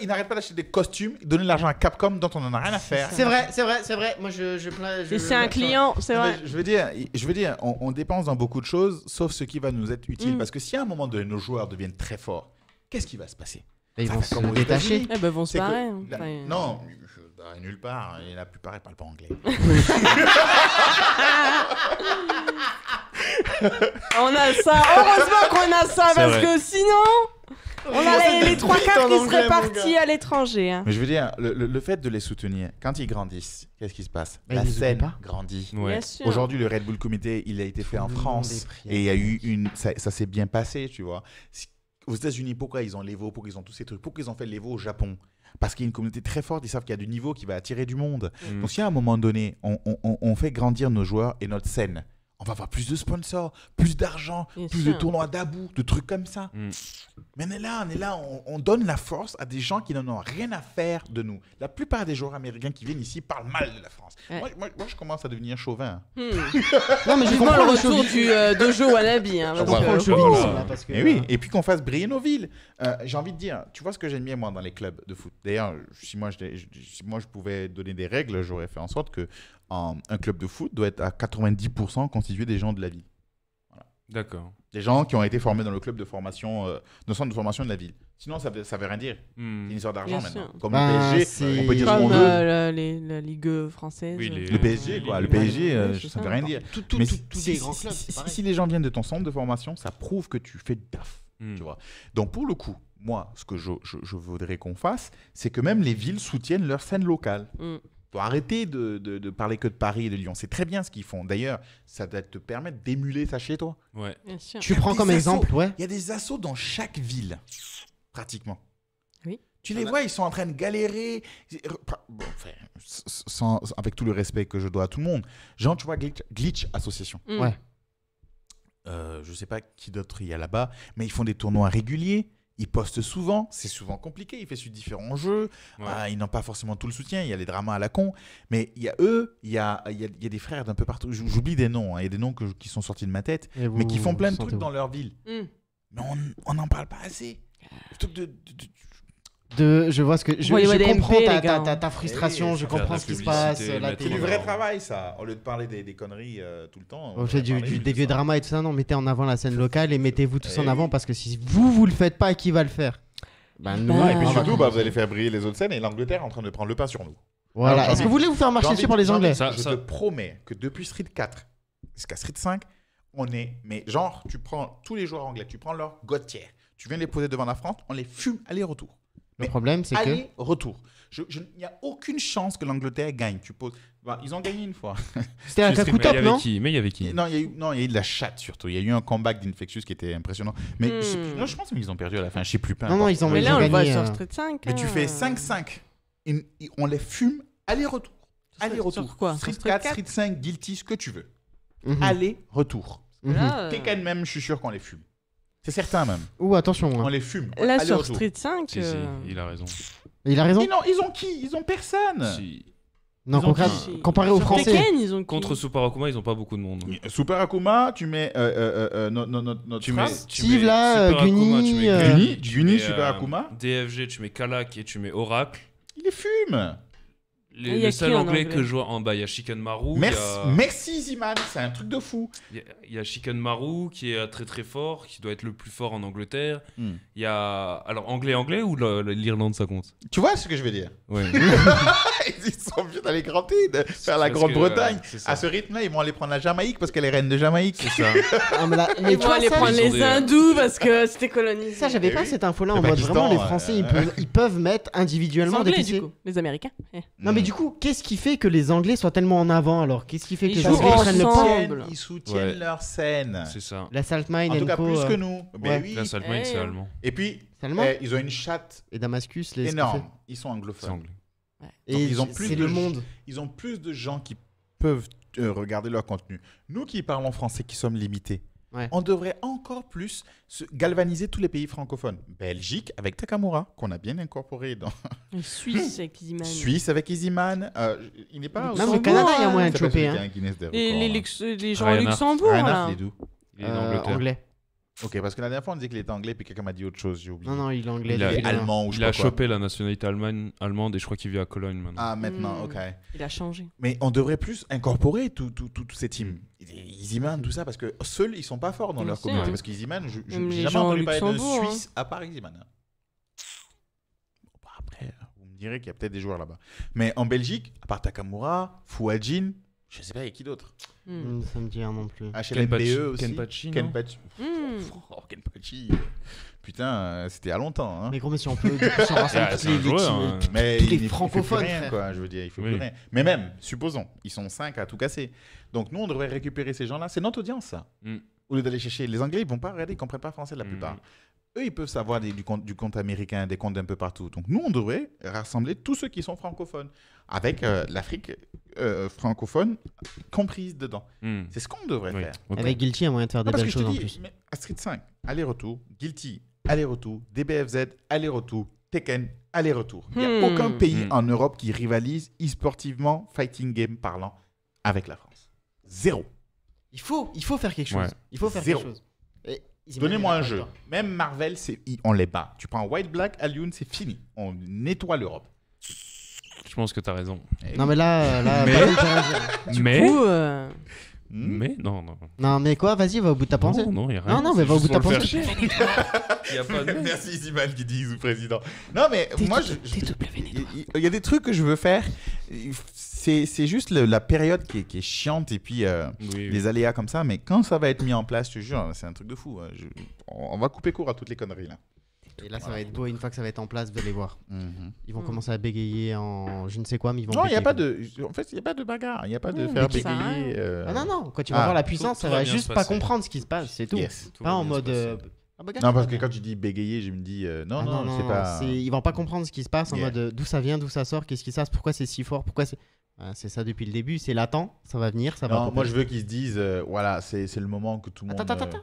ils n'arrêtent pas d'acheter des costumes, donner de l'argent à Capcom dont on n'en a rien à faire. C'est vrai, c'est vrai, c'est vrai. Moi je je c'est un client, c'est vrai. je veux dire, je veux dire, on, dépense dans beaucoup de choses, sauf ce qui va nous être utile. Mm. Parce que si à un moment donné nos joueurs deviennent très forts, qu'est-ce qui va se passer eh ben, Ils vont se détacher. Ils vont se barrer. Hein. Non, euh, nulle part. Et la plupart, ne parlent pas anglais. on a ça. Heureusement qu'on a ça parce que sinon, on a les, trois quarts qui seraient partis à l'étranger. Hein. Mais je veux dire, le, fait de les soutenir, quand ils grandissent, qu'est-ce qui se passe La scène grandit. Aujourd'hui, le Red Bull Committee, il a été fait en France et il y a eu une, ça, s'est bien passé, tu vois. Aux États-Unis, pourquoi ils ont l'Evo pourquoi ils ont tous ces trucs, pourquoi ils ont fait l'Evo au Japon parce qu'il y a une communauté très forte, ils savent qu'il y a du niveau qui va attirer du monde. Mm. Donc si à un moment donné, on fait grandir nos joueurs et notre scène, on va avoir plus de sponsors, plus d'argent, plus de tournois d'about, de trucs comme ça. Mm. Mais on est là, on est là, on, donne la force à des gens qui n'en ont rien à faire de nous. La plupart des joueurs américains qui viennent ici parlent mal de la France. Moi, je commence à devenir chauvin. Hein. Hmm. non, mais justement, le retour du, euh, de Joe et, hein, hein, eh oui, euh, et puis qu'on fasse briller nos villes. Euh, j'ai envie de dire, tu vois ce que j'aime bien, moi, dans les clubs de foot. D'ailleurs, si si moi je pouvais donner des règles, j'aurais fait en sorte que un, club de foot doit être à 90% constitué des gens de la ville. D'accord. Des gens qui ont été formés dans le club de formation, euh, dans le centre de formation de la ville. Sinon, ça ne veut rien dire. Hmm. C'est une histoire d'argent maintenant. Comme le bah, PSG, on peut dire ce qu'on euh, veut. La, Ligue française. Le PSG, quoi. Le PSG, euh, ça veut rien dire. Mais si, les gens viennent de ton centre de formation, ça prouve que tu fais du taf. Hmm. Tu vois. Donc, pour le coup, moi, ce que je, voudrais qu'on fasse, c'est que même les villes soutiennent leur scène locale. Hmm. Arrêtez arrêter de, parler que de Paris et de Lyon. C'est très bien ce qu'ils font. D'ailleurs, ça doit te permettre d'émuler ça chez toi. Tu prends comme exemple, ouais. Il y a des assauts dans chaque ville, pratiquement. Oui. Tu les vois, ils sont en train de galérer. avec tout le respect que je dois à tout le monde. Genre, tu vois, Glitch, Association. Mm. Ouais. Euh, je sais pas qui d'autre il y a là-bas, mais ils font des tournois réguliers il poste souvent, c'est souvent compliqué, il fait sur différents jeux, ah, ils n'ont pas forcément tout le soutien, il y a les dramas à la con, mais il y a eux, il y a, il y a, des frères d'un peu partout, j'oublie des noms, hein, il y a des noms qui sont sortis de ma tête, mais qui font plein de trucs dans leur ville. Hum. Mais on n'en parle pas assez. Ah je vois ce que je, comprends ta, hein. eh frustration, je comprends ce qui se passe. C'est du vrai travail ça, au lieu de parler des, conneries euh, tout le temps. On fait du, du, des vieux dramas et tout ça, non, mettez en avant la scène locale et mettez-vous tous en eh avant parce que si vous vous le faites pas, qui va le faire bah, bah, nous, Et puis ah, surtout, bah, vous allez faire briller les autres scènes et l'Angleterre est en train de prendre le pas sur nous. Voilà. Est-ce que vous voulez vous faire marcher dessus par les Anglais Je te promets que depuis Street 4 jusqu'à Street 5, on est mais genre tu prends tous les joueurs anglais, tu prends leur gotière, tu viens les poser devant la France, on les fume aller-retour. Le problème, c'est que. Retour. Il n'y a aucune chance que l'Angleterre gagne. Tu poses... Bah, ils ont gagné une fois. C'était un coup top, non Mais il y avait qui Non, il y, a eu, y a eu de la chatte surtout. Il y a eu un comeback d'Infectious qui était impressionnant. Mais je, hmm. non, je pense qu'ils ont perdu à la fin. Je ne sais plus. Pas non, non, ils ont, mais là, on va Voit sur euh, Street 5, mais tu euh. fais 5-5. On les fume Allez, retour Allez, retour Street 4, Street 5, Guilty, ce que tu veux. Mhm. Allez, retour Mm -hmm. Euh, Tekken même, je suis sûr qu'on les fume. C'est certain même. Ou attention. Hein. On les fume. Là sur Street 5. Euh, il a raison. Il a raison. Mais non, ils ont qui Ils ont personne. Non, comparé aux Français. Contre Super Akuma, ils ont pas beaucoup de monde. Super Akuma, tu mets euh, euh, euh, euh tu mets, tu mets là, Guni, Guni, Super Akuma. DFG, tu mets Kalak et tu mets Oracle. Il les fume les, ah, le seul anglais, que je vois en bas, il y a Chicken Maru. Merci, Ziman, c'est un truc de fou. Il y, a Chicken Maru qui est euh, très très fort, qui doit être le plus fort en Angleterre. Hmm. Il y a. Alors, anglais-anglais ou l'Irlande ça compte Tu vois ce que je veux dire ouais. Ils sont bien d'aller gratter faire la Grande-Bretagne. à ce rythme-là, ils vont aller prendre la Jamaïque parce qu'elle est reine de Jamaïque. C'est ça. Ah, mais ils vont aller prendre les hindous parce que c'était colonisé. Ça, j'avais pas eh cette info-là. En mode vraiment, les Français, ils, euh, peuvent, mettre individuellement des Les Américains. Eh. Non, mais du coup, qu'est-ce qui fait que les Anglais soient tellement en avant alors Qu'est-ce qui fait que les Anglais prennent le pas Ils soutiennent leur scène. C'est ça. La Saltmine, En tout cas, plus euh. que nous. Mais oui. La Saltmine, c'est eh. allemand. Et puis, eh, ils ont une chatte et Damascus, les énorme. Ils sont anglophones. Et ils ont plus de monde. Ils ont plus de gens qui peuvent euh, regarder leur contenu. Nous qui parlons français, qui sommes limités, on devrait encore plus galvaniser tous les pays francophones. Belgique avec Takamura, qu'on a bien incorporé dans. Suisse avec Iziman. Suisse avec Iziman. Euh, il n'est pas. Même au Canada, il y a moyen de choper. Hein. Et hein. les, gens au Luxembourg. Les Il euh, anglais. Ok, parce que la dernière fois, on dit qu'il était anglais, puis quelqu'un m'a dit autre chose, j'ai oublié. Non, non, il est anglais. Il, est allemand ou je Il a chopé la nationalité allemande et je crois qu'il vit à Cologne maintenant. Ah, maintenant, hmm. ok. Il a changé. Mais on devrait plus incorporer tous tout, tout, tout ces teams. Ils y tout ça parce que seuls, ils sont pas forts dans leur communauté. Parce qu'ils y je- je- jamais entendu parler de Suisse hein. à part ils y Bon, bah, après, vous me direz qu'il y a peut-être des joueurs là-bas. Mais en Belgique, à part Takamura, Fouadjin, je ne sais pas, il y a qui d'autre Hmm. hmm. Ça me dit non plus. Ah, e aussi. Kenpachi. Hmm. Oh, Kenpachi. Putain, euh, c'était à longtemps. Hein. Mais gros, si on peut ah, hein. Mais les francophones. Il est quoi, je veux dire, il faut Mais même, supposons, ils sont 5 à tout casser. Donc nous, on devrait récupérer ces gens-là. C'est notre audience, ça. Hmm. Au lieu d'aller chercher les Anglais, ils vont pas regarder, ils comprennent pas français la plupart eux, ils peuvent savoir du, compte, du compte américain, des comptes d'un peu partout. Donc nous, on devrait rassembler tous ceux qui sont francophones, avec euh, l'Afrique euh, francophone comprise dedans. Hmm. C'est ce qu'on devrait faire. Avec Guilty, un moyen de faire des belles choses en plus. Street 5, aller-retour, Guilty, aller-retour, DBFZ, aller-retour, Tekken, aller-retour. Il n'y a hmm. aucun pays hmm. en Europe qui rivalise e-sportivement, fighting game parlant, avec la France. Zéro. Il faut, il faut faire quelque chose. Il faut faire quelque chose. Donnez-moi un jeu. Même Marvel, c'est on les bat. Tu prends White Black, Alien, c'est fini. On nettoie l'Europe. Je pense que t'as raison. Eh non, mais là, là mais... mais... Euh, hmm mais non, non. Non, mais quoi Vas-y, va au bout de ta pensée. Non, non, y a rien. Non, non, mais va au bout de ta pensée. y a pas de... Merci Isimal qui dit sous président. Non, mais moi, je, il y a des trucs que je veux faire c'est juste la période qui est, qui est, chiante et puis euh, les aléas comme ça. Mais quand ça va être mis en place, je te jure, c'est un truc de fou. Hein. on, va couper court à toutes les conneries là. Et là, ça va être beau. Une fois que ça va être en place, vous allez voir. Mhm. Ils vont commencer à bégayer en je ne sais quoi, mais ils vont. Non, il n'y a pas de. En fait, il y a pas de bagarre. Il n'y a pas de faire bégayer. Euh. Ah, non, non. Quand tu vas ah. voir la puissance, ça va, va juste pas comprendre ce qui se passe. C'est tout. Pas en mode. Euh, ah, bah, non, parce que quand tu dis bégayer, je me dis non, non, non, non c'est pas. Ils vont pas comprendre ce qui se passe en mode d'où ça vient, d'où ça sort, qu'est-ce qui se passe, pourquoi c'est si fort, pourquoi c'est. Hein, c'est ça depuis le début, c'est latent, ça va venir, ça va. Moi, je veux qu'ils se disent, euh, voilà, c'est le moment que tout le monde. Attends, euh, attends,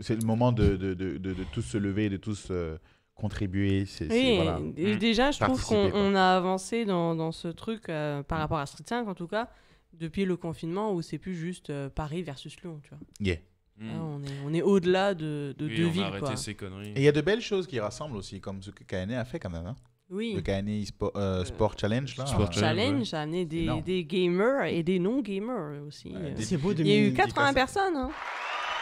C'est le moment de, de, de, de, tous se lever, de tous euh, contribuer. Oui, mm. déjà, je trouve qu'on a avancé dans, dans ce truc par rapport à Street 5, en tout cas, depuis le confinement où c'est plus juste Paris versus Lyon, tu vois. Mm. on est, on est au-delà de, de deux villes. Ces conneries. Et il y a de belles choses qui rassemblent aussi, comme ce que KNE a fait quand même. Hein. Oui. Le KNI Sport, euh, euh, Sport Challenge. Là. Sport Challenge, a amené des, des gamers et des non-gamers aussi. c'est beau, Il y a eu 80 personnes. Hein.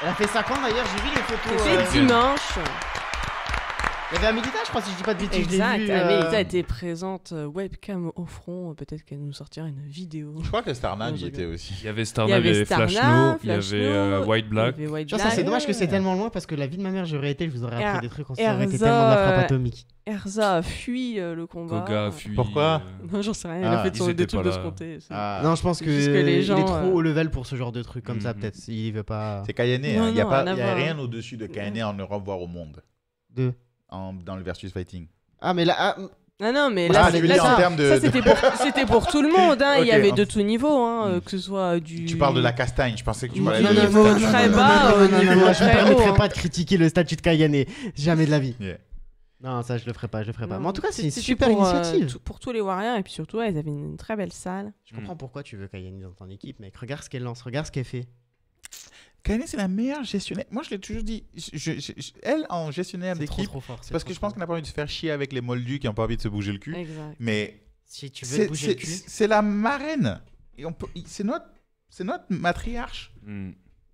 Elle a fait 50 d'ailleurs, j'ai vu les photos. Euh, c'est dimanche. Il y avait Amélita, je pense si je dis pas de bêtises. Exact, était présente webcam au front. Peut-être qu'elle nous sortira une vidéo. Je crois que Starman y était aussi. Il y avait Il et Flash il y avait White Black. ça, c'est dommage que c'est tellement loin parce que la vie de ma mère, j'aurais été, je vous aurais appris er- des trucs, on serait été tellement la frappe atomique. Erza a fui euh, le combat. a fui. Pourquoi euh, Non, j'en sais rien. Il a ah. fait son, tourner des trucs de ce se ah. Non, je pense que, les il est trop euh, level pour ce genre de truc comme ça, mhm. peut-être. Il veut pas. C'est Kayané. Hein. Il n'y a, pas- rien y a rien au-dessus de Kayané en Europe, voire au monde, De... dans le versus fighting. Ah, mais là. ah, Non, ah non, mais là, c'est- de- c'était pour, pour tout le monde. hein. Il y avait de tout niveau, hein, euh, que ce soit du. Tu parles de la castagne. Je pensais que tu parlais de niveau très bas, je ne permettrai pas hein. de critiquer le statut de Kayane. Jamais de la vie. Non, ça, je le ferai pas, je le ferai pas. mais en tout cas, c'est super euh, utile pour tous les Warriors, et puis surtout, elles ils avaient une très belle salle. Je comprends pourquoi tu veux Kayane dans ton équipe, mec. Regarde ce qu'elle lance, regarde ce qu'elle fait. Kayane, c'est la meilleure gestionnaire. Moi, je l'ai toujours dit. elle, en gestionnaire d'équipe, parce que je pense qu'on n'a pas envie de se faire chier avec les moldus qui n'ont pas envie de se bouger le cul. Mais Si tu veux c'est- bouger le c'est la marraine. Et on peut- C'est notre, c'est notre matriarche.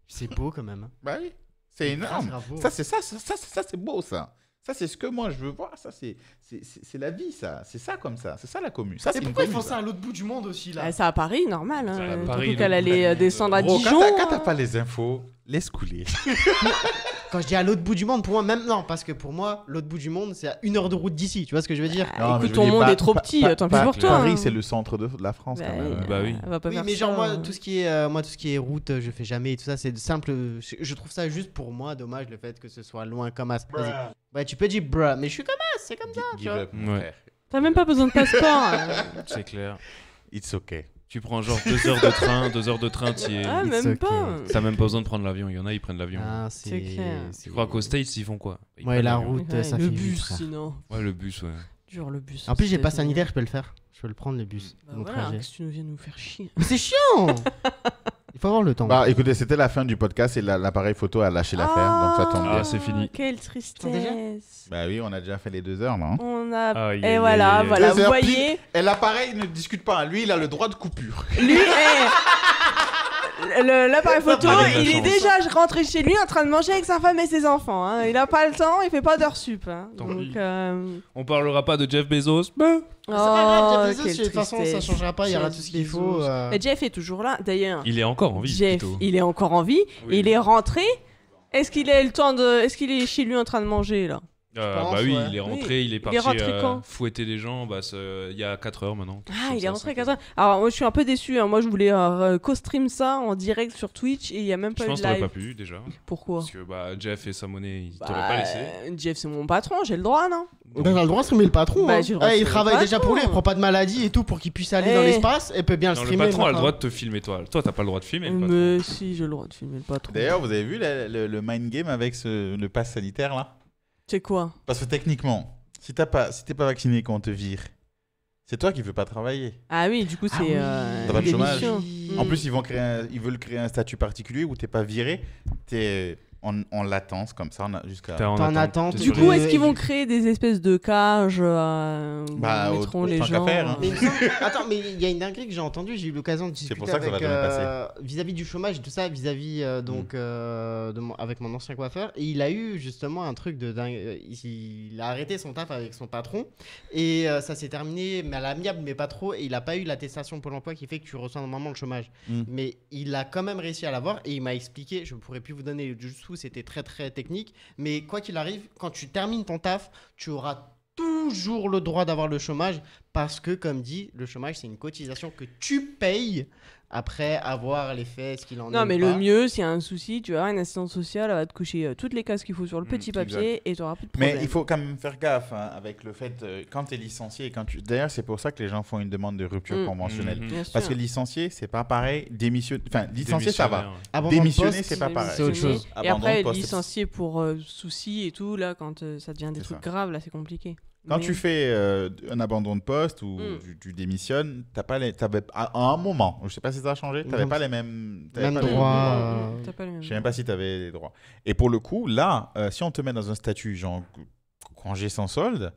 C'est beau quand même. Bah oui, c'est énorme. Ça, c'est ça, ça, c'est beau, ça. Ça, c'est ce que moi je veux voir. Ça, c'est c'est la vie, ça. C'est ça comme ça. C'est ça la commune. Ça, pourquoi ils font ça à l'autre bout du monde aussi là eh, Ça à Paris, normal. Hein. À Paris, qu'elle allait euh, descendre euh, à Dijon. Quand t'as pas les infos, laisse couler. quand je dis à l'autre bout du monde, pour moi, même non, parce que pour moi, l'autre bout du monde, c'est à une heure de route d'ici. Tu vois ce que je veux dire ah, Écoute, ton monde est trop petit, tant pis pour toi. Paris, hein. c'est le centre de la France quand bah même. Bah oui. mais genre, moi, hein. tout ce qui est, euh, moi, tout ce qui est route, je fais jamais et tout ça. C'est simple. Je trouve ça juste pour moi dommage le fait que ce soit loin comme as. Ouais, tu peux dire bruh, mais je suis comme as, c'est comme ça. tu T'as même pas besoin de passeport. Hein. C'est clair. It's okay. Tu prends genre deux heures de train, deux heures de train, tu es. Ah, même pas. T'as même pas besoin de prendre l'avion. Il y en a, ils prennent l'avion. Ah, c'est clair. Tu crois qu'au States, ils font quoi Ouais, la route, ça fait. Le bus, sinon. Ouais, le bus, ouais. Genre le bus. En plus, j'ai pas sanitaire, je peux le faire. Je peux le prendre, le bus. Bah voilà, que tu nous viens nous faire chier. Mais c'est chiant Il faut le temps. Bah, écoutez, c'était la fin du podcast et l'appareil photo a lâché ah, l'affaire, donc ça tombe bien. Ah, c'est fini. Quelle tristesse. Bah oui, on a déjà fait les deux heures, non hein. On a. Ah, et voilà, voilà, vous voyez. Et l'appareil ne discute pas. Lui, il a le droit de coupure. Lui, est. Eh, l'appareil photo, il est déjà rentré chez lui en train de manger avec sa femme et ses enfants. Hein. Il n'a pas le temps, il fait pas d'heure sup. hein. Donc, euh, On parlera pas de Jeff Bezos. Bah. Oh, de toute façon, ça changera pas, il y aura tout ce qu'il faut. Jeff euh. est toujours là. D'ailleurs, Il est encore en vie. il est encore en vie. Il est rentré. Est-ce qu'il a le temps de. Est-ce qu'il est chez lui en train de manger là ah, bah oui, il est rentré, il est parti euh, fouetter des gens bah, il y a 4 heures maintenant. Ah, il est rentré 4 heures. Alors, moi, je suis un peu déçu. Hein. Moi, je voulais euh, co-stream ça en direct sur Twitch et il n'y a même pas eu de live. Je pense que pas pu déjà. Pourquoi Parce que bah, Jeff et sa monnaie, ils bah, t'auraient pas bah, laissé. Jeff, c'est mon patron, j'ai le droit, non Donc, le droit de streamer le patron. Bah, hein. eh, il travaille déjà pour lui, il prend pas de maladie et tout pour qu'il puisse aller dans eh. l'espace et peut bien le streamer. Le patron a le droit de te filmer, toi. Toi, t'as pas le droit de filmer. Mais si, j'ai le droit de filmer le patron. D'ailleurs, vous avez vu le mind game avec le pass sanitaire là c'est quoi Parce que techniquement, si pas, t'es pas vacciné quand on te vire, c'est toi qui veux pas travailler. Ah oui, du coup ah c'est. Euh, pas de chômage. En plus, ils vont créer, ils veulent créer un statut particulier où t'es pas viré, t'es en, latence, comme ça, jusqu'à. T'es en attente. Du coup, est-ce qu'ils vont créer des espèces de cages euh, où bah, ils mettront les gens hein. Mais Attends, mais il y a une dinguerie que j'ai entendue, j'ai eu l'occasion de discuter pour ça que euh, vis-à-vis du chômage et tout ça, vis-à-vis euh, mm. donc avec mon ancien coiffeur. Et il a eu justement un truc de dingue. Il, a arrêté son taf avec son patron et ça s'est terminé, mais à l'amiable, mais pas trop. Et il a pas eu l'attestation pour l'emploi qui fait que tu reçois normalement le chômage. Mm. Mais il a quand même réussi à l'avoir et il m'a expliqué. Je pourrais plus vous donner juste c'était très très technique. Mais quoi qu'il arrive, quand tu termines ton taf, tu auras toujours le droit d'avoir le chômage parce que, comme dit, le chômage, c'est une cotisation que tu payes après, avoir les faits, ce qu'il en est. Non, mais le mieux, s'il y a un souci, tu vas une assistance sociale, elle va te coucher euh, toutes les cases qu'il faut sur le mm, petit papier et tu auras plus de problème. Mais il faut quand même faire gaffe hein, avec le fait, euh, quand tu es licencié, quand tu... d'ailleurs, c'est pour ça que les gens font une demande de rupture mm. conventionnelle. Mm-hmm. Parce que licencié, c'est pas pareil. Démissionner, enfin, licencié, ça va. Démissionner, c'est pas pareil. C'est autre chose. Et après, licencié pour euh, souci et tout, là, quand ça devient des trucs graves, là, c'est compliqué. Quand tu fais euh, un abandon de poste ou hmm. tu, démissionnes, t'as pas les, à un moment, je sais pas si ça a changé, t'avais pas les mêmes, pas droits. Euh, les mêmes... sais même pas si tu avais les droits. Et pour le coup, là, euh, si on te met dans un statut genre congé sans solde,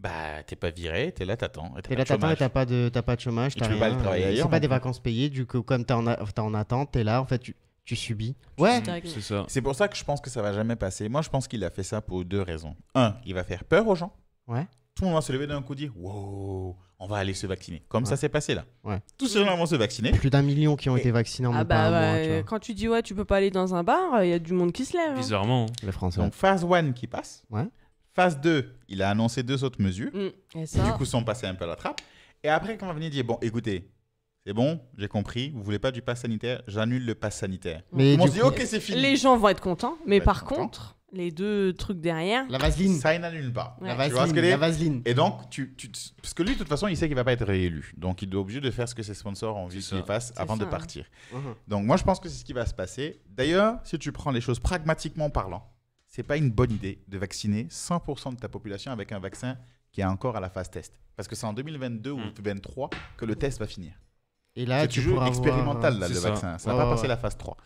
bah t'es pas viré, t'es là, t'attends. T'es là, t'attends et t'as pas de, pas de chômage. tu n'as pas le pas des vacances payées, du coup, comme tu en, en attente, es là, en fait, tu, subis. Ouais, c'est ça. C'est pour ça que je pense que ça va jamais passer. Moi, je pense qu'il a fait ça pour deux raisons. Un, il va faire peur aux gens. Ouais. Tout le monde va se lever d'un coup et dire Wow, on va aller se vacciner. Comme ça s'est passé là. Ouais. Tous ces gens vont se vacciner. Plus d'un million qui ont été vaccinés en ah bah, Quand tu dis Ouais, tu peux pas aller dans un bar, il y a du monde qui se lève. Hein. Bizarrement. Hein. Les Français. Donc, phase 1 qui passe. Ouais. Phase 2, il a annoncé deux autres mesures. Mm. et ça. Du coup, sont passés un peu à la trappe. Et après, quand on va venir dire Bon, écoutez, c'est bon, j'ai compris, vous voulez pas du pass sanitaire, j'annule le pass sanitaire. Mais on se dit, ok, c'est fini. Les gens vont être contents, mais par contre, les deux trucs derrière. La vaseline. Ça n'annule pas. La, vaseline, la vaseline. Et donc, parce que lui, de toute façon, il sait qu'il ne va pas être réélu. Donc, il est obligé de faire ce que ses sponsors ont vu qu'il fasse avant de partir. Uh-huh. Donc, moi, je pense que c'est ce qui va se passer. D'ailleurs, si tu prends les choses pragmatiquement parlant, ce n'est pas une bonne idée de vacciner 100% de ta population avec un vaccin qui est encore à la phase test. Parce que c'est en 2022 ou 2023 hmm. que le test va finir. Et là, c'est toujours expérimental le vaccin. Ça va pas passer la phase 3.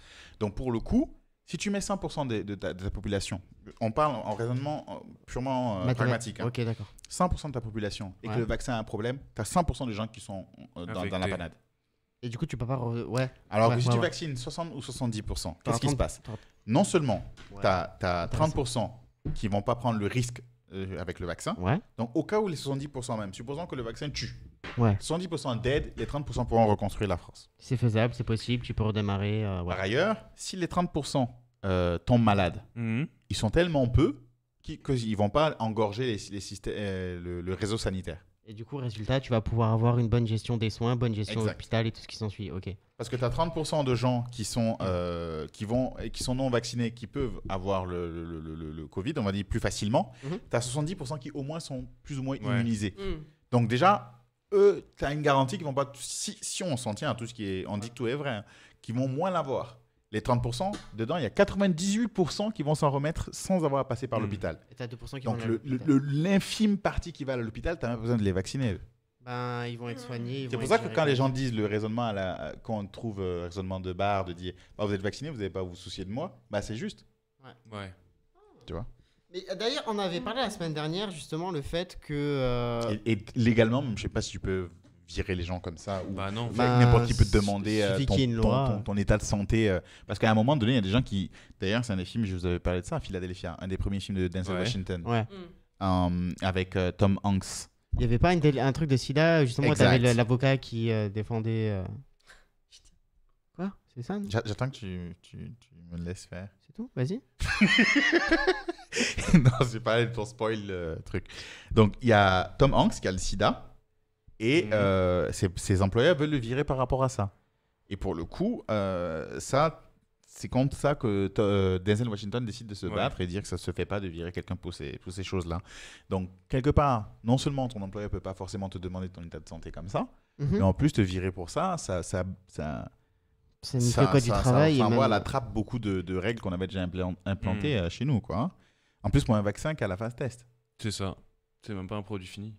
Donc pour le coup, si tu mets 100% de, ta, population, on parle en raisonnement purement euh, pragmatique. 100% hein. de ta population et que le vaccin a un problème, tu as 100% des gens qui sont euh, dans, la panade. Et du coup, tu peux pas. Ouais. Alors si tu vaccines 60 ou 70%, qu'est-ce qui se passe Non seulement tu as, 30% qui vont pas prendre le risque euh, avec le vaccin. Donc, au cas où les 70% même, supposons que le vaccin tue, ouais. 70% dead les 30% pourront reconstruire la France. C'est faisable, c'est possible, tu peux redémarrer. Euh, Par ailleurs, si les 30% euh, tombent malades, mhm. ils sont tellement peu qu'ils ne vont pas engorger les, systèmes, euh, le, réseau sanitaire. Et du coup, résultat, tu vas pouvoir avoir une bonne gestion des soins, bonne gestion de et tout ce qui s'ensuit. Ok. Parce que tu as 30% de gens qui sont, euh, qui, vont, qui sont non vaccinés, qui peuvent avoir le, le, le, Covid, on va dire plus facilement. Tu as 70% qui au moins sont plus ou moins immunisés. Mm. Donc déjà, eux, tu as une garantie qu'ils vont pas... Si, si on s'en tient à tout ce qui est... On dit que tout est vrai, qui hein, qu'ils vont moins l'avoir les 30%, dedans, il y a 98% qui vont s'en remettre sans avoir à passer par hmm. l'hôpital. Et 2% qui Donc, l'infime partie qui va à l'hôpital, tu n'as même pas besoin de les vacciner. Ben, ils vont être soignés. C'est pour ça que quand les gens disent le raisonnement, à la, quand on trouve euh, raisonnement de barre, de dire bah, vous êtes vacciné, vous n'avez pas à vous soucier de moi, bah, c'est juste. Ouais. Tu vois euh, d'ailleurs, on avait parlé la semaine dernière justement le fait que. Euh, et, et, légalement, je ne sais pas si tu peux virer les gens comme ça. Ou bah non. Bah, n'importe qui peut te demander euh, ton, état de santé. Euh, parce qu'à un moment donné, il y a des gens qui. D'ailleurs, c'est un des films, je vous avais parlé de ça, Philadelphia, un des premiers films de Denzel Washington. Ouais. Mm. Euh, avec Tom Hanks. Il n'y avait pas un truc de sida, justement, t'avais l'avocat qui défendait. Quoi C'est ça J'attends que tu, tu, tu me laisses faire. C'est tout Vas-y. non, c'est pas pour spoil le truc. Donc, il y a Tom Hanks qui a le sida et ses, mhm. euh, employeurs veulent le virer par rapport à ça. Et pour le coup, euh, ça, c'est comme ça que euh, Denzel Washington décide de se battre et dire que ça ne se fait pas de virer quelqu'un pour ces, pour ces choses-là. Donc, quelque part, non seulement ton employeur ne peut pas forcément te demander ton état de santé comme ça, mhm. mais en plus, te virer pour ça, ça. ça, ça ça du travail. Ça, enfin, même... trappe beaucoup de, règles qu'on avait déjà implantées mhm. chez nous. quoi. En plus, pour un vaccin qui a la phase test. C'est ça. C'est même pas un produit fini.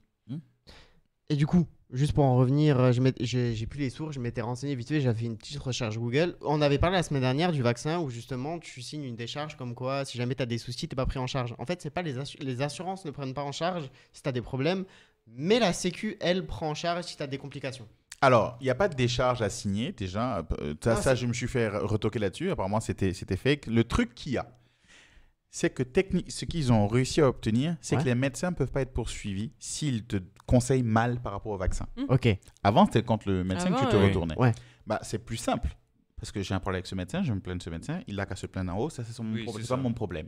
Et du coup, juste pour en revenir, euh, j'ai plus les sources, je m'étais renseigné vite fait, j'avais fait une petite recherche Google. On avait parlé la semaine dernière du vaccin où justement tu signes une décharge comme quoi si jamais tu as des soucis, tu pas pris en charge. En fait, c'est pas les, les assurances ne prennent pas en charge si tu as des problèmes, mais la Sécu, elle, prend en charge si tu as des complications. Alors, il n'y a pas de décharge à signer déjà. Euh, euh, ça, je me suis fait retoquer là-dessus. Apparemment, c'était fake. Le truc qu'il y a, c'est que technique, ce qu'ils ont réussi à obtenir, c'est que les médecins ne peuvent pas être poursuivis s'ils te conseille mal par rapport au vaccin. Mmh. Ok. Avant, c'était contre le médecin ah que tu te retournais. Ouais. Bah, c'est plus simple. Parce que j'ai un problème avec ce médecin, je me plains de ce médecin, il n'a qu'à se plaindre en haut, ça, c'est oui, pas mon problème.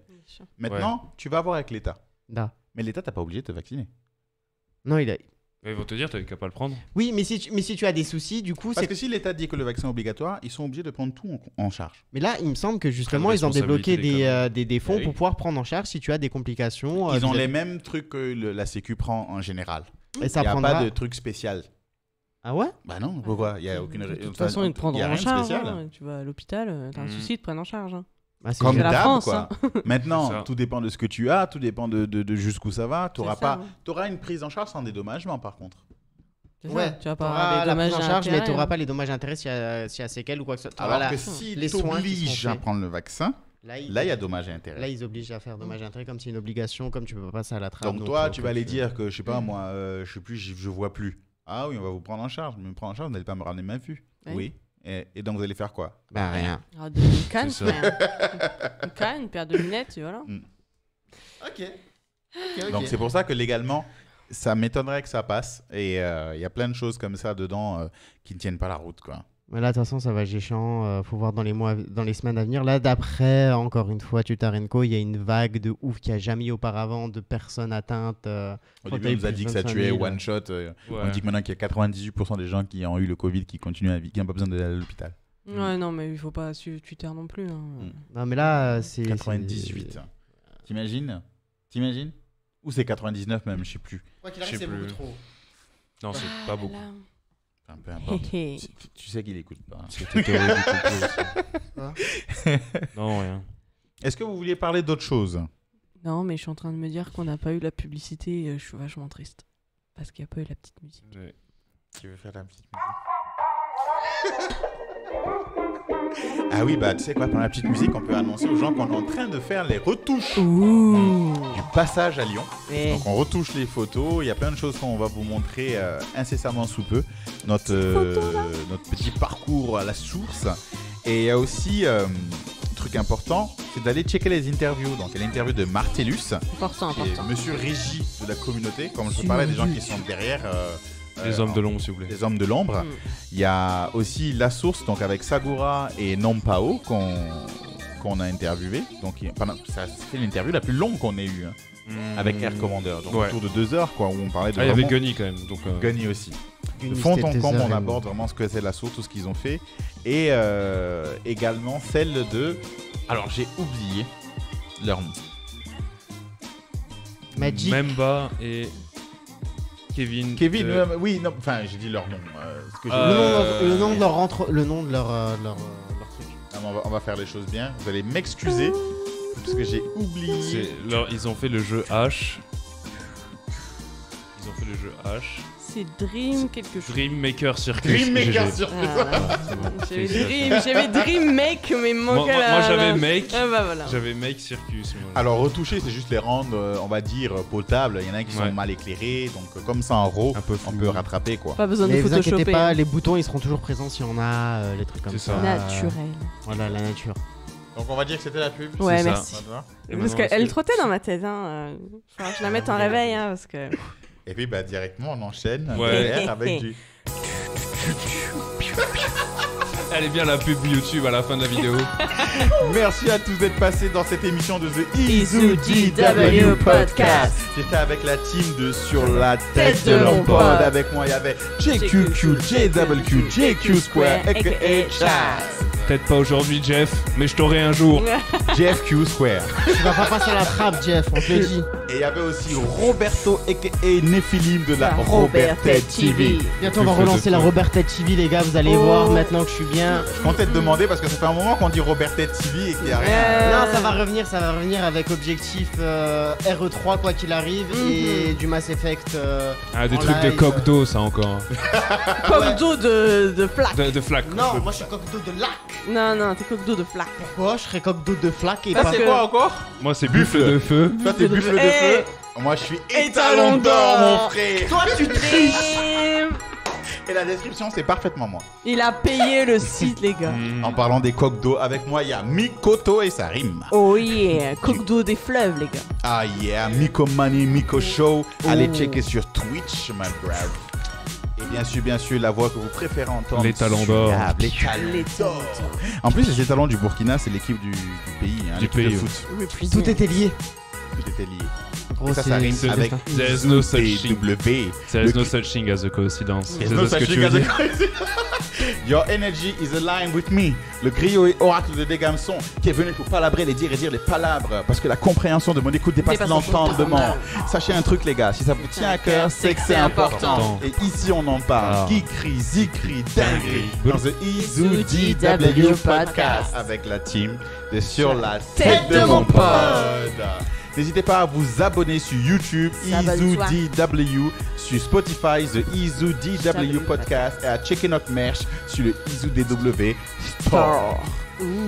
Maintenant, tu vas voir avec l'État. Mais l'État, t'as pas obligé de te vacciner. Non, il a. Ils vont te dire, t'as qu'à pas le prendre. Oui, mais si, tu, mais si tu as des soucis, du coup. Parce que si l'État dit que le vaccin est obligatoire, ils sont obligés de prendre tout en, charge. Mais là, il me semble que justement, ils ont débloqué euh, des, des, fonds eh pour pouvoir prendre en charge si tu as des complications. Euh, ils ont les mêmes trucs que la Sécu prend en général. Il n'y a pas de truc spécial. Ah ouais Bah non, pourquoi Il y a aucune. De toute façon, ils te prendront en charge. Hein. Tu vas à l'hôpital, euh, t'as un hmm. souci, ils te prennent en charge. Hein. Bah, Comme d'hab, quoi. Hein. Maintenant, tout dépend de ce que tu as, tout dépend de, de, jusqu'où ça va. Tu auras, pas... une prise en charge sans dédommagement, par contre. Ouais, tu pas la prise en charge, mais tu n'auras hein. pas les dommages d'intérêt s'il y, a séquelles ou quoi que ce soit. Alors que si tu à prendre le vaccin, Là, il... y a dommage et intérêt. Là, ils obligent à faire dommage et intérêt comme c'est une obligation, comme tu peux pas passer à la trappe. Donc, toi, tu vas aller dire euh, que, je sais pas, moi, euh, je sais plus, je, vois plus. Ah oui, on va vous prendre en charge. Mais me prendre en charge, vous n'allez pas me ramener ma vue. Oui. Et, donc, vous allez faire quoi Bah, bah rien. Ah, une canne, une, paire de lunettes, voilà. Mm. ok. Donc, c'est pour ça que légalement, ça m'étonnerait que ça passe. Et euh, il y a plein de choses comme ça dedans qui ne tiennent pas la route, quoi. Mais là, de toute façon, ça va géchant. Il euh, faut voir dans les mois, dans les semaines à venir. Là, d'après, encore une fois, Tutarenko, il y a une vague de ouf qu'il n'y a jamais eu auparavant de personnes atteintes. Euh, Au on nous a dit que ça tuait one shot. Euh, on dit que maintenant qu'il y a 98% des gens qui ont eu le Covid qui continuent à vivre, qui n'ont pas besoin d'aller à l'hôpital. Ouais, mm. non, mais il faut pas suivre Twitter non plus. Hein. Mm. Non, mais là, c'est. 98. T'imagines T'imagines Ou c'est 99 même, je sais plus. Quoi qu'il arrive, c'est beaucoup trop. Ah non, c'est pas beaucoup peu tu, sais qu'il écoute pas. Hein, non, rien. Est-ce que vous vouliez parler d'autre chose Non, mais je suis en train de me dire qu'on n'a pas eu la publicité. et euh, Je suis vachement triste. Parce qu'il n'y a pas eu la petite musique. Tu veux faire la petite musique ah oui, bah tu sais quoi, pendant la petite musique, on peut annoncer aux gens qu'on est en train de faire les retouches mmh. du passage à Lyon. Eh. Donc on retouche les photos, il y a plein de choses qu'on va vous montrer euh, incessamment sous peu. Notre, euh, notre petit parcours à la source. Et il y a aussi un euh, truc important, c'est d'aller checker les interviews. Donc, il y a l'interview de Martellus, Monsieur Régis de la communauté, comme je parlais des gens qui sont derrière les euh, Hommes de l'Ombre, s'il vous plaît. Les Hommes de l'Ombre. Mm. Il y a aussi La Source, donc avec Sagura et Nompao qu'on qu'on a interviewé. Donc, c'est l'interview la plus longue qu'on ait eue hein, mm. avec Air Commander. Donc, autour de deux heures, quoi, où on parlait de. Ah, il y avait Gunny quand même. Donc, euh. Gunny aussi. fond en on aborde vraiment ce que c'est la source, tout ce qu'ils ont fait. Et euh, également celle de. Alors, j'ai oublié leur nom. Magic. Memba et Kevin. Kevin, euh, oui, non, enfin, j'ai dit leur nom. Euh, le, nom de leur euh, rentre, le nom de leur, leur, truc. Ah, on, va, faire les choses bien. Vous allez m'excuser parce que j'ai oublié. ils ont fait le jeu H. Ils ont fait le jeu H c'est Dream quelque chose. Dream Maker Circus. Dream Maker ah, Circus. j'avais Dream, Make, mais manquait moi, moi, j'avais Make. Ah, bah, voilà. J'avais Make Circus. Alors retoucher, c'est juste les rendre, euh, on va dire, potables. Il y en a qui sont mal éclairés, donc euh, comme ça en RAW, peu on peut rattraper quoi. Pas besoin de vous pas, hein. les boutons ils seront toujours présents si on a euh, les trucs comme ça. Naturel. Voilà la nature. Donc on va dire que c'était la pub. Ouais, merci. Parce qu'elle trottait dans ma tête. Hein. je la mets en ah, réveil hein, parce que. Et puis bah, directement, on enchaîne avec du. Allez bien la pub YouTube à la fin de la vidéo. Merci à tous d'être passés dans cette émission de The Izuki Podcast. J'étais avec la team de Sur la tête de l'empod. Avec moi, il y avait JQQ, JWQ, JQ Square, et Peut-être pas aujourd'hui, Jeff, mais je t'aurai un jour. Jeff Q Square. Tu vas pas passer la trappe, Jeff, on te le dit. Et il y avait aussi Roberto, a.k.a. Néphilim de la Roberta TV. Bientôt, on va relancer la Roberta TV, les gars. Vous allez oh. voir maintenant que je suis bien. Je comptais te demander parce que ça fait un moment qu'on dit Robert TV et qu'il n'y a rien. Euh, non, ça va revenir, ça va revenir avec objectif euh, RE3 quoi qu'il arrive et mhm. du Mass Effect. Euh, ah, des trucs de de d'eau, ça encore. Hein. d'eau de, de flac. De, de Non, moi je suis d'eau de lac. Non, non, t'es d'eau de flac. Pourquoi Je serais d'eau de flac et ça, c'est quoi encore Moi c'est buffle de feu. Toi t'es buffle de feu. Eh, moi je suis étalon d'or, mon frère. Toi tu triches. Et la description, c'est parfaitement moi. Il a payé le site, les gars. Mm. En parlant des coques d'eau, avec moi, il y a Mikoto et sa rime. Oh yeah, coques d'eau des fleuves, les gars. Ah yeah, Miko Money, Miko Show. Allez oh. checker sur Twitch, my brother. Et bien sûr, bien sûr, la voix que vous préférez entendre. Les talents d'or. Ah, en plus, les talents du Burkina, c'est l'équipe du, pays, du pays. Hein, de foot. Tout était lié tout était lié. Oh, ça, ça rime avec There's no no such thing as a coincidence. There's no such thing as Your energy is aligned with me. Le griot et oracle de Dégamson qui est venu pour palabrer les dire et dire les palabres parce que la compréhension de mon écoute dépasse l'entendement. Sachez un truc, les gars, si ça vous tient à cœur, c'est que c'est important. Et ici, on en parle. Ah. Qui crie, dingri dans The Izu le podcast avec la team de Sur la tête de mon pod. N'hésitez pas à vous abonner sur YouTube, IzuDW, sur Spotify, The IzuDW Podcast, et à checker notre merch sur le IzuDW Store.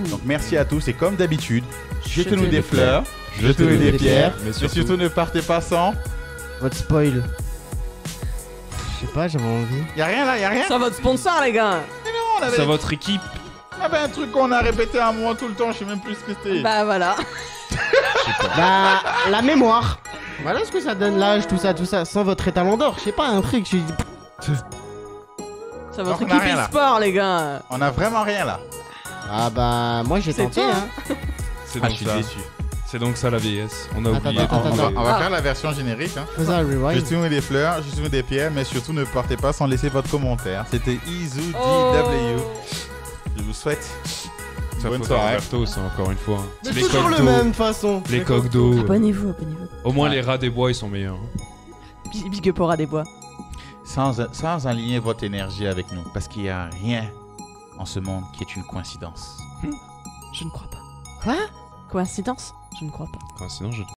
Donc merci à tous et comme d'habitude, jetez-nous des fleurs, jetez-nous des, pierres, mais surtout, ne partez pas sans votre spoil. Je sais pas, j'avais envie. Y'a rien là, y rien. C'est votre sponsor les gars. C'est votre équipe. Y'avait un truc qu'on a répété un moment tout le temps, je sais même plus ce que c'était. Bah voilà bah, la mémoire. Voilà ce que ça donne, l'âge, tout ça, tout ça. Sans votre étalon d'or, je sais pas, un truc. Je... Ça va être sport, les gars. On a vraiment rien là. Ah bah, moi j'ai tenté, hein. C'est ah, donc, ça. donc ça la vieillesse. On a oublié. on, va, ah. faire la version générique. Hein. des fleurs, je des pierres, mais surtout ne partez pas sans laisser votre commentaire. C'était IzuDW. Oh. Je vous souhaite soirée. encore une fois. C'est toujours la même façon. les coques d'eau. Abonnez-vous, abonnez-vous. Au moins les rats des bois, ils sont meilleurs. Hein. Big- up aux rats des bois. sans, aligner votre énergie avec nous, parce qu'il n'y a rien en ce monde qui est une coïncidence. Je ne crois pas. Quoi Coïncidence Je ne crois pas. ne crois je